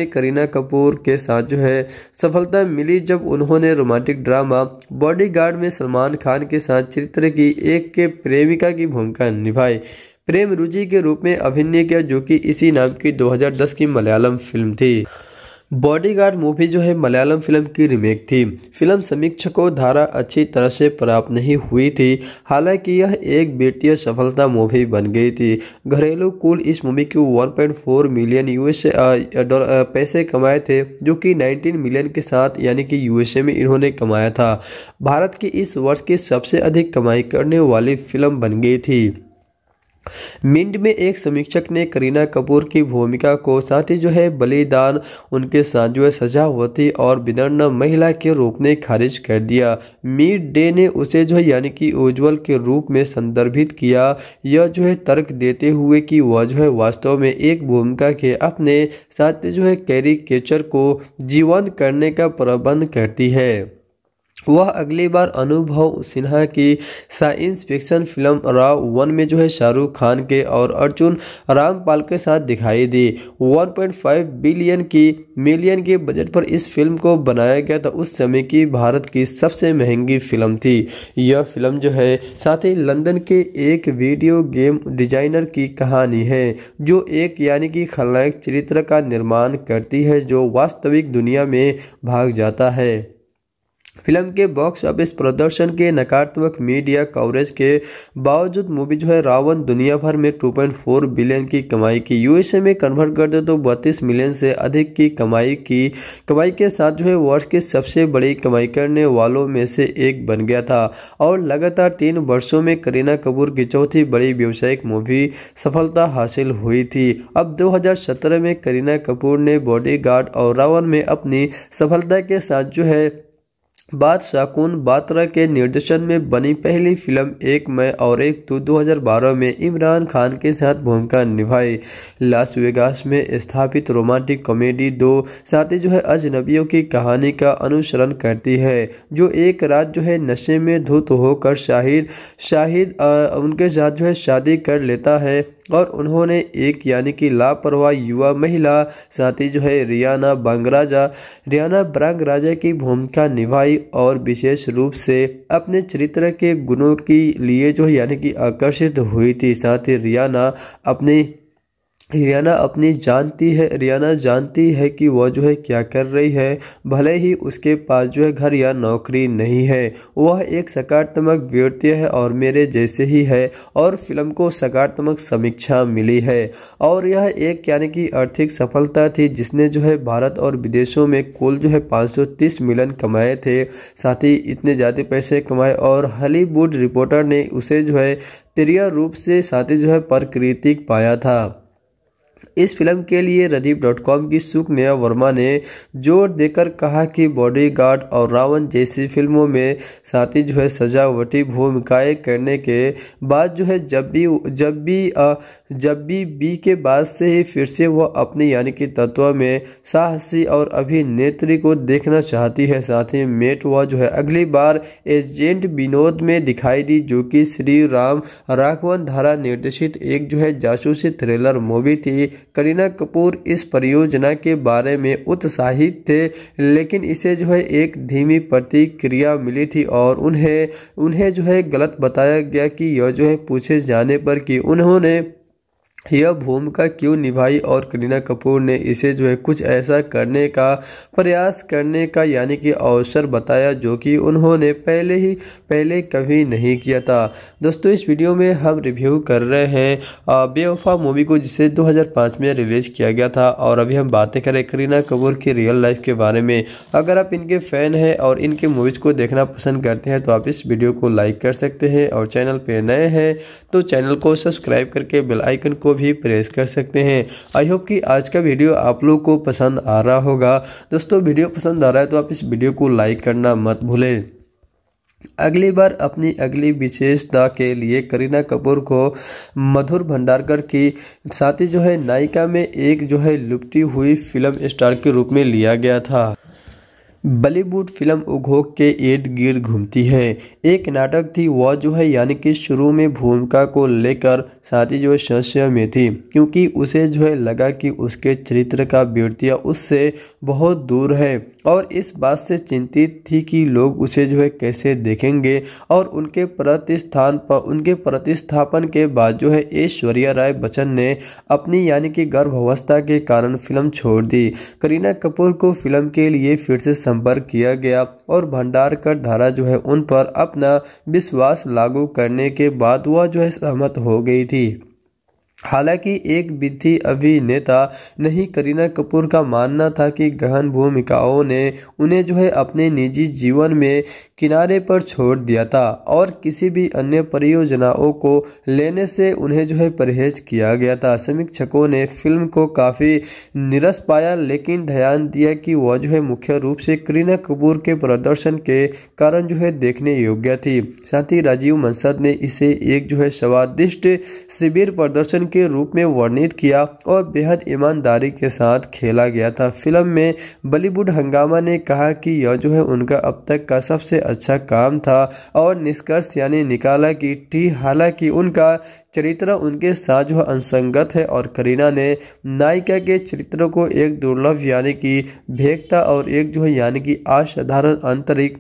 में करीना कपूर के साथ जो है सफलता मिली जब उन्होंने रोमांटिक ड्रामा बॉडी में सलमान खान के साथ चरित्र की एक के प्रेमिका की भूमिका निभाई प्रेम रुचि के रूप में अभिनय किया जो कि इसी नाम की 2010 की मलयालम फिल्म थी बॉडीगार्ड मूवी जो है मलयालम फिल्म की रिमेक थी फिल्म समीक्षकों द्वारा अच्छी तरह से प्राप्त नहीं हुई थी हालांकि यह एक बेटी सफलता मूवी बन गई थी घरेलू कुल इस मूवी के 1.4 मिलियन यूएस पैसे कमाए थे जो कि 19 मिलियन के साथ यानी कि यूएसए में इन्होंने कमाया था भारत की इस वर्ष की सबसे अधिक कमाई करने वाली फिल्म बन गई थी मिंड में एक समीक्षक ने करीना कपूर की भूमिका को साथ ही जो है बलिदान उनके साथ जो है सजा होती और विदर्ण महिला के रूप में खारिज कर दिया मिड डे ने उसे जो है यानी कि उज्जवल के रूप में संदर्भित किया यह जो है तर्क देते हुए कि वह जो है वास्तव में एक भूमिका के अपने साथ जो है कैरी केचर को जीवंत करने का प्रबंध करती है वह अगली बार अनुभव सिन्हा की science fiction film Ra one में जो है शाहरुख खान के और अर्जुन रामपाल के साथ दिखाई दी 1.5 बिलियन की मिलियन के बजट पर इस फिल्म को बनाया गया था उस समय की भारत की सबसे महंगी फिल्म थी यह फिल्म जो है साथ ही लंदन के एक वीडियो गेम डिजाइनर की कहानी है जो एक यानी कि खलनायक चरित्र का निर्माण करती है जो वास्तविक दुनिया में भाग जाता है फिल्म के बॉक्स ऑफिस प्रदर्शन के नकारात्मक मीडिया कवरेज के बावजूद मूवी जो है रावण दुनिया भर में 2.4 बिलियन की कमाई की यूएसए में कन्वर्ट कर दे तो 32 मिलियन से अधिक की कमाई की कमाई के साथ जो है वर्ष के सबसे बड़ी कमाई करने वालों में से एक बन गया था और लगातार तीन वर्षों में करीना कपूर की चौथी बड़ी व्यावसायिक मूवी सफलता हासिल हुई थी अब दो में करीना कपूर ने बॉडी और रावण में अपनी सफलता के साथ जो है बादशाह कून बात्रा के निर्देशन में बनी पहली फिल्म एक मई और एक दो 2012 में इमरान खान के साथ भूमिका निभाई लास वेगास में स्थापित रोमांटिक कॉमेडी दो साथ ही जो है अजनबियों की कहानी का अनुसरण करती है जो एक रात जो है नशे में धुत होकर शाहिद शाहिद उनके साथ जो है शादी कर लेता है और उन्होंने एक यानी कि लापरवाह युवा महिला साथी जो है रियाना बंगराजा रियाना राजा की भूमिका निभाई और विशेष रूप से अपने चरित्र के गुणों के लिए जो यानी कि आकर्षित हुई थी साथ ही रियाना अपने रियाना अपनी जानती है रियाना जानती है कि वह जो है क्या कर रही है भले ही उसके पास जो है घर या नौकरी नहीं है वह एक सकारात्मक व्यक्ति है और मेरे जैसे ही है और फिल्म को सकारात्मक समीक्षा मिली है और यह एक यानी कि आर्थिक सफलता थी जिसने जो है भारत और विदेशों में कुल जो है पाँच मिलियन कमाए थे साथ ही इतने ज़्यादा पैसे कमाए और हॉलीवुड रिपोर्टर ने उसे जो है प्रिय रूप से साथ ही जो है प्रकृतिक पाया था इस फिल्म के लिए रदीप डॉट कॉम की सुखमेया वर्मा ने जोर देकर कहा कि बॉडीगार्ड और रावण जैसी फिल्मों में साथी जो है सजावटी भूमिकाएं करने के बाद जो है जब भी जब भी जब भी बी के बाद से ही फिर से वह अपने यानी कि तत्व में साहसी और अभिनेत्री को देखना चाहती है साथ ही मेट वह जो है अगली बार एजेंट विनोद में दिखाई दी जो कि श्री राम राघवन धारा निर्देशित एक जो है जासूसी थ्रिलर मूवी थी करीना कपूर इस परियोजना के बारे में उत्साहित थे लेकिन इसे जो है एक धीमी प्रतिक्रिया मिली थी और उन्हें उन्हें जो है गलत बताया गया कि यह जो है पूछे जाने पर कि उन्होंने यह भूमिका क्यों निभाई और करीना कपूर ने इसे जो है कुछ ऐसा करने का प्रयास करने का यानी कि अवसर बताया जो कि उन्होंने पहले ही पहले कभी नहीं किया था दोस्तों इस वीडियो में हम रिव्यू कर रहे हैं बेवफा मूवी को जिसे 2005 में रिलीज किया गया था और अभी हम बातें करें करीना कपूर की रियल लाइफ के बारे में अगर आप इनके फ़ैन हैं और इनके मूवीज़ को देखना पसंद करते हैं तो आप इस वीडियो को लाइक कर सकते हैं और चैनल पर नए हैं तो चैनल को सब्सक्राइब करके बेलाइकन को को भी प्रेस कर सकते हैं आई होप कि आज का वीडियो आप लोग को पसंद आ रहा होगा दोस्तों वीडियो पसंद आ रहा है तो आप इस वीडियो को लाइक करना मत भूलें अगली बार अपनी अगली विशेषता के लिए करीना कपूर को मधुर भंडारकर की साथ ही जो है नायिका में एक जो है लुपटी हुई फिल्म स्टार के रूप में लिया गया था बॉलीवुड फिल्म उघोग के इर्द गिर्द घूमती है एक नाटक थी वह जो है यानी कि शुरू में भूमिका को लेकर साथ ही जो है शस्य में थी क्योंकि उसे जो है लगा कि उसके चरित्र का व्यक्तिया उससे बहुत दूर है और इस बात से चिंतित थी कि लोग उसे जो है कैसे देखेंगे और उनके प्रतिस्थान पर उनके प्रतिस्थापन के बाद जो है ऐश्वर्या राय बच्चन ने अपनी यानी कि गर्भावस्था के कारण फिल्म छोड़ दी करीना कपूर को फिल्म के लिए फिर से संपर्क किया गया और भंडारकर धारा जो है उन पर अपना विश्वास लागू करने के बाद वह जो है सहमत हो गई थी हालांकि एक विधि अभिनेता नहीं करीना कपूर का मानना था कि गहन भूमिकाओं ने उन्हें जो है अपने निजी जीवन में किनारे पर छोड़ दिया था और किसी भी अन्य परियोजनाओं को लेने से उन्हें जो है परहेज किया गया था समीक्षकों ने फिल्म को काफ़ी निरस पाया लेकिन ध्यान दिया कि वह जो है मुख्य रूप से करीना कपूर के प्रदर्शन के कारण जो है देखने योग्य थी साथ ही राजीव मंसद ने इसे एक जो है स्वादिष्ट शिविर प्रदर्शन के रूप में वर्णित किया और बेहद ईमानदारी के साथ खेला गया था फिल्म में बॉलीवुड हंगामा ने कहा कि यह जो है उनका अब तक का सबसे अच्छा काम था और निष्कर्ष यानी निकाला कि टी हालांकि उनका चरित्र उनके साथ जो अनसंगत है और करीना ने नायिका के चरित्र को एक दुर्लभ यानी कि भेगता और एक जो है यानी कि असाधारण आंतरिक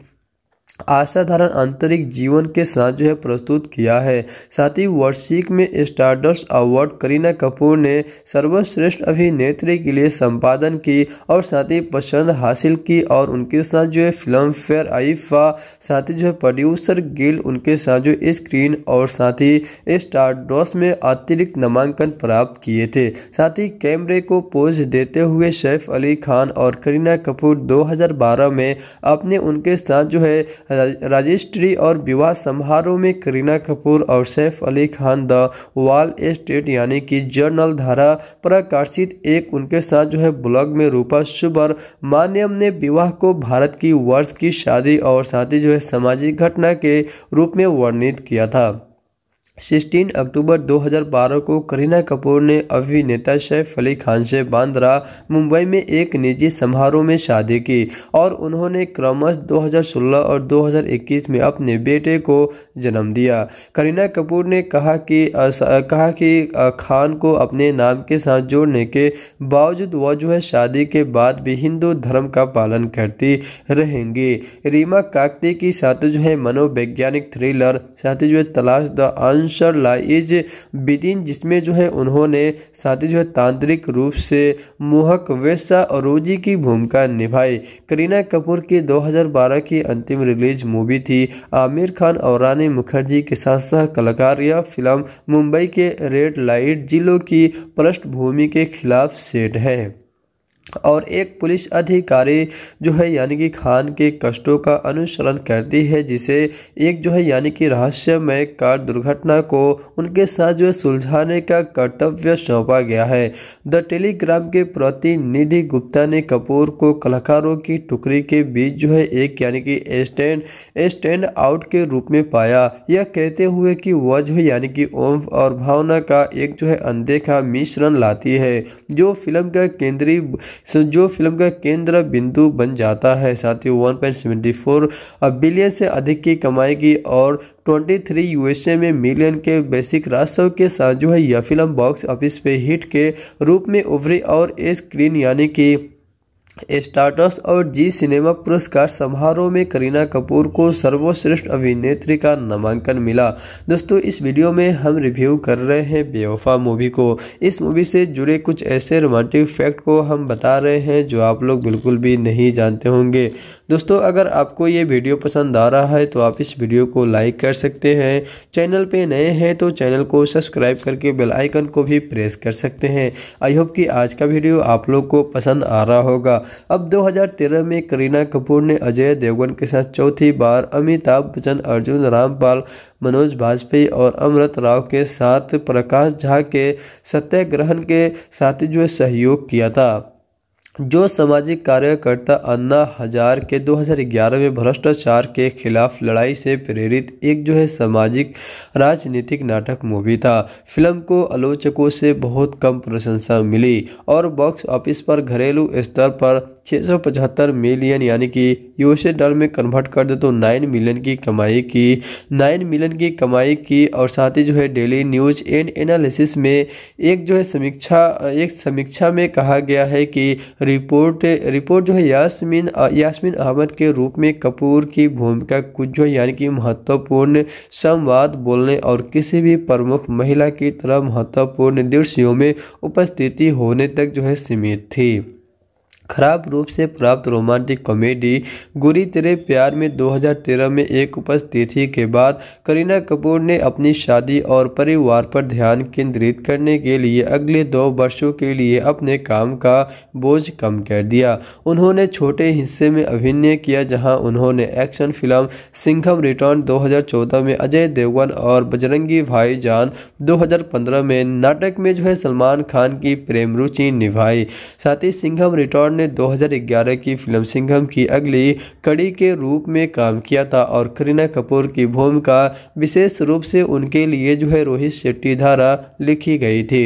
असाधारण आंतरिक जीवन के साथ जो है प्रस्तुत किया है साथ ही वर्षिक में स्टारडस्ट अवार्ड करीना कपूर ने सर्वश्रेष्ठ अभिनेत्री के लिए संपादन की और साथ ही पसंद हासिल की और उनके साथ जो है फिल्म फेयर आईफा साथ ही जो है प्रोड्यूसर गिल उनके साथ जो स्क्रीन और साथ ही स्टारडोस में अतिरिक्त नामांकन प्राप्त किए थे साथ ही कैमरे को पोज देते हुए सैफ अली खान और करीना कपूर दो में अपने उनके साथ जो है रजिस्ट्री और विवाह समारोह में करीना कपूर और Saif Ali Khan the wall state यानी कि जर्नल धारा प्रकाशित एक उनके साथ जो है ब्लॉग में रूपा सुबर मान्यम ने विवाह को भारत की वर्ष की शादी और साथ ही जो है सामाजिक घटना के रूप में वर्णित किया था सिक्सटीन अक्टूबर 2012 को करीना कपूर ने अभिनेता सैफ अली खान से बांद्रा मुंबई में एक निजी समारोह में शादी की और उन्होंने क्रमश 2016 और 2021 में अपने बेटे को जन्म दिया करीना कपूर ने कहा कि कहा कि खान को अपने नाम के साथ जोड़ने के बावजूद वह जो है शादी के बाद भी हिंदू धर्म का पालन करती रहेंगी रीमा काकते की साथ जो है मनोवैज्ञानिक थ्रिलर साथ जो है तलाश द अंश आंसर लाइज बिदिन जिसमें जो है उन्होंने साथ ही जो है तांत्रिक रूप से मोहक वेस्सा और रोजी की भूमिका निभाई करीना कपूर की 2012 की अंतिम रिलीज मूवी थी आमिर खान और रानी मुखर्जी के साथ सह कलाकार यह फिल्म मुंबई के रेड लाइट जिलों की पृष्ठभूमि के खिलाफ सेट है और एक पुलिस अधिकारी जो है यानी कि खान के कष्टों का अनुसरण करती है जिसे एक जो है यानी कि रहस्यमय कार दुर्घटना को उनके साथ जो है सुलझाने का कर्तव्य सौंपा गया है द टेलीग्राम के प्रतिनिधि गुप्ता ने कपूर को कलाकारों की टुकड़ी के बीच जो है एक यानी कि स्टैंड स्टैंड आउट के रूप में पाया यह कहते हुए कि वह जो है यानी कि ओम और भावना का एक जो है अनदेखा मिश्रण लाती है जो फिल्म का केंद्रीय so, जो फिल्म का केंद्र बिंदु बन जाता है साथ ही वन फोर बिलियन से अधिक की कमाई की और 23 यूएसए में मिलियन के बेसिक राजस्व के साथ जो है यह फिल्म बॉक्स ऑफिस पे हिट के रूप में उभरी और स्क्रीन यानी कि स्टार्टस और जी सिनेमा पुरस्कार समारोह में करीना कपूर को सर्वश्रेष्ठ अभिनेत्री का नामांकन मिला दोस्तों इस वीडियो में हम रिव्यू कर रहे हैं बेवफा मूवी को इस मूवी से जुड़े कुछ ऐसे रोमांटिक फैक्ट को हम बता रहे हैं जो आप लोग बिल्कुल भी नहीं जानते होंगे दोस्तों अगर आपको ये वीडियो पसंद आ रहा है तो आप इस वीडियो को लाइक कर सकते हैं चैनल पे नए हैं तो चैनल को सब्सक्राइब करके बेल आइकन को भी प्रेस कर सकते हैं आई होप कि आज का वीडियो आप लोग को पसंद आ रहा होगा अब 2013 में करीना कपूर ने अजय देवगन के साथ चौथी बार अमिताभ बच्चन अर्जुन रामपाल मनोज वाजपेयी और अमृत राव के साथ प्रकाश झा के सत्याग्रहण के साथ जो सहयोग किया था जो सामाजिक कार्यकर्ता अन्ना हज़ार के 2011 में भ्रष्टाचार के खिलाफ लड़ाई से प्रेरित एक जो है सामाजिक राजनीतिक नाटक मूवी था फिल्म को आलोचकों से बहुत कम प्रशंसा मिली और बॉक्स ऑफिस पर घरेलू स्तर पर 675 मिलियन यानी कि यूएसए डॉलर में कन्वर्ट कर दे तो 9 मिलियन की कमाई की 9 मिलियन की कमाई की और साथ ही जो है डेली न्यूज एंड एनालिसिस में एक जो है समीक्षा एक समीक्षा में कहा गया है कि रिपोर्ट रिपोर्ट जो है यासमीन यासमीन अहमद के रूप में कपूर की भूमिका कुछ जो है यानी कि महत्वपूर्ण संवाद बोलने और किसी भी प्रमुख महिला की तरह महत्वपूर्ण दृश्यों में उपस्थिति होने तक जो है सीमित थी खराब रूप से प्राप्त रोमांटिक कॉमेडी गुरी तेरे प्यार में 2013 में एक उपस्थिति के बाद करीना कपूर ने अपनी शादी और परिवार पर ध्यान केंद्रित करने के लिए अगले दो वर्षों के लिए अपने काम का बोझ कम कर दिया उन्होंने छोटे हिस्से में अभिनय किया जहां उन्होंने एक्शन फिल्म सिंघम रिटर्न 2014 में अजय देवगन और बजरंगी भाई जान दो में नाटक में जो है सलमान खान की प्रेम रुचि निभाई साथ ही सिंघम रिटर्न ने 2011 की फिल्म सिंघम की अगली कड़ी के रूप में काम किया था और करीना कपूर की भूमिका विशेष रूप से उनके लिए जो है रोहित शेट्टी द्वारा लिखी गई थी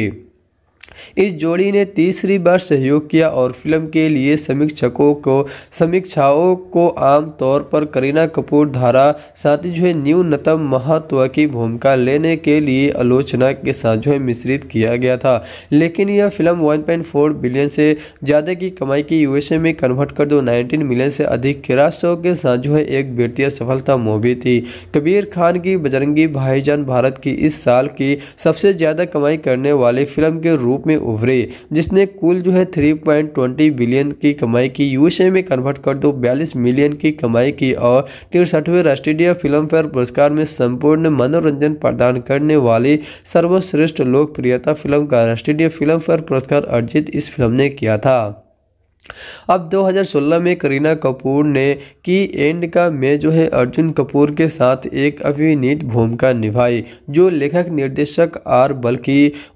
इस जोड़ी ने तीसरी बार सहयोग किया और फिल्म के लिए समीक्षकों को समीक्षाओं को आमतौर पर करीना कपूर धारा साथी जो है न्यूनतम महत्व की भूमिका लेने के लिए आलोचना के साथ जो है मिश्रित किया गया था लेकिन यह फिल्म 1.4 बिलियन से ज़्यादा की कमाई की यूएसए में कन्वर्ट कर दो 19 मिलियन से अधिक के राष्ट्रों के साथ जो है एक वित्तीय सफलता मूवी थी कबीर खान की बजरंगी भाईजान भारत की इस साल की सबसे ज़्यादा कमाई करने वाली फिल्म के रूप में उभरे जिसने कुल जो है 3.20 बिलियन की कमाई की यूएसए में कन्वर्ट कर दो बयालीस मिलियन की कमाई की और तिरसठवें राष्ट्रीय फिल्म फेयर पुरस्कार में संपूर्ण मनोरंजन प्रदान करने वाली सर्वश्रेष्ठ लोकप्रियता फिल्म का राष्ट्रीय फिल्म फेयर पुरस्कार अर्जित इस फिल्म ने किया था अब 2016 में करीना कपूर ने की एंड का मैं जो है अर्जुन कपूर के साथ एक अभिनीत भूमिका निभाई जो लेखक निर्देशक आर बल्कि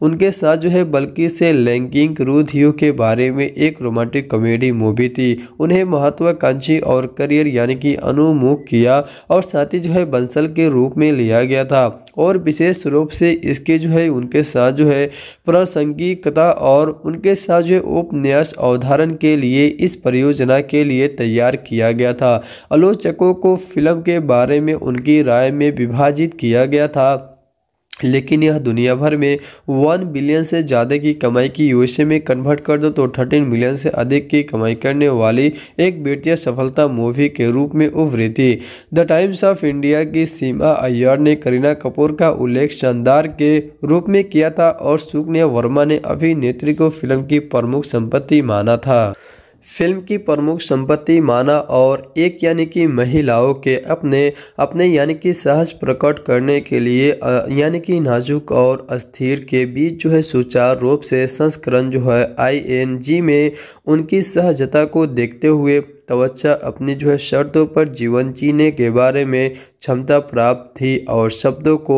उनके साथ जो है बल्कि से लैंगिक रूधियों के बारे में एक रोमांटिक कॉमेडी मूवी थी उन्हें महत्वाकांक्षी और करियर यानी कि अनुमुख किया और साथ ही जो है बंसल के रूप में लिया गया था और विशेष रूप से इसके जो है उनके साथ जो है प्रासंगिकता और उनके साथ जो है उपन्यास अवधारण के लिए इस परियोजना के लिए तैयार किया गया था आलोचकों को फिल्म के बारे में उनकी राय में विभाजित किया गया था लेकिन यह दुनिया भर में वन बिलियन से ज़्यादा की कमाई की यूएसए में कन्वर्ट कर दो तो थर्टीन मिलियन से अधिक की कमाई करने वाली एक बेटिया सफलता मूवी के रूप में उभरी थी द टाइम्स ऑफ इंडिया की सीमा अय्यर ने करीना कपूर का उल्लेख शानदार के रूप में किया था और सुकन्या वर्मा ने अभिनेत्री को फिल्म की प्रमुख संपत्ति माना था फिल्म की प्रमुख संपत्ति माना और एक यानी कि महिलाओं के अपने अपने यानी कि सहज प्रकट करने के लिए यानी कि नाजुक और अस्थिर के बीच जो है सुचारू रूप से संस्करण जो है आईएनजी में उनकी सहजता को देखते हुए तवच्छा अपनी जो है शर्तों पर जीवन जीने के बारे में क्षमता प्राप्त थी और शब्दों को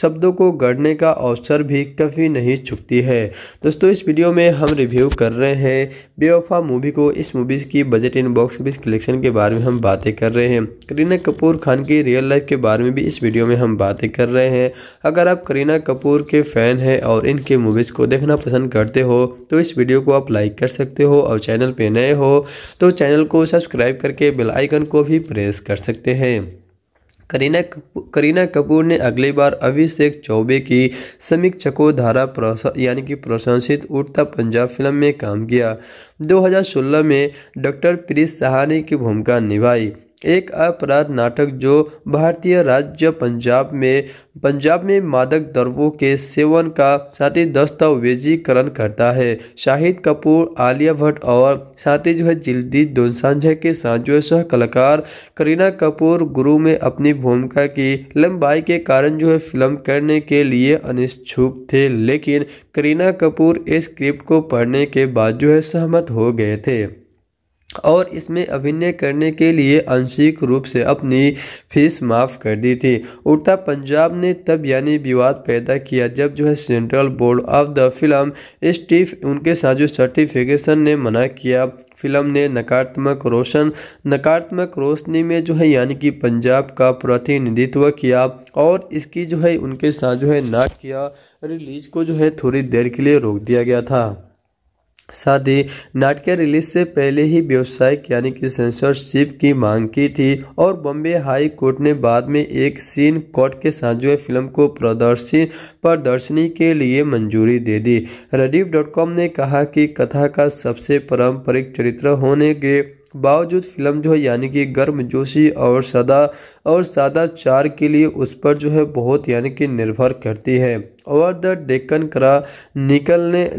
शब्दों को गढ़ने का अवसर भी कभी नहीं चुकती है दोस्तों इस वीडियो में हम रिव्यू कर रहे हैं बेवफा मूवी को इस मूवी की budget in box office collection के बारे में हम बातें कर रहे हैं करीना कपूर खान की रियल लाइफ के बारे में भी इस वीडियो में हम बातें कर रहे हैं अगर आप करीना कपूर के फ़ैन हैं और इनके मूवीज़ को देखना पसंद करते हो तो इस वीडियो को आप लाइक कर सकते हो और चैनल पर नए हो तो चैनल को सब्सक्राइब करके बेल आइकन को भी प्रेस कर सकते हैं करीना करीना कपूर ने अगली बार अभिषेक चौबे की समीक्षकों धारा यानी कि प्रशंसित उड़ता पंजाब फिल्म में काम किया 2016 में डॉक्टर प्रीत सहानी की भूमिका निभाई एक अपराध नाटक जो भारतीय राज्य पंजाब में पंजाब में मादक द्रव्यों के सेवन का साथ ही दस्तावेजीकरण करता है शाहिद कपूर आलिया भट्ट और साथ ही जो है जिल्दी दोसांझा के साथ जो है सह कलाकार करीना कपूर गुरु में अपनी भूमिका की लंबाई के कारण जो है फिल्म करने के लिए अनिच्छुक थे लेकिन करीना कपूर इस स्क्रिप्ट को पढ़ने के बाद जो है सहमत हो गए थे और इसमें अभिनय करने के लिए आंशिक रूप से अपनी फीस माफ कर दी थी उड़ता पंजाब ने तब यानी विवाद पैदा किया जब जो है central board of the film स्टीफ उनके साथ जो सर्टिफिकेशन ने मना किया फिल्म ने नकारात्मक रोशन नकारात्मक रोशनी में जो है यानी कि पंजाब का प्रतिनिधित्व किया और इसकी जो है उनके साथ जो है ना किया रिलीज को जो है थोड़ी देर के लिए रोक दिया गया था साथ ही नाटक रिलीज से पहले ही व्यवसायिक यानी कि सेंसरशिप की मांग की थी और बॉम्बे हाई कोर्ट ने बाद में एक सीन कोर्ट के साथ फिल्म को प्रदर्शित प्रदर्शनी के लिए मंजूरी दे दी रडीव डॉट कॉम ने कहा कि कथा का सबसे पारंपरिक चरित्र होने के बावजूद फिल्म जो है यानी कि गर्म जोशी और सदा और चार के लिए उस पर जो है बहुत यानी कि निर्भर करती है और द डेकन करा ने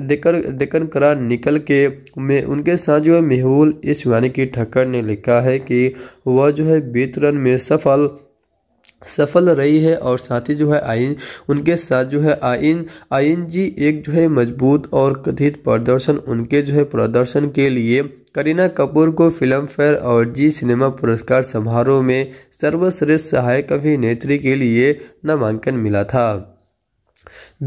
डेकर डेकन करा निकल के में उनके साथ जो है मेहुल इस यानी कि ठक्कर ने लिखा है कि वह जो है वितरण में सफल सफल रही है और साथ ही जो है आइन उनके साथ जो है आइन आइन जी एक जो है मजबूत और कथित प्रदर्शन उनके जो है प्रदर्शन के लिए करीना कपूर को फिल्म फेयर और जी सिनेमा पुरस्कार समारोह में सर्वश्रेष्ठ सहायक अभिनेत्री के लिए नामांकन मिला था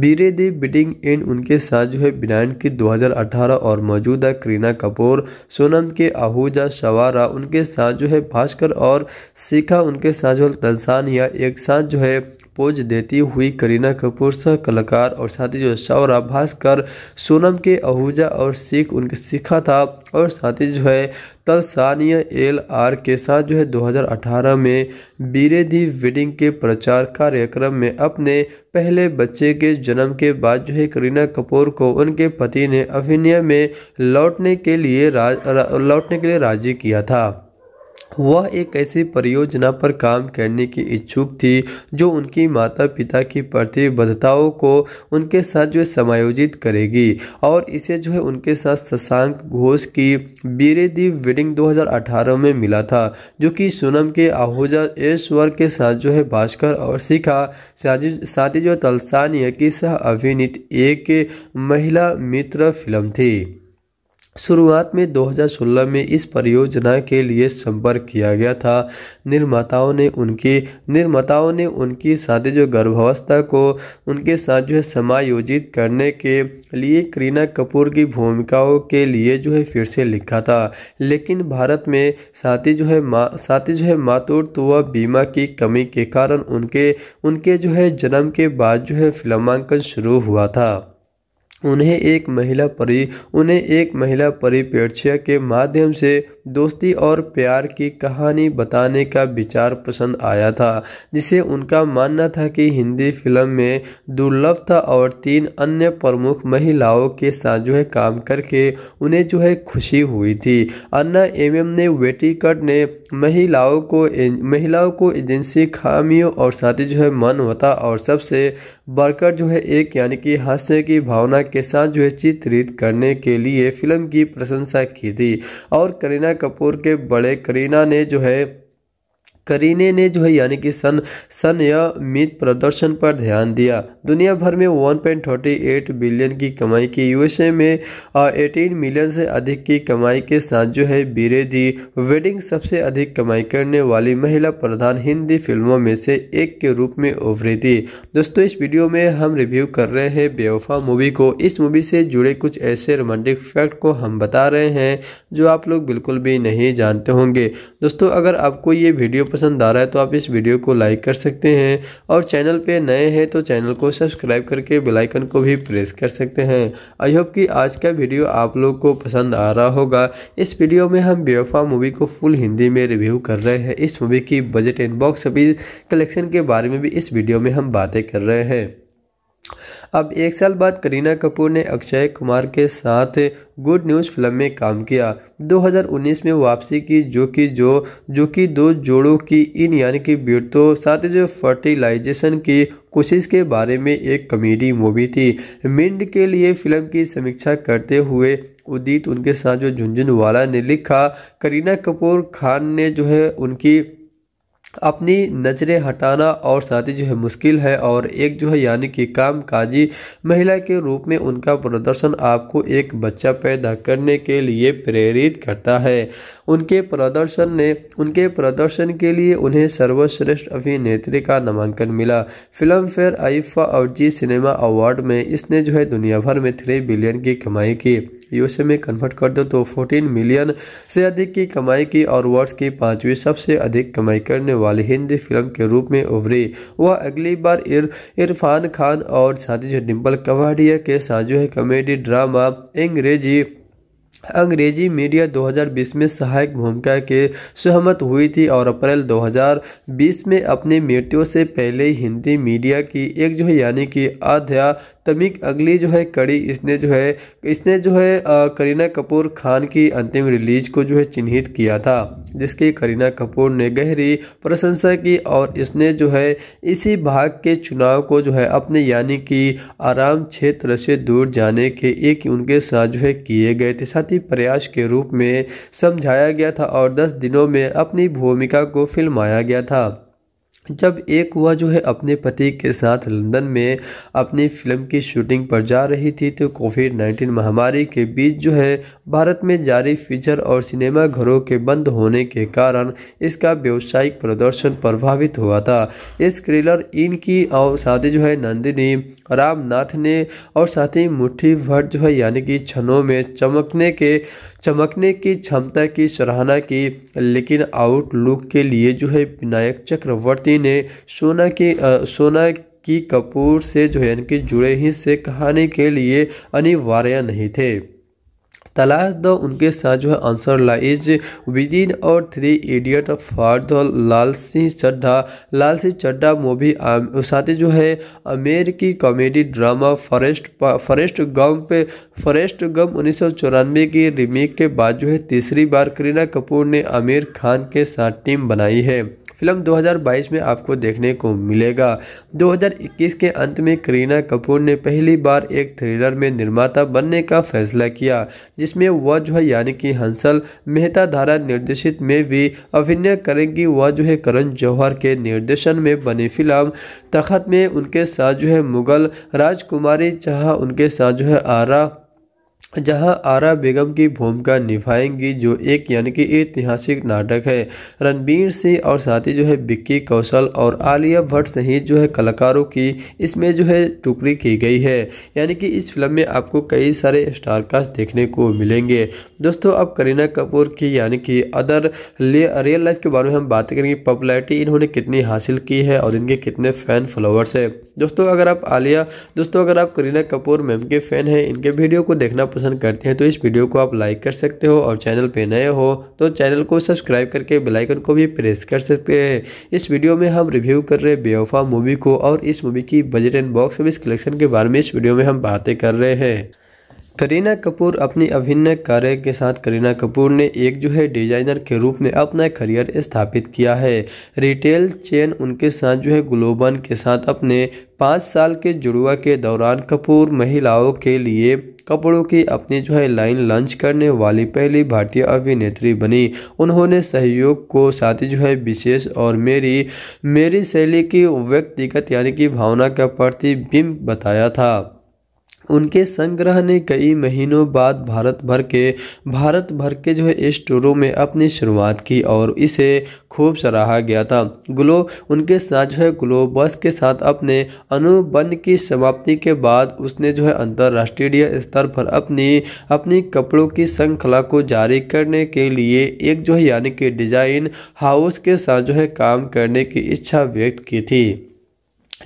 बीरे दी बिटिंग एंड उनके साथ जो है ब्रांड की 2018 और मौजूदा करीना कपूर सोनम के आहूजा शवारा उनके साथ जो है भास्कर और शिखा उनके साथ जो तलसानिया एक साथ जो है पोज देती हुई करीना कपूर सह कलाकार और साथ ही जो शौरा भास्कर सोनम के आहूजा और सीख उनके सीखा था और साथ ही जो है तलसानिया एल आर के साथ जो है 2018 में बीरे दी वेडिंग के प्रचार कार्यक्रम में अपने पहले बच्चे के जन्म के बाद जो है करीना कपूर को उनके पति ने अभिनय में लौटने के लिए लौटने के लिए राजी किया था वह एक ऐसी परियोजना पर काम करने की इच्छुक थी जो उनकी माता पिता की प्रतिबद्धताओं को उनके साथ जो है समायोजित करेगी और इसे जो है उनके साथ शशांक घोष की बीरे दीप वेडिंग 2018 में मिला था जो कि सोनम के आहूजा ऐश्वर के साथ जो है भास्कर और शिखा साथी जो तलसानिया की सह अभिनीत एक महिला मित्र फिल्म थी शुरुआत में 2016 में इस परियोजना के लिए संपर्क किया गया था निर्माताओं ने उनकी निर्माताओं ने उनकी साथ जो गर्भावस्था को उनके साथ जो है समायोजित करने के लिए करीना कपूर की भूमिकाओं के लिए जो है फिर से लिखा था लेकिन भारत में साथी जो है मा साथी जो है मातूर बीमा की कमी के कारण उनके उनके जो है जन्म के बाद जो है फिल्मांकन शुरू हुआ था उन्हें एक महिला परी उन्हें एक महिला परिप्रेक्ष्य के माध्यम से दोस्ती और प्यार की कहानी बताने का विचार पसंद आया था जिसे उनका मानना था कि हिंदी फिल्म में दुर्लभ था और तीन अन्य प्रमुख महिलाओं के साथ जो है काम करके उन्हें जो है खुशी हुई थी अन्ना एम एम ने वेटिकट ने महिलाओं को महिलाओं को एजेंसी खामियों और साथ ही जो है मन होता और सबसे बढ़कर जो है एक यानी कि हास्य की भावना के साथ जो है चित्रित करने के लिए फिल्म की प्रशंसा की थी और करीना कपूर के बड़े करीना ने जो है करीने ने जो है यानी कि सन सन या प्रदर्शन पर ध्यान दिया दुनिया भर में 1.38 बिलियन की कमाई की यूएसए में 18 मिलियन से अधिक की कमाई के साथ जो है बीरे दी वेडिंग सबसे अधिक कमाई करने वाली महिला प्रधान हिंदी फिल्मों में से एक के रूप में उभरी थी दोस्तों इस वीडियो में हम रिव्यू कर रहे हैं बेवफा मूवी को इस मूवी से जुड़े कुछ ऐसे रोमांटिक फैक्ट को हम बता रहे हैं जो आप लोग बिल्कुल भी नहीं जानते होंगे दोस्तों अगर आपको ये वीडियो पसंद आ रहा है तो आप इस वीडियो को लाइक कर सकते हैं और चैनल पे नए हैं तो चैनल को सब्सक्राइब करके बेलाइकन को भी प्रेस कर सकते हैं आई होप कि आज का वीडियो आप लोग को पसंद आ रहा होगा इस वीडियो में हम बेवफा मूवी को फुल हिंदी में रिव्यू कर रहे हैं इस मूवी की बजट एंड बॉक्स अभी कलेक्शन के बारे में भी इस वीडियो में हम बातें कर रहे हैं अब एक साल बाद करीना कपूर ने अक्षय कुमार के साथ गुड न्यूज़ फिल्म में काम किया 2019 में वापसी की जो कि जो जो कि दो जोड़ों की इन यानी कि बीड़तों साथ जो फर्टिलाइजेशन की कोशिश के बारे में एक कॉमेडी मूवी थी मिंड के लिए फिल्म की समीक्षा करते हुए उदित उनके साथ जो झुंझुनवाला ने लिखा करीना कपूर खान ने जो है उनकी अपनी नज़रें हटाना और साथ ही जो है मुश्किल है और एक जो है यानी कि काम काजी महिला के रूप में उनका प्रदर्शन आपको एक बच्चा पैदा करने के लिए प्रेरित करता है उनके प्रदर्शन ने उनके प्रदर्शन के लिए उन्हें सर्वश्रेष्ठ अभिनेत्री का नामांकन मिला फिल्म फेयर आइफा और जी सिनेमा अवार्ड में इसने जो है दुनिया भर में थ्री बिलियन की कमाई की यूएसए में कन्वर्ट कर दो तो 14 मिलियन से अधिक की कमाई की और वर्ष की पांचवी सबसे अधिक कमाई करने वाली हिंदी फिल्म के रूप में उभरी वह अगली बार इर, इरफान खान और साथी जो डिम्पल कवाडिया के साथ जो है कॉमेडी ड्रामा अंग्रेजी अंग्रेजी मीडिया 2020 में सहायक भूमिका के सहमत हुई थी और अप्रैल 2020 में अपनी मृत्यु से पहले हिंदी मीडिया की एक जो है यानी कि अध्या तमिक अगली जो है कड़ी इसने जो है इसने जो है करीना कपूर खान की अंतिम रिलीज को जो है चिन्हित किया था जिसकी करीना कपूर ने गहरी प्रशंसा की और इसने जो है इसी भाग के चुनाव को जो है अपने यानी कि आराम क्षेत्र से दूर जाने के एक उनके साथ जो है किए गए थे साथ ही प्रयास के रूप में समझाया गया था और दस दिनों में अपनी भूमिका को फिल्माया गया था जब एक वह जो है अपने पति के साथ लंदन में अपनी फिल्म की शूटिंग पर जा रही थी तो कोविड नाइन्टीन महामारी के बीच जो है भारत में जारी फीचर और सिनेमा घरों के बंद होने के कारण इसका व्यावसायिक प्रदर्शन प्रभावित हुआ था इस क्रिलर इनकी और साथी जो है नंदिनी रामनाथ ने और साथ ही मुठ्ठी भट्ट जो है यानी कि छनों में चमकने के चमकने की क्षमता की सराहना की लेकिन आउटलुक के लिए जो है विनायक चक्रवर्ती ने सोना की आ, सोना की कपूर से जो है इनके जुड़े हिस्से कहानी के लिए अनिवार्य नहीं थे तलाश दो उनके साथ जो है आंसर लाइज विद इन और three idiot for the Lal Singh Chaddha Lal Singh Chaddha movie साथ ही जो है अमेरिकी की comedy drama Forrest Forrest Gump पे फॉरेस्ट गम उन्नीस की रिमेक के बाद जो है तीसरी बार करीना कपूर ने आमिर खान के साथ टीम बनाई है फिल्म 2022 में आपको देखने को मिलेगा 2021 के अंत में करीना कपूर ने पहली बार एक थ्रिलर में निर्माता बनने का फैसला किया जिसमें वह जो है यानी कि हंसल मेहता धारा निर्देशित में भी अभिनय करेंगी वह जो है करण जौहर के निर्देशन में बनी फिल्म तखत में उनके साथ जो है मुगल राजकुमारी चाह उनके साथ जो है आरा जहां आरा बेगम की भूमिका निभाएंगी जो एक यानी कि ऐतिहासिक नाटक है रणबीर सिंह और साथ ही जो है विक्की कौशल और आलिया भट्ट सहित जो है कलाकारों की इसमें जो है टुकड़ी की गई है यानी कि इस फिल्म में आपको कई सारे स्टारकास्ट देखने को मिलेंगे दोस्तों अब करीना कपूर की यानी कि अदर रियल लाइफ के बारे में हम बात करेंगे पॉपुलरिटी इन्होंने कितनी हासिल की है और इनके कितने फैन फॉलोअर्स है दोस्तों अगर आप आलिया दोस्तों अगर आप करीना कपूर मैम के फैन हैं इनके वीडियो को देखना पसंद करते हैं तो इस वीडियो को आप लाइक कर सकते हो और चैनल पे नए हो तो चैनल को सब्सक्राइब करके बेलाइकन को भी प्रेस कर सकते हैं इस वीडियो में हम रिव्यू कर रहे बेवफा मूवी को और इस मूवी की budget and box office collection के बारे में इस वीडियो में हम बातें कर रहे हैं करीना कपूर अपनी अभिनय कार्य के साथ करीना कपूर ने एक जो है डिजाइनर के रूप में अपना करियर स्थापित किया है रिटेल चेन उनके साथ जो है ग्लोबन के साथ अपने पाँच साल के जुड़वा के दौरान कपूर महिलाओं के लिए कपड़ों की अपनी जो है लाइन लॉन्च करने वाली पहली भारतीय अभिनेत्री बनी उन्होंने सहयोग को साथ ही जो है विशेष और मेरी मेरी शैली की व्यक्तिगत यानी कि भावना का प्रतिबिंब बताया था उनके संग्रह ने कई महीनों बाद भारत भर के भारत भर के जो है स्टोरों में अपनी शुरुआत की और इसे खूब सराहा गया था ग्लो उनके साथ जो है ग्लोबस के साथ अपने अनुबंध की समाप्ति के बाद उसने जो है अंतर्राष्ट्रीय स्तर पर अपनी अपनी कपड़ों की श्रृंखला को जारी करने के लिए एक जो है यानी कि डिजाइन हाउस के साथ जो है काम करने की इच्छा व्यक्त की थी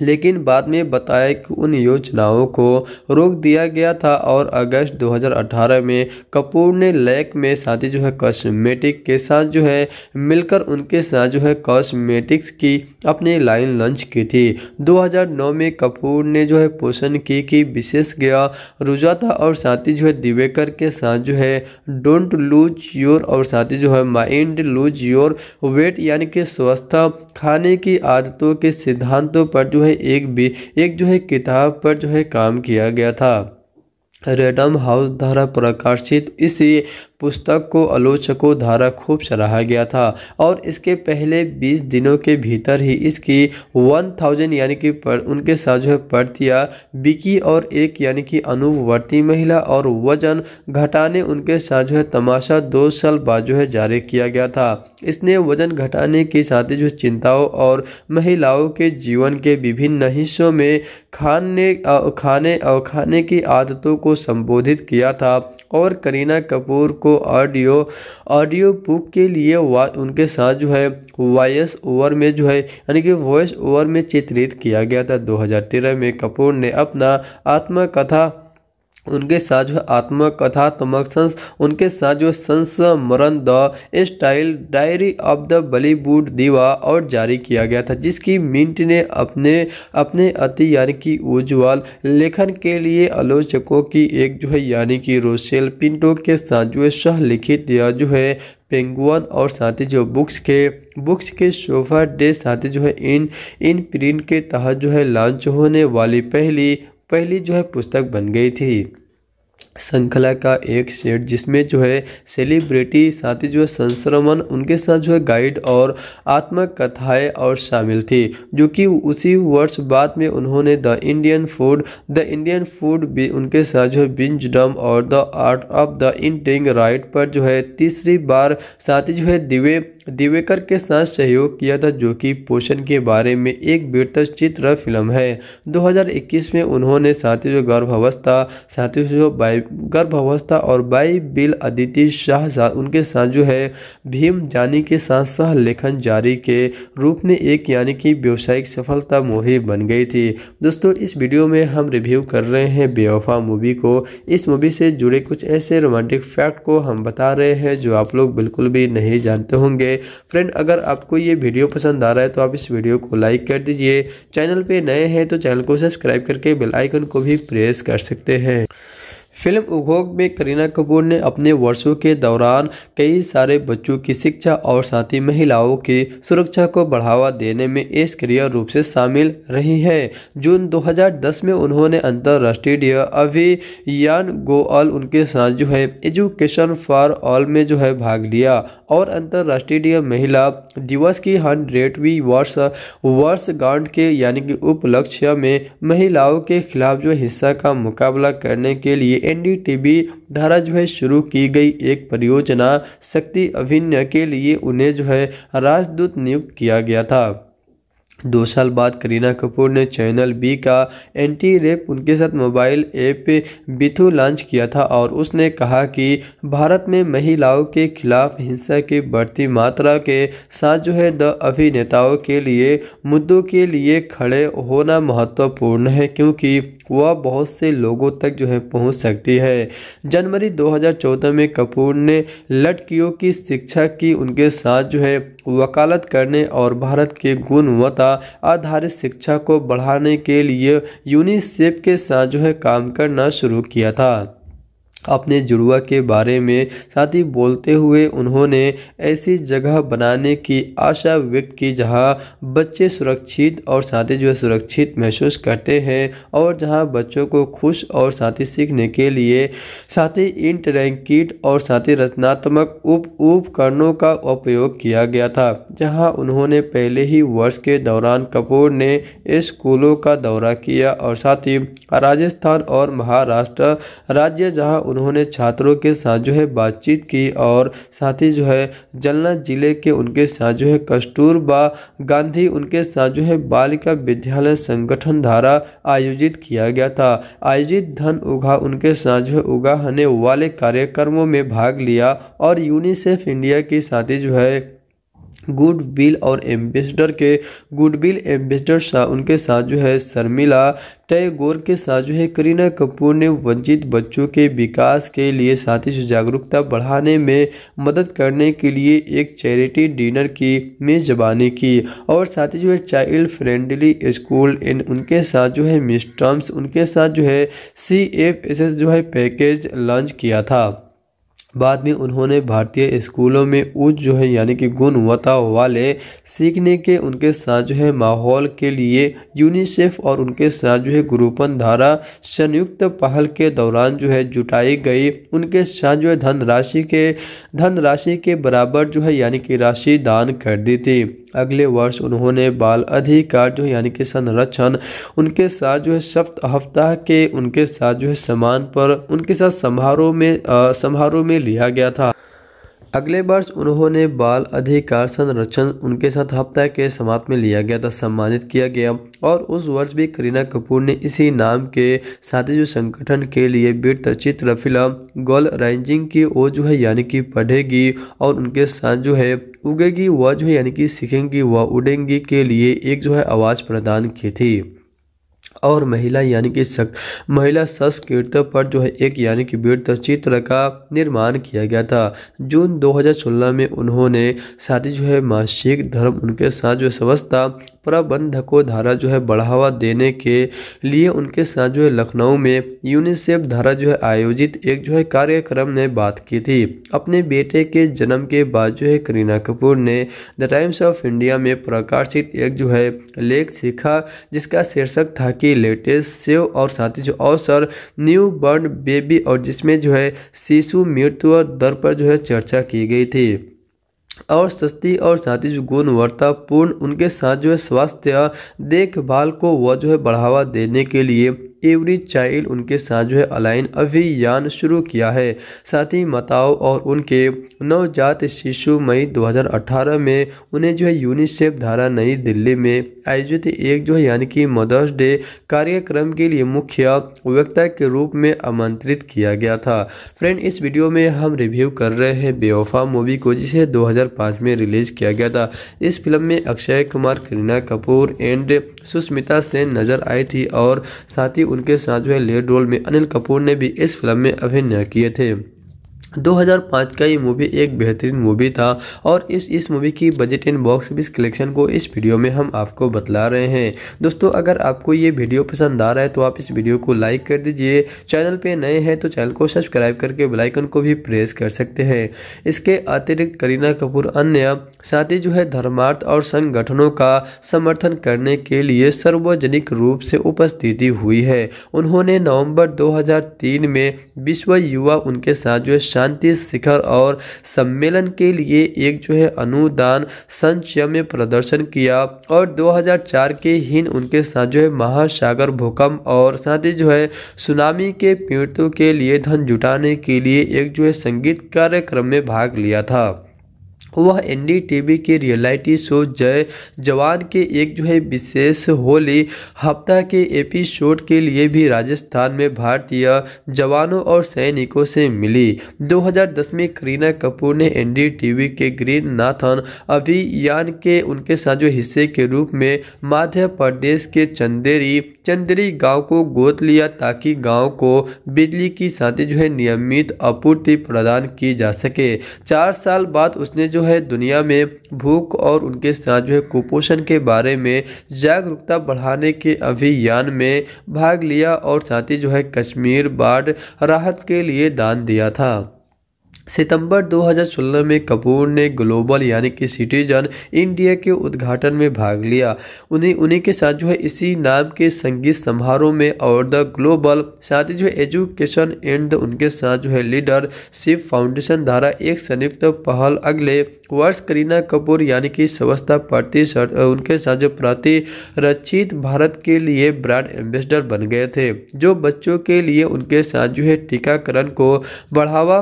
लेकिन बाद में बताया कि उन योजनाओं को रोक दिया गया था और अगस्त 2018 में कपूर ने लैक में साथी जो है कॉस्मेटिक के साथ जो है मिलकर उनके साथ जो है कॉस्मेटिक्स की अपनी लाइन लॉन्च की थी 2009 में कपूर ने जो है पोषण की कि विशेष गया रुझा था और साथी जो है दिवेकर के साथ जो है डोंट लूज योर और साथी जो है माइंड लूज योर वेट यानी कि स्वस्थ खाने की आदतों के सिद्धांतों पर जो है एक भी एक जो है किताब पर जो है काम किया गया था रेडम हाउस द्वारा प्रकाशित इस पुस्तक को आलोचकों द्वारा खूब सराहा गया था और इसके पहले 20 दिनों के भीतर ही इसकी 1000 यानी कि उनके साथ जो है पढ़तिया बिकी और एक यानी कि अनुवर्ती महिला और वजन घटाने उनके साथ जो है तमाशा दो साल बाद जो है जारी किया गया था इसने वजन घटाने के साथ जो चिंताओं और महिलाओं के जीवन के विभिन्न हिस्सों में खाने खाने और खाने की आदतों को संबोधित किया था और करीना कपूर को ऑडियो ऑडियो बुक के लिए उनके साथ जो है वॉयस ओवर में जो है यानी कि वॉइस ओवर में चित्रित किया गया था 2013 में कपूर ने अपना आत्मकथा उनके साथ जो है आत्मकथात्मक संस उनके साथ जो संस्मरण the style diary of the Bollywood diva और जारी किया गया था जिसकी मिंट ने अपने अपने अति यानी कि उज्ज्वल लेखन के लिए आलोचकों की एक जो है यानी कि रोशेल पिंटो के साथ जो है सह लिखित या जो है पेंगुअन और साथ ही जो बुक्स के बुक्स के सोफा डे साथ ही जो है इन इन प्रिंट के तहत जो है लॉन्च होने वाली पहली पहली जो है पुस्तक बन गई थी श्रृंखला का एक सेट जिसमें जो है सेलिब्रिटी साथ ही जो है संश्रमण उनके साथ जो है गाइड और आत्मकथाएँ और शामिल थी जो कि उसी वर्ष बाद में उन्होंने the Indian food the Indian food भी उनके साथ जो है बिंज डम और the art of the eating right पर जो है तीसरी बार साथ ही जो है दिवे दिवेकर के साथ सहयोग किया था जो कि पोषण के बारे में एक बेहतर चित्र फिल्म है 2021 में उन्होंने साथी जो गर्भावस्था साथी जो बाई गर्भावस्था और बाई बिल अदिति शाह उनके साथ जो है भीम जानी के साथ सह लेखन जारी के रूप में एक यानी कि व्यावसायिक सफलता मूवी बन गई थी दोस्तों इस वीडियो में हम रिव्यू कर रहे हैं बेवफा मूवी को इस मूवी से जुड़े कुछ ऐसे रोमांटिक फैक्ट को हम बता रहे हैं जो आप लोग बिल्कुल भी नहीं जानते होंगे है फ्रेंड अगर आपको ये वीडियो पसंद आ रहा है तो आप इस वीडियो को लाइक कर दीजिए चैनल पे नए हैं तो चैनल को सब्सक्राइब करके बेल आइकन को भी प्रेस कर सकते हैं फिल्म उद्योग में करीना कपूर ने अपने वर्षों के दौरान कई सारे बच्चों की शिक्षा और साथ ही महिलाओं की सुरक्षा को बढ़ावा देने में क्रिया रूप से शामिल रही है जून 2010 में उन्होंने अंतर्राष्ट्रीय अभियान गो ऑल उनके साथ जो है एजुकेशन फॉर ऑल में जो है भाग लिया और अंतर्राष्ट्रीय महिला दिवस की हंड्रेडवीं वर्ष वर्षगांठ के यानी कि उपलक्ष्य में महिलाओं के खिलाफ जो हिस्सा का मुकाबला करने के लिए एनडीटीबी धारा जो है शुरू की गई एक परियोजना शक्ति अभिन्न के लिए उन्हें जो है राजदूत नियुक्त किया गया था दो साल बाद करीना कपूर ने चैनल बी का एंटी रेप उनके साथ मोबाइल ऐप बिथू लॉन्च किया था और उसने कहा कि भारत में महिलाओं के खिलाफ हिंसा की बढ़ती मात्रा के साथ जो है द अभिनेताओं के लिए मुद्दों के लिए खड़े होना महत्वपूर्ण है क्योंकि वह बहुत से लोगों तक जो है पहुंच सकती है जनवरी 2014 में कपूर ने लड़कियों की शिक्षा की उनके साथ जो है वकालत करने और भारत के गुणवत्ता आधारित शिक्षा को बढ़ाने के लिए यूनिसेफ के साथ जो है काम करना शुरू किया था अपने जुड़वा के बारे में साथ ही बोलते हुए उन्होंने ऐसी जगह बनाने की आशा व्यक्त की जहां बच्चे सुरक्षित और साथ ही जो है सुरक्षित महसूस करते हैं और जहां बच्चों को खुश और साथ ही सीखने के लिए साथ ही इंटरैंक और साथ ही रचनात्मक उप उपकरणों का उपयोग किया गया था जहां उन्होंने पहले ही वर्ष के दौरान कपूर ने स्कूलों का दौरा किया और साथ ही राजस्थान और महाराष्ट्र राज्य जहाँ उन्होंने छात्रों के साथ जो है बातचीत की और साथ ही जो है जलना जिले के उनके साथ जो है कस्तूरबा गांधी उनके साथ जो है बालिका विद्यालय संगठन द्वारा आयोजित किया गया था आयोजित धन उगा उनके साथ जो है उगाहने वाले कार्यक्रमों में भाग लिया और यूनिसेफ इंडिया के ही जो है गुडविल और एम्बेसडर के गुडविल एम्बेसडर शाह उनके साथ जो है शर्मिला टैगोर के साथ जो है करीना कपूर ने वंचित बच्चों के विकास के लिए साथ ही जागरूकता बढ़ाने में मदद करने के लिए एक चैरिटी डिनर की मेजबानी की और साथ ही जो है चाइल्ड फ्रेंडली स्कूल एंड उनके साथ जो है मिस टर्म्स उनके साथ जो है सी एफ एस एस जो है पैकेज लॉन्च किया था बाद में उन्होंने भारतीय स्कूलों में उच्च जो है यानी कि गुणवत्ता वाले सीखने के उनके साथ जो है माहौल के लिए यूनिसेफ और उनके साथ जो है गुरुपन धारा संयुक्त पहल के दौरान जो है जुटाई गई उनके साथ जो है धनराशि के धन राशि के बराबर जो है यानी कि राशि दान कर दी थी अगले वर्ष उन्होंने बाल अधिकार जो है यानी कि संरक्षण उनके साथ जो है सप्त हफ्ता के उनके साथ जो है समान पर उनके साथ समारोह में समारोह में लिया गया था अगले वर्ष उन्होंने बाल अधिकार संरक्षण उनके साथ हफ्ता के समाप्त में लिया गया था सम्मानित किया गया और उस वर्ष भी करीना कपूर ने इसी नाम के साथ जो संगठन के लिए वृत्तचित्र फिल्म गोल राइजिंग की वो जो है यानी कि पढ़ेगी और उनके साथ जो है उगेगी वह जो है यानी कि सीखेंगी वह उड़ेंगी के लिए एक जो है आवाज़ प्रदान की थी और महिला यानी कि शक महिला संस्कृत पर जो है एक यानी कि वीर चित्र का निर्माण किया गया था जून 2016 में उन्होंने साथ ही जो है मासिक धर्म उनके साथ जो समस्ता प्रबंधकों धारा जो है बढ़ावा देने के लिए उनके साथ जो है लखनऊ में यूनिसेफ धारा जो है आयोजित एक जो है कार्यक्रम ने बात की थी अपने बेटे के जन्म के बाद जो है करीना कपूर ने द टाइम्स ऑफ इंडिया में प्रकाशित एक जो है लेख सीखा जिसका शीर्षक था कि लेटेस्ट सेव और साथ ही जो अवसर न्यू बर्न बेबी और जिसमें जो है शिशु मृत्यु दर पर जो है चर्चा की गई थी और सस्ती और साथ ही गुणवत्तापूर्ण उनके साथ जो है स्वास्थ्य देखभाल को वह जो है बढ़ावा देने के लिए एवरी चाइल्ड उनके साथ जो है अलाइन अभियान शुरू किया है साथ ही माताओं और उनके नवजात शिशु मई 2018 में उन्हें जो है यूनिसेफ धारा नई दिल्ली में आयोजित एक जो है यानी कि मदर्स डे कार्यक्रम के लिए मुख्य वक्ता के रूप में आमंत्रित किया गया था फ्रेंड इस वीडियो में हम रिव्यू कर रहे हैं बेवफा मूवी को जिसे 2005 में रिलीज किया गया था इस फिल्म में अक्षय कुमार करीना कपूर एंड सुष्मिता सेन नजर आई थी और साथ ही उनके साथ हुए लेड रोल में अनिल कपूर ने भी इस फिल्म में अभिनय किए थे 2005 का ये मूवी एक बेहतरीन मूवी था और इस इस मूवी की budget and box office collection को इस वीडियो में हम आपको बतला रहे हैं दोस्तों अगर आपको ये वीडियो पसंद आ रहा है तो आप इस वीडियो को लाइक कर दीजिए चैनल पे नए हैं तो चैनल को सब्सक्राइब करके आइकन को भी प्रेस कर सकते हैं इसके अतिरिक्त करीना कपूर अन्य साथ ही जो है धर्मार्थ और संगठनों का समर्थन करने के लिए सार्वजनिक रूप से उपस्थिति हुई है उन्होंने नवम्बर दो में विश्व युवा उनके साथ जो है शांति शिखर और सम्मेलन के लिए एक जो है अनुदान संचय में प्रदर्शन किया और 2004 के हिंद उनके साथ जो है महासागर भूकंप और साथ ही जो है सुनामी के पीड़ितों के लिए धन जुटाने के लिए एक जो है संगीत कार्यक्रम में भाग लिया था वह एन डी टी वी के रियलिटी शो जय जवान के एक जो है विशेष होली हफ्ता के एपिसोड के लिए भी राजस्थान में भारतीय जवानों और सैनिकों से मिली 2010 में करीना कपूर ने एन डी टी वी के ग्रीन नाथन अभियान के उनके साथ जो हिस्से के रूप में मध्य प्रदेश के चंदेरी चंदेरी गांव को गोद लिया ताकि गांव को बिजली की साथ जो है नियमित आपूर्ति प्रदान की जा सके चार साल बाद उसने जो है दुनिया में भूख और उनके साथ जो है कुपोषण के बारे में जागरूकता बढ़ाने के अभियान में भाग लिया और साथ ही जो है कश्मीर बाढ़ राहत के लिए दान दिया था सितंबर 2016 में कपूर ने ग्लोबल यानी कि सिटीजन इंडिया के उद्घाटन में भाग लिया उन्हें उन्हीं के साथ जो है इसी नाम के संगीत समारोह में और द ग्लोबल साथ ही जो है एजुकेशन एंड द उनके साथ जो है शिव फाउंडेशन द्वारा एक संयुक्त पहल अगले वर्ष करीना कपूर यानी कि स्वस्था प्रतिशत उनके साथ जो प्रतिरक्षित भारत के लिए ब्रांड एम्बेसडर बन गए थे जो बच्चों के लिए उनके साथ जो है टीकाकरण को बढ़ावा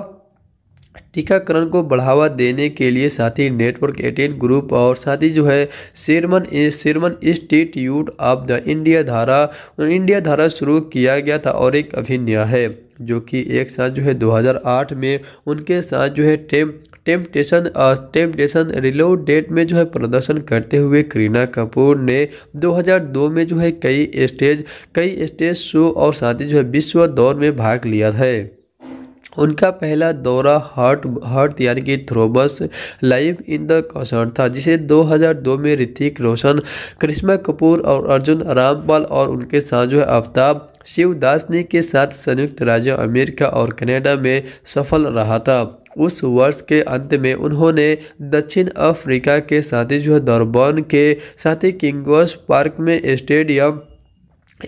टीकाकरण को बढ़ावा देने के लिए साथ ही नेटवर्क एटीन ग्रुप और साथ ही जो है Sherman Sherman institute of the India Dhara India Dhara शुरू किया गया था और एक अभिनया है जो कि एक साथ जो है 2008 में उनके साथ जो है टेम टेम्पटेशन टेम्पटेशन रिलोड डेट में जो है प्रदर्शन करते हुए करीना कपूर ने 2002 में जो है कई स्टेज कई स्टेज शो और साथ ही जो है विश्व दौर में भाग लिया है उनका पहला दौरा हार्ट हार्ट यानी कि throbs live in the concert था जिसे 2002 में ऋतिक रोशन कृष्णा कपूर और अर्जुन रामपाल और उनके साथ जो है आफ्ताब ने के साथ संयुक्त राज्य अमेरिका और कनाडा में सफल रहा था उस वर्ष के अंत में उन्होंने दक्षिण अफ्रीका के साथी जो है दरबान के साथी किंगोस पार्क में स्टेडियम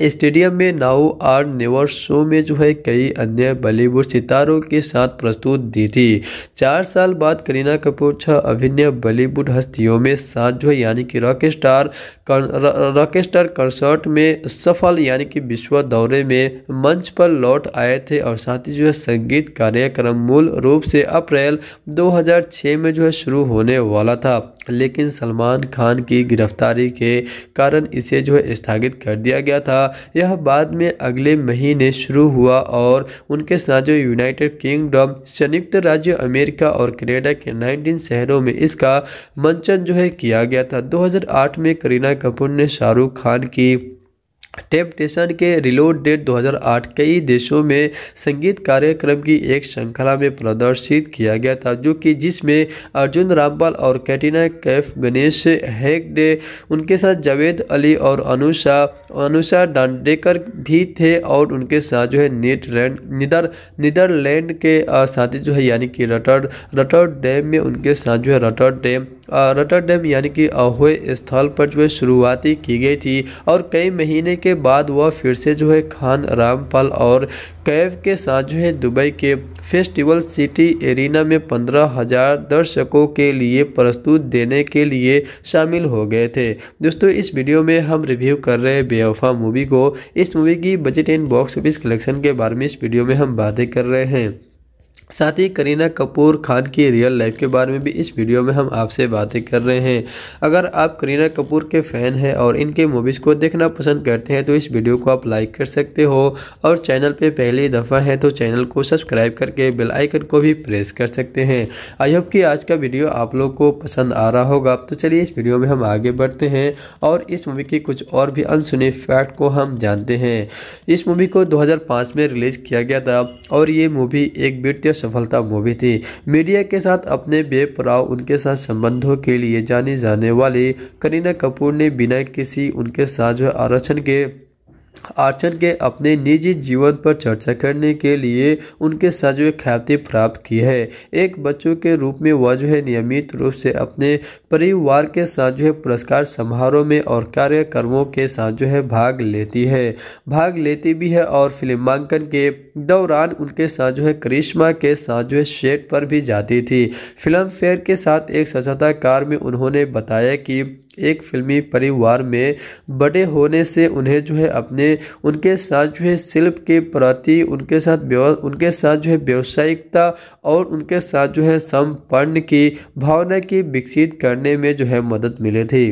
स्टेडियम में नाउ आर नेवर शो में जो है कई अन्य बॉलीवुड सितारों के साथ प्रस्तुत दी थी चार साल बाद करीना कपूर छह अभिनय बॉलीवुड हस्तियों में साथ जो है यानी कि rock star rock star concert में सफल यानी कि विश्व दौरे में मंच पर लौट आए थे और साथ ही जो है संगीत कार्यक्रम मूल रूप से अप्रैल दो में जो है शुरू होने वाला था लेकिन सलमान खान की गिरफ्तारी के कारण इसे जो है स्थगित कर दिया गया था यह बाद में अगले महीने शुरू हुआ और उनके साथ जो यूनाइटेड किंगडम संयुक्त राज्य अमेरिका और कनाडा के 19 शहरों में इसका मंचन जो है किया गया था 2008 में करीना कपूर ने शाहरुख खान की टेप के रिलोड डेट 2008 कई देशों में संगीत कार्यक्रम की एक श्रृंखला में प्रदर्शित किया गया था जो कि जिसमें अर्जुन रामपाल और कैटिना कैफ गणेश हेगडे उनके साथ जावेद अली और अनुषा अनुषा डांडेकर भी थे और उनके साथ जो है नेटलैंड निदर नीदरलैंड के साथ जो है यानी कि रटर रटर डैम में उनके साथ जो है रटर डैम रटर डैम यानी कि अहोय स्थल पर जो है शुरुआती की गई थी और कई महीने के बाद वह फिर से जो है खान रामपाल और कैफ के साथ जो है दुबई के फेस्टिवल सिटी एरिना में पंद्रह हजार दर्शकों के लिए प्रस्तुत देने के लिए शामिल हो गए थे दोस्तों इस वीडियो में हम रिव्यू कर रहे बेवफा मूवी को इस मूवी की budget and box office collection के बारे में इस वीडियो में हम बातें कर रहे हैं साथ ही करीना कपूर खान की रियल लाइफ के बारे में भी इस वीडियो में हम आपसे बातें कर रहे हैं अगर आप करीना कपूर के फ़ैन हैं और इनके मूवीज़ को देखना पसंद करते हैं तो इस वीडियो को आप लाइक कर सकते हो और चैनल पे पहली दफ़ा है तो चैनल को सब्सक्राइब करके बेल आइकन को भी प्रेस कर सकते हैं आई होप कि आज का वीडियो आप लोग को पसंद आ रहा होगा तो चलिए इस वीडियो में हम आगे बढ़ते हैं और इस मूवी के कुछ और भी अनसुने फैक्ट को हम जानते हैं इस मूवी को दो में रिलीज़ किया गया था और ये मूवी एक वित्तीय सफलता मूवी थी मीडिया के साथ अपने बेपराव उनके साथ संबंधों के लिए जानी जाने वाली करीना कपूर ने बिना किसी उनके साथ जो आरक्षण के आर्चन के अपने निजी जीवन पर चर्चा करने के लिए उनके साथ जो ख्याति प्राप्त की है एक बच्चों के रूप में वह जो है नियमित रूप से अपने परिवार के साथ जो है पुरस्कार समारोह में और कार्यक्रमों के साथ जो है भाग लेती है भाग लेती भी है और फिल्मांकन के दौरान उनके साथ जो है करिश्मा के साथ जो है शेट पर भी जाती थी फिल्म फेयर के साथ एक साक्षात्कार में उन्होंने बताया कि एक फिल्मी परिवार में बड़े होने से उन्हें जो है अपने उनके साथ जो है शिल्प के प्रति उनके साथ उनके साथ जो है व्यावसायिकता और उनके साथ जो है संपन्न की भावना की विकसित करने में जो है मदद मिली थी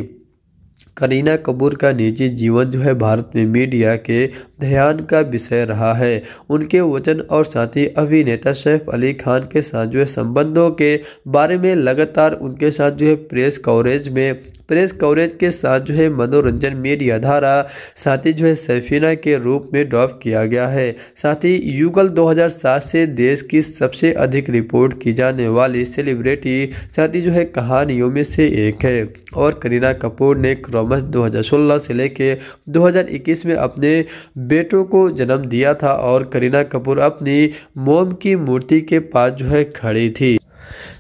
करीना कपूर का निजी जीवन जो है भारत में मीडिया के ध्यान का विषय रहा है उनके वचन और साथी अभिनेता सैफ अली खान के साथ जो है संबंधों के बारे में लगातार उनके साथ जो है प्रेस कवरेज में प्रेस कवरेज के साथ जो है मनोरंजन मीडिया धारा साथ ही जो है सैफीना के रूप में डॉप किया गया है साथ ही युगल 2007 से देश की सबसे अधिक रिपोर्ट की जाने वाली सेलिब्रिटी साथ ही जो है कहानियों में से एक है और करीना कपूर ने क्रोमस 2016 से लेकर 2021 में अपने बेटों को जन्म दिया था और करीना कपूर अपनी मोम की मूर्ति के पास जो है खड़ी थी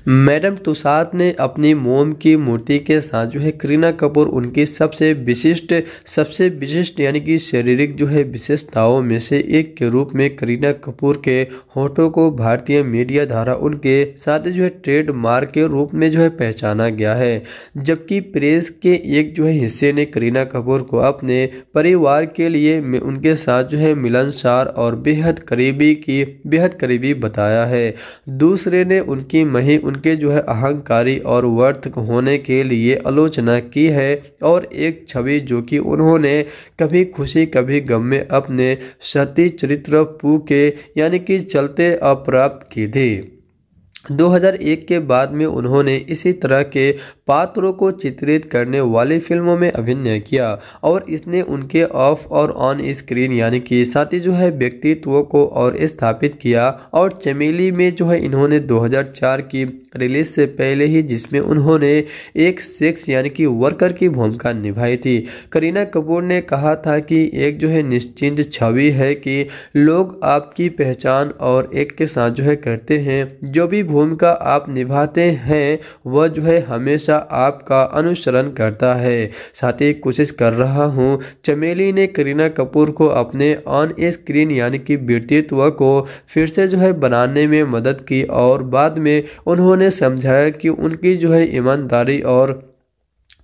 मैडम तुसाद ने अपनी मोम की मूर्ति के साथ जो है करीना कपूर उनकी सबसे विशिष्ट सबसे विशिष्ट यानी कि शारीरिक जो है विशेषताओं में से एक के रूप में करीना कपूर के होठों को भारतीय मीडिया द्वारा उनके साथ जो है ट्रेडमार्क के रूप में जो है पहचाना गया है जबकि प्रेस के एक जो है हिस्से ने करीना कपूर को अपने परिवार के लिए उनके साथ जो है मिलनसार और बेहद करीबी की बेहद करीबी बताया है दूसरे ने उनकी मही उन उनके जो है अहंकारी और वर्थ होने के लिए आलोचना की है और एक छवि जो कि उन्होंने कभी खुशी कभी गम में अपने सती चरित्र पू के यानी कि चलते अप्राप्त की थी 2001 के बाद में उन्होंने इसी तरह के पात्रों को चित्रित करने वाली फिल्मों में अभिनय किया और इसने उनके ऑफ और ऑन स्क्रीन यानी कि साथ ही जो है व्यक्तित्व को और स्थापित किया और चमेली में जो है इन्होंने 2004 की रिलीज से पहले ही जिसमें उन्होंने एक सेक्स यानी कि वर्कर की भूमिका निभाई थी करीना कपूर ने कहा था कि एक जो है निश्चिंत छवि है कि लोग आपकी पहचान और एक के साथ जो है करते हैं जो भी भूमिका आप निभाते हैं वह जो है हमेशा आपका अनुसरण करता है साथ ही कोशिश कर रहा हूँ चमेली ने करीना कपूर को अपने ऑन स्क्रीन यानी कि व्यक्तित्व को फिर से जो है बनाने में मदद की और बाद में उन्होंने उन्होंने समझाया कि उनकी जो है ईमानदारी और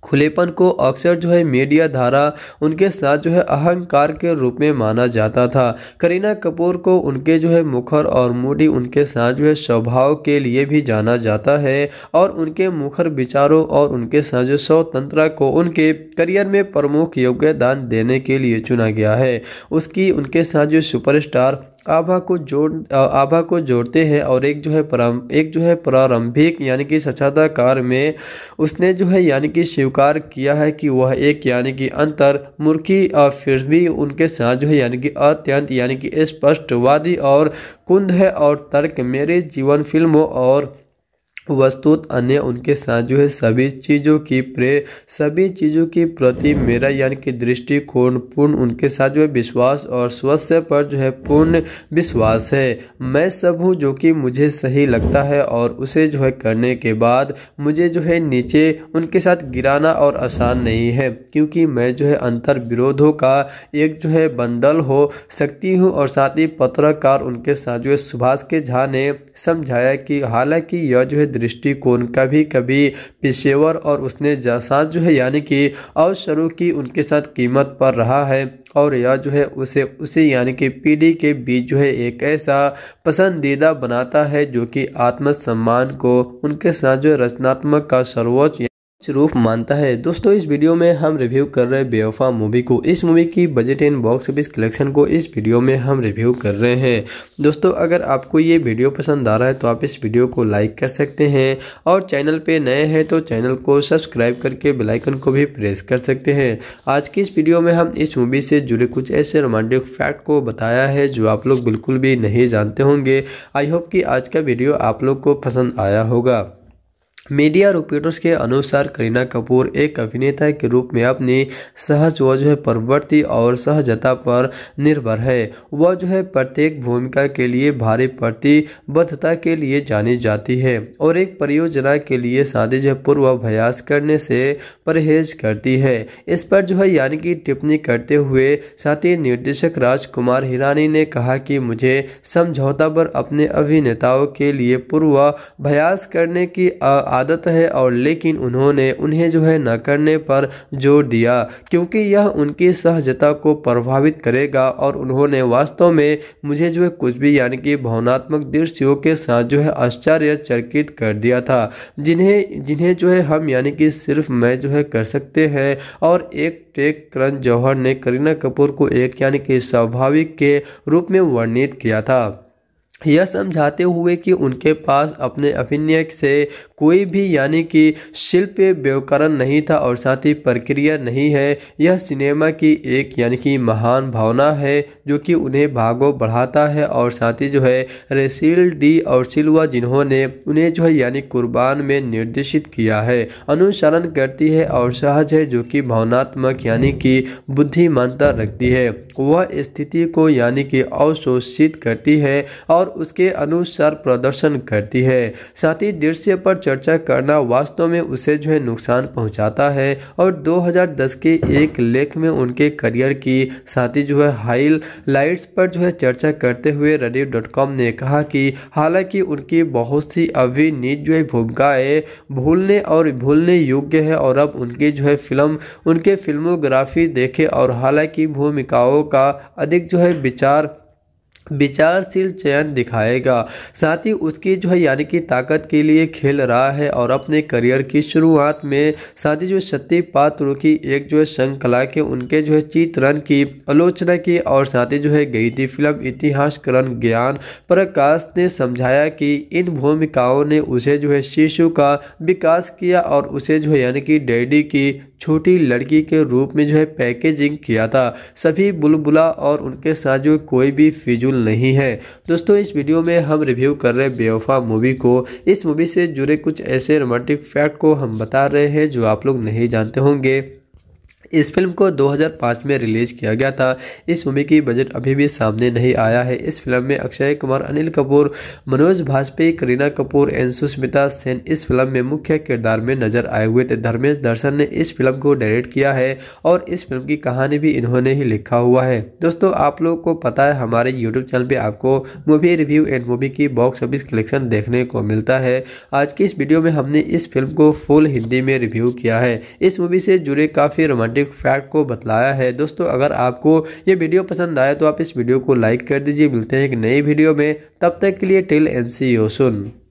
खुलेपन को अक्सर जो है मीडिया धारा उनके साथ जो है अहंकार के रूप में माना जाता था करीना कपूर को उनके जो है मुखर और मूडी उनके साथ जो है स्वभाव के लिए भी जाना जाता है और उनके मुखर विचारों और उनके साथ जो स्वतंत्रता को उनके करियर में प्रमुख योगदान देने के लिए चुना गया है उसकी उनके साथ जो सुपरस्टार आभा को जोड़ आभा को जोड़ते हैं और एक जो है प्रारंभ एक जो है प्रारंभिक यानी कि कार में उसने जो है यानी कि स्वीकार किया है कि वह एक यानी कि अंतर मुर्खी और फिर भी उनके साथ जो है यानी कि अत्यंत यानी कि स्पष्टवादी और कुंद है और तर्क मेरे जीवन फिल्मों और वस्तुत अन्य उनके साथ जो है सभी चीज़ों की प्रे सभी चीज़ों के प्रति मेरा यानी कि दृष्टिकोण पूर्ण उनके साथ जो है विश्वास और स्वस्थ पर जो है पूर्ण विश्वास है मैं सब हूँ जो कि मुझे सही लगता है और उसे जो है करने के बाद मुझे जो है नीचे उनके साथ गिराना और आसान नहीं है क्योंकि मैं जो है अंतर विरोधों का एक जो है बंडल हो सकती हूँ और साथ ही पत्रकार उनके साथ जो है सुभाष के झा ने समझाया कि हालांकि यह जो है दृष्टिकोण का भी कभी पेशेवर और उसने जैसा जो है यानी कि अवसरों की उनके साथ कीमत पर रहा है और यह जो है उसे उसे यानी कि पीढ़ी के बीच जो है एक ऐसा पसंदीदा बनाता है जो कि आत्मसम्मान को उनके साथ जो रचनात्मक का सर्वोच्च रूप मानता है दोस्तों इस वीडियो में हम रिव्यू कर रहे बेवफा मूवी को इस मूवी की budget and box office collection को इस वीडियो में हम रिव्यू कर रहे हैं दोस्तों अगर आपको ये वीडियो पसंद आ रहा है तो आप इस वीडियो को लाइक कर सकते हैं और चैनल पे नए हैं तो चैनल को सब्सक्राइब करके बेलाइकन को भी प्रेस कर सकते हैं आज की इस वीडियो में हम इस मूवी से जुड़े कुछ ऐसे रोमांटिक फैक्ट को बताया है जो आप लोग बिल्कुल भी नहीं जानते होंगे आई होप की आज का वीडियो आप लोग को पसंद आया होगा मीडिया रिपोर्टर्स के अनुसार करीना कपूर एक अभिनेता के रूप में अपनी सहज जो है प्रवृत्ति और सहजता पर निर्भर है वह जो है प्रत्येक भूमिका के लिए भारी प्रतिबद्धता के लिए जानी जाती है और एक परियोजना के लिए शादी जो पूर्व अभ्यास करने से परहेज करती है इस पर जो है यानी कि टिप्पणी करते हुए साथी निर्देशक राजकुमार हिरानी ने कहा कि मुझे समझौता पर अपने अभिनेताओं के लिए पूर्व अभ्यास करने की आ, आदत है और लेकिन उन्होंने उन्हें जो है न करने पर जोर दिया क्योंकि यह उनकी सहजता को प्रभावित करेगा और उन्होंने वास्तव में मुझे जो है कुछ भी यानी कि भावनात्मक दृश्यों के साथ जो है आश्चर्य चर्कित कर दिया था जिन्हें जिन्हें जो है हम यानी कि सिर्फ मैं जो है कर सकते हैं और एक टेक करण जौहर ने करीना कपूर को एक यानी कि स्वाभाविक के रूप में वर्णित किया था यह समझाते हुए कि उनके पास अपने अभिनय से कोई भी यानी कि शिल्प व्यवकरण नहीं था और साथ ही प्रक्रिया नहीं है यह सिनेमा की एक यानी कि महान भावना है जो कि उन्हें भागो बढ़ाता है और साथ ही जो है रेसिल डी और सिल्वा जिन्होंने उन्हें जो है यानी कुर्बान में निर्देशित किया है अनुसरण करती है और सहज है जो कि भावनात्मक यानी कि बुद्धिमानता रखती है वह स्थिति को यानी कि अवशोषित करती है और उसके अनुसार प्रदर्शन करती है साथ ही दृश्य पर चर्चा करना वास्तव में उसे जो है नुकसान पहुंचाता है और 2010 के एक लेख में उनके करियर की साथ ही जो है हाइल लाइट्स पर जो है चर्चा करते हुए रडीव डॉट कॉम ने कहा कि हालांकि उनकी बहुत सी अभिनीत जो है भूमिकाएं भूलने और भूलने योग्य है और अब उनकी जो है फिल्म उनके फिल्मोग्राफी देखे और हालांकि भूमिकाओं का अधिक जो है विचार विचारशील चयन दिखाएगा साथ ही उसकी जो है यानी कि ताकत के लिए खेल रहा है और अपने करियर की शुरुआत में साथ ही जो सत्य पात्र की एक जो है श्रृंखला के उनके जो है चित्रण की आलोचना की और साथ ही जो है गई थी फिल्म इतिहासकरण ज्ञान प्रकाश ने समझाया कि इन भूमिकाओं ने उसे जो है शिशु का विकास किया और उसे जो है यानी कि डैडी की छोटी लड़की के रूप में जो है पैकेजिंग किया था सभी बुलबुला और उनके साथ जो कोई भी फिजूल नहीं है दोस्तों इस वीडियो में हम रिव्यू कर रहे बेवफा मूवी को इस मूवी से जुड़े कुछ ऐसे रोमांटिक फैक्ट को हम बता रहे हैं जो आप लोग नहीं जानते होंगे इस फिल्म को 2005 में रिलीज किया गया था इस मूवी की बजट अभी भी सामने नहीं आया है इस फिल्म में अक्षय कुमार अनिल कपूर मनोज भाजपेयी करीना कपूर एन सुस्मिता सेन इस फिल्म में मुख्य किरदार में नजर आए हुए थे धर्मेश दर्शन ने इस फिल्म को डायरेक्ट किया है और इस फिल्म की कहानी भी इन्होंने ही लिखा हुआ है दोस्तों आप लोग को पता है हमारे यूट्यूब चैनल पर आपको मूवी रिव्यू एंड मूवी की बॉक्स ऑफिस कलेक्शन देखने को मिलता है आज की इस वीडियो में हमने इस फिल्म को फुल हिंदी में रिव्यू किया है इस मूवी से जुड़े काफी रोमांटिक साइंटिफिक फैक्ट को बतलाया है दोस्तों अगर आपको ये वीडियो पसंद आया तो आप इस वीडियो को लाइक कर दीजिए मिलते हैं एक नई वीडियो में तब तक के लिए टिल एन सी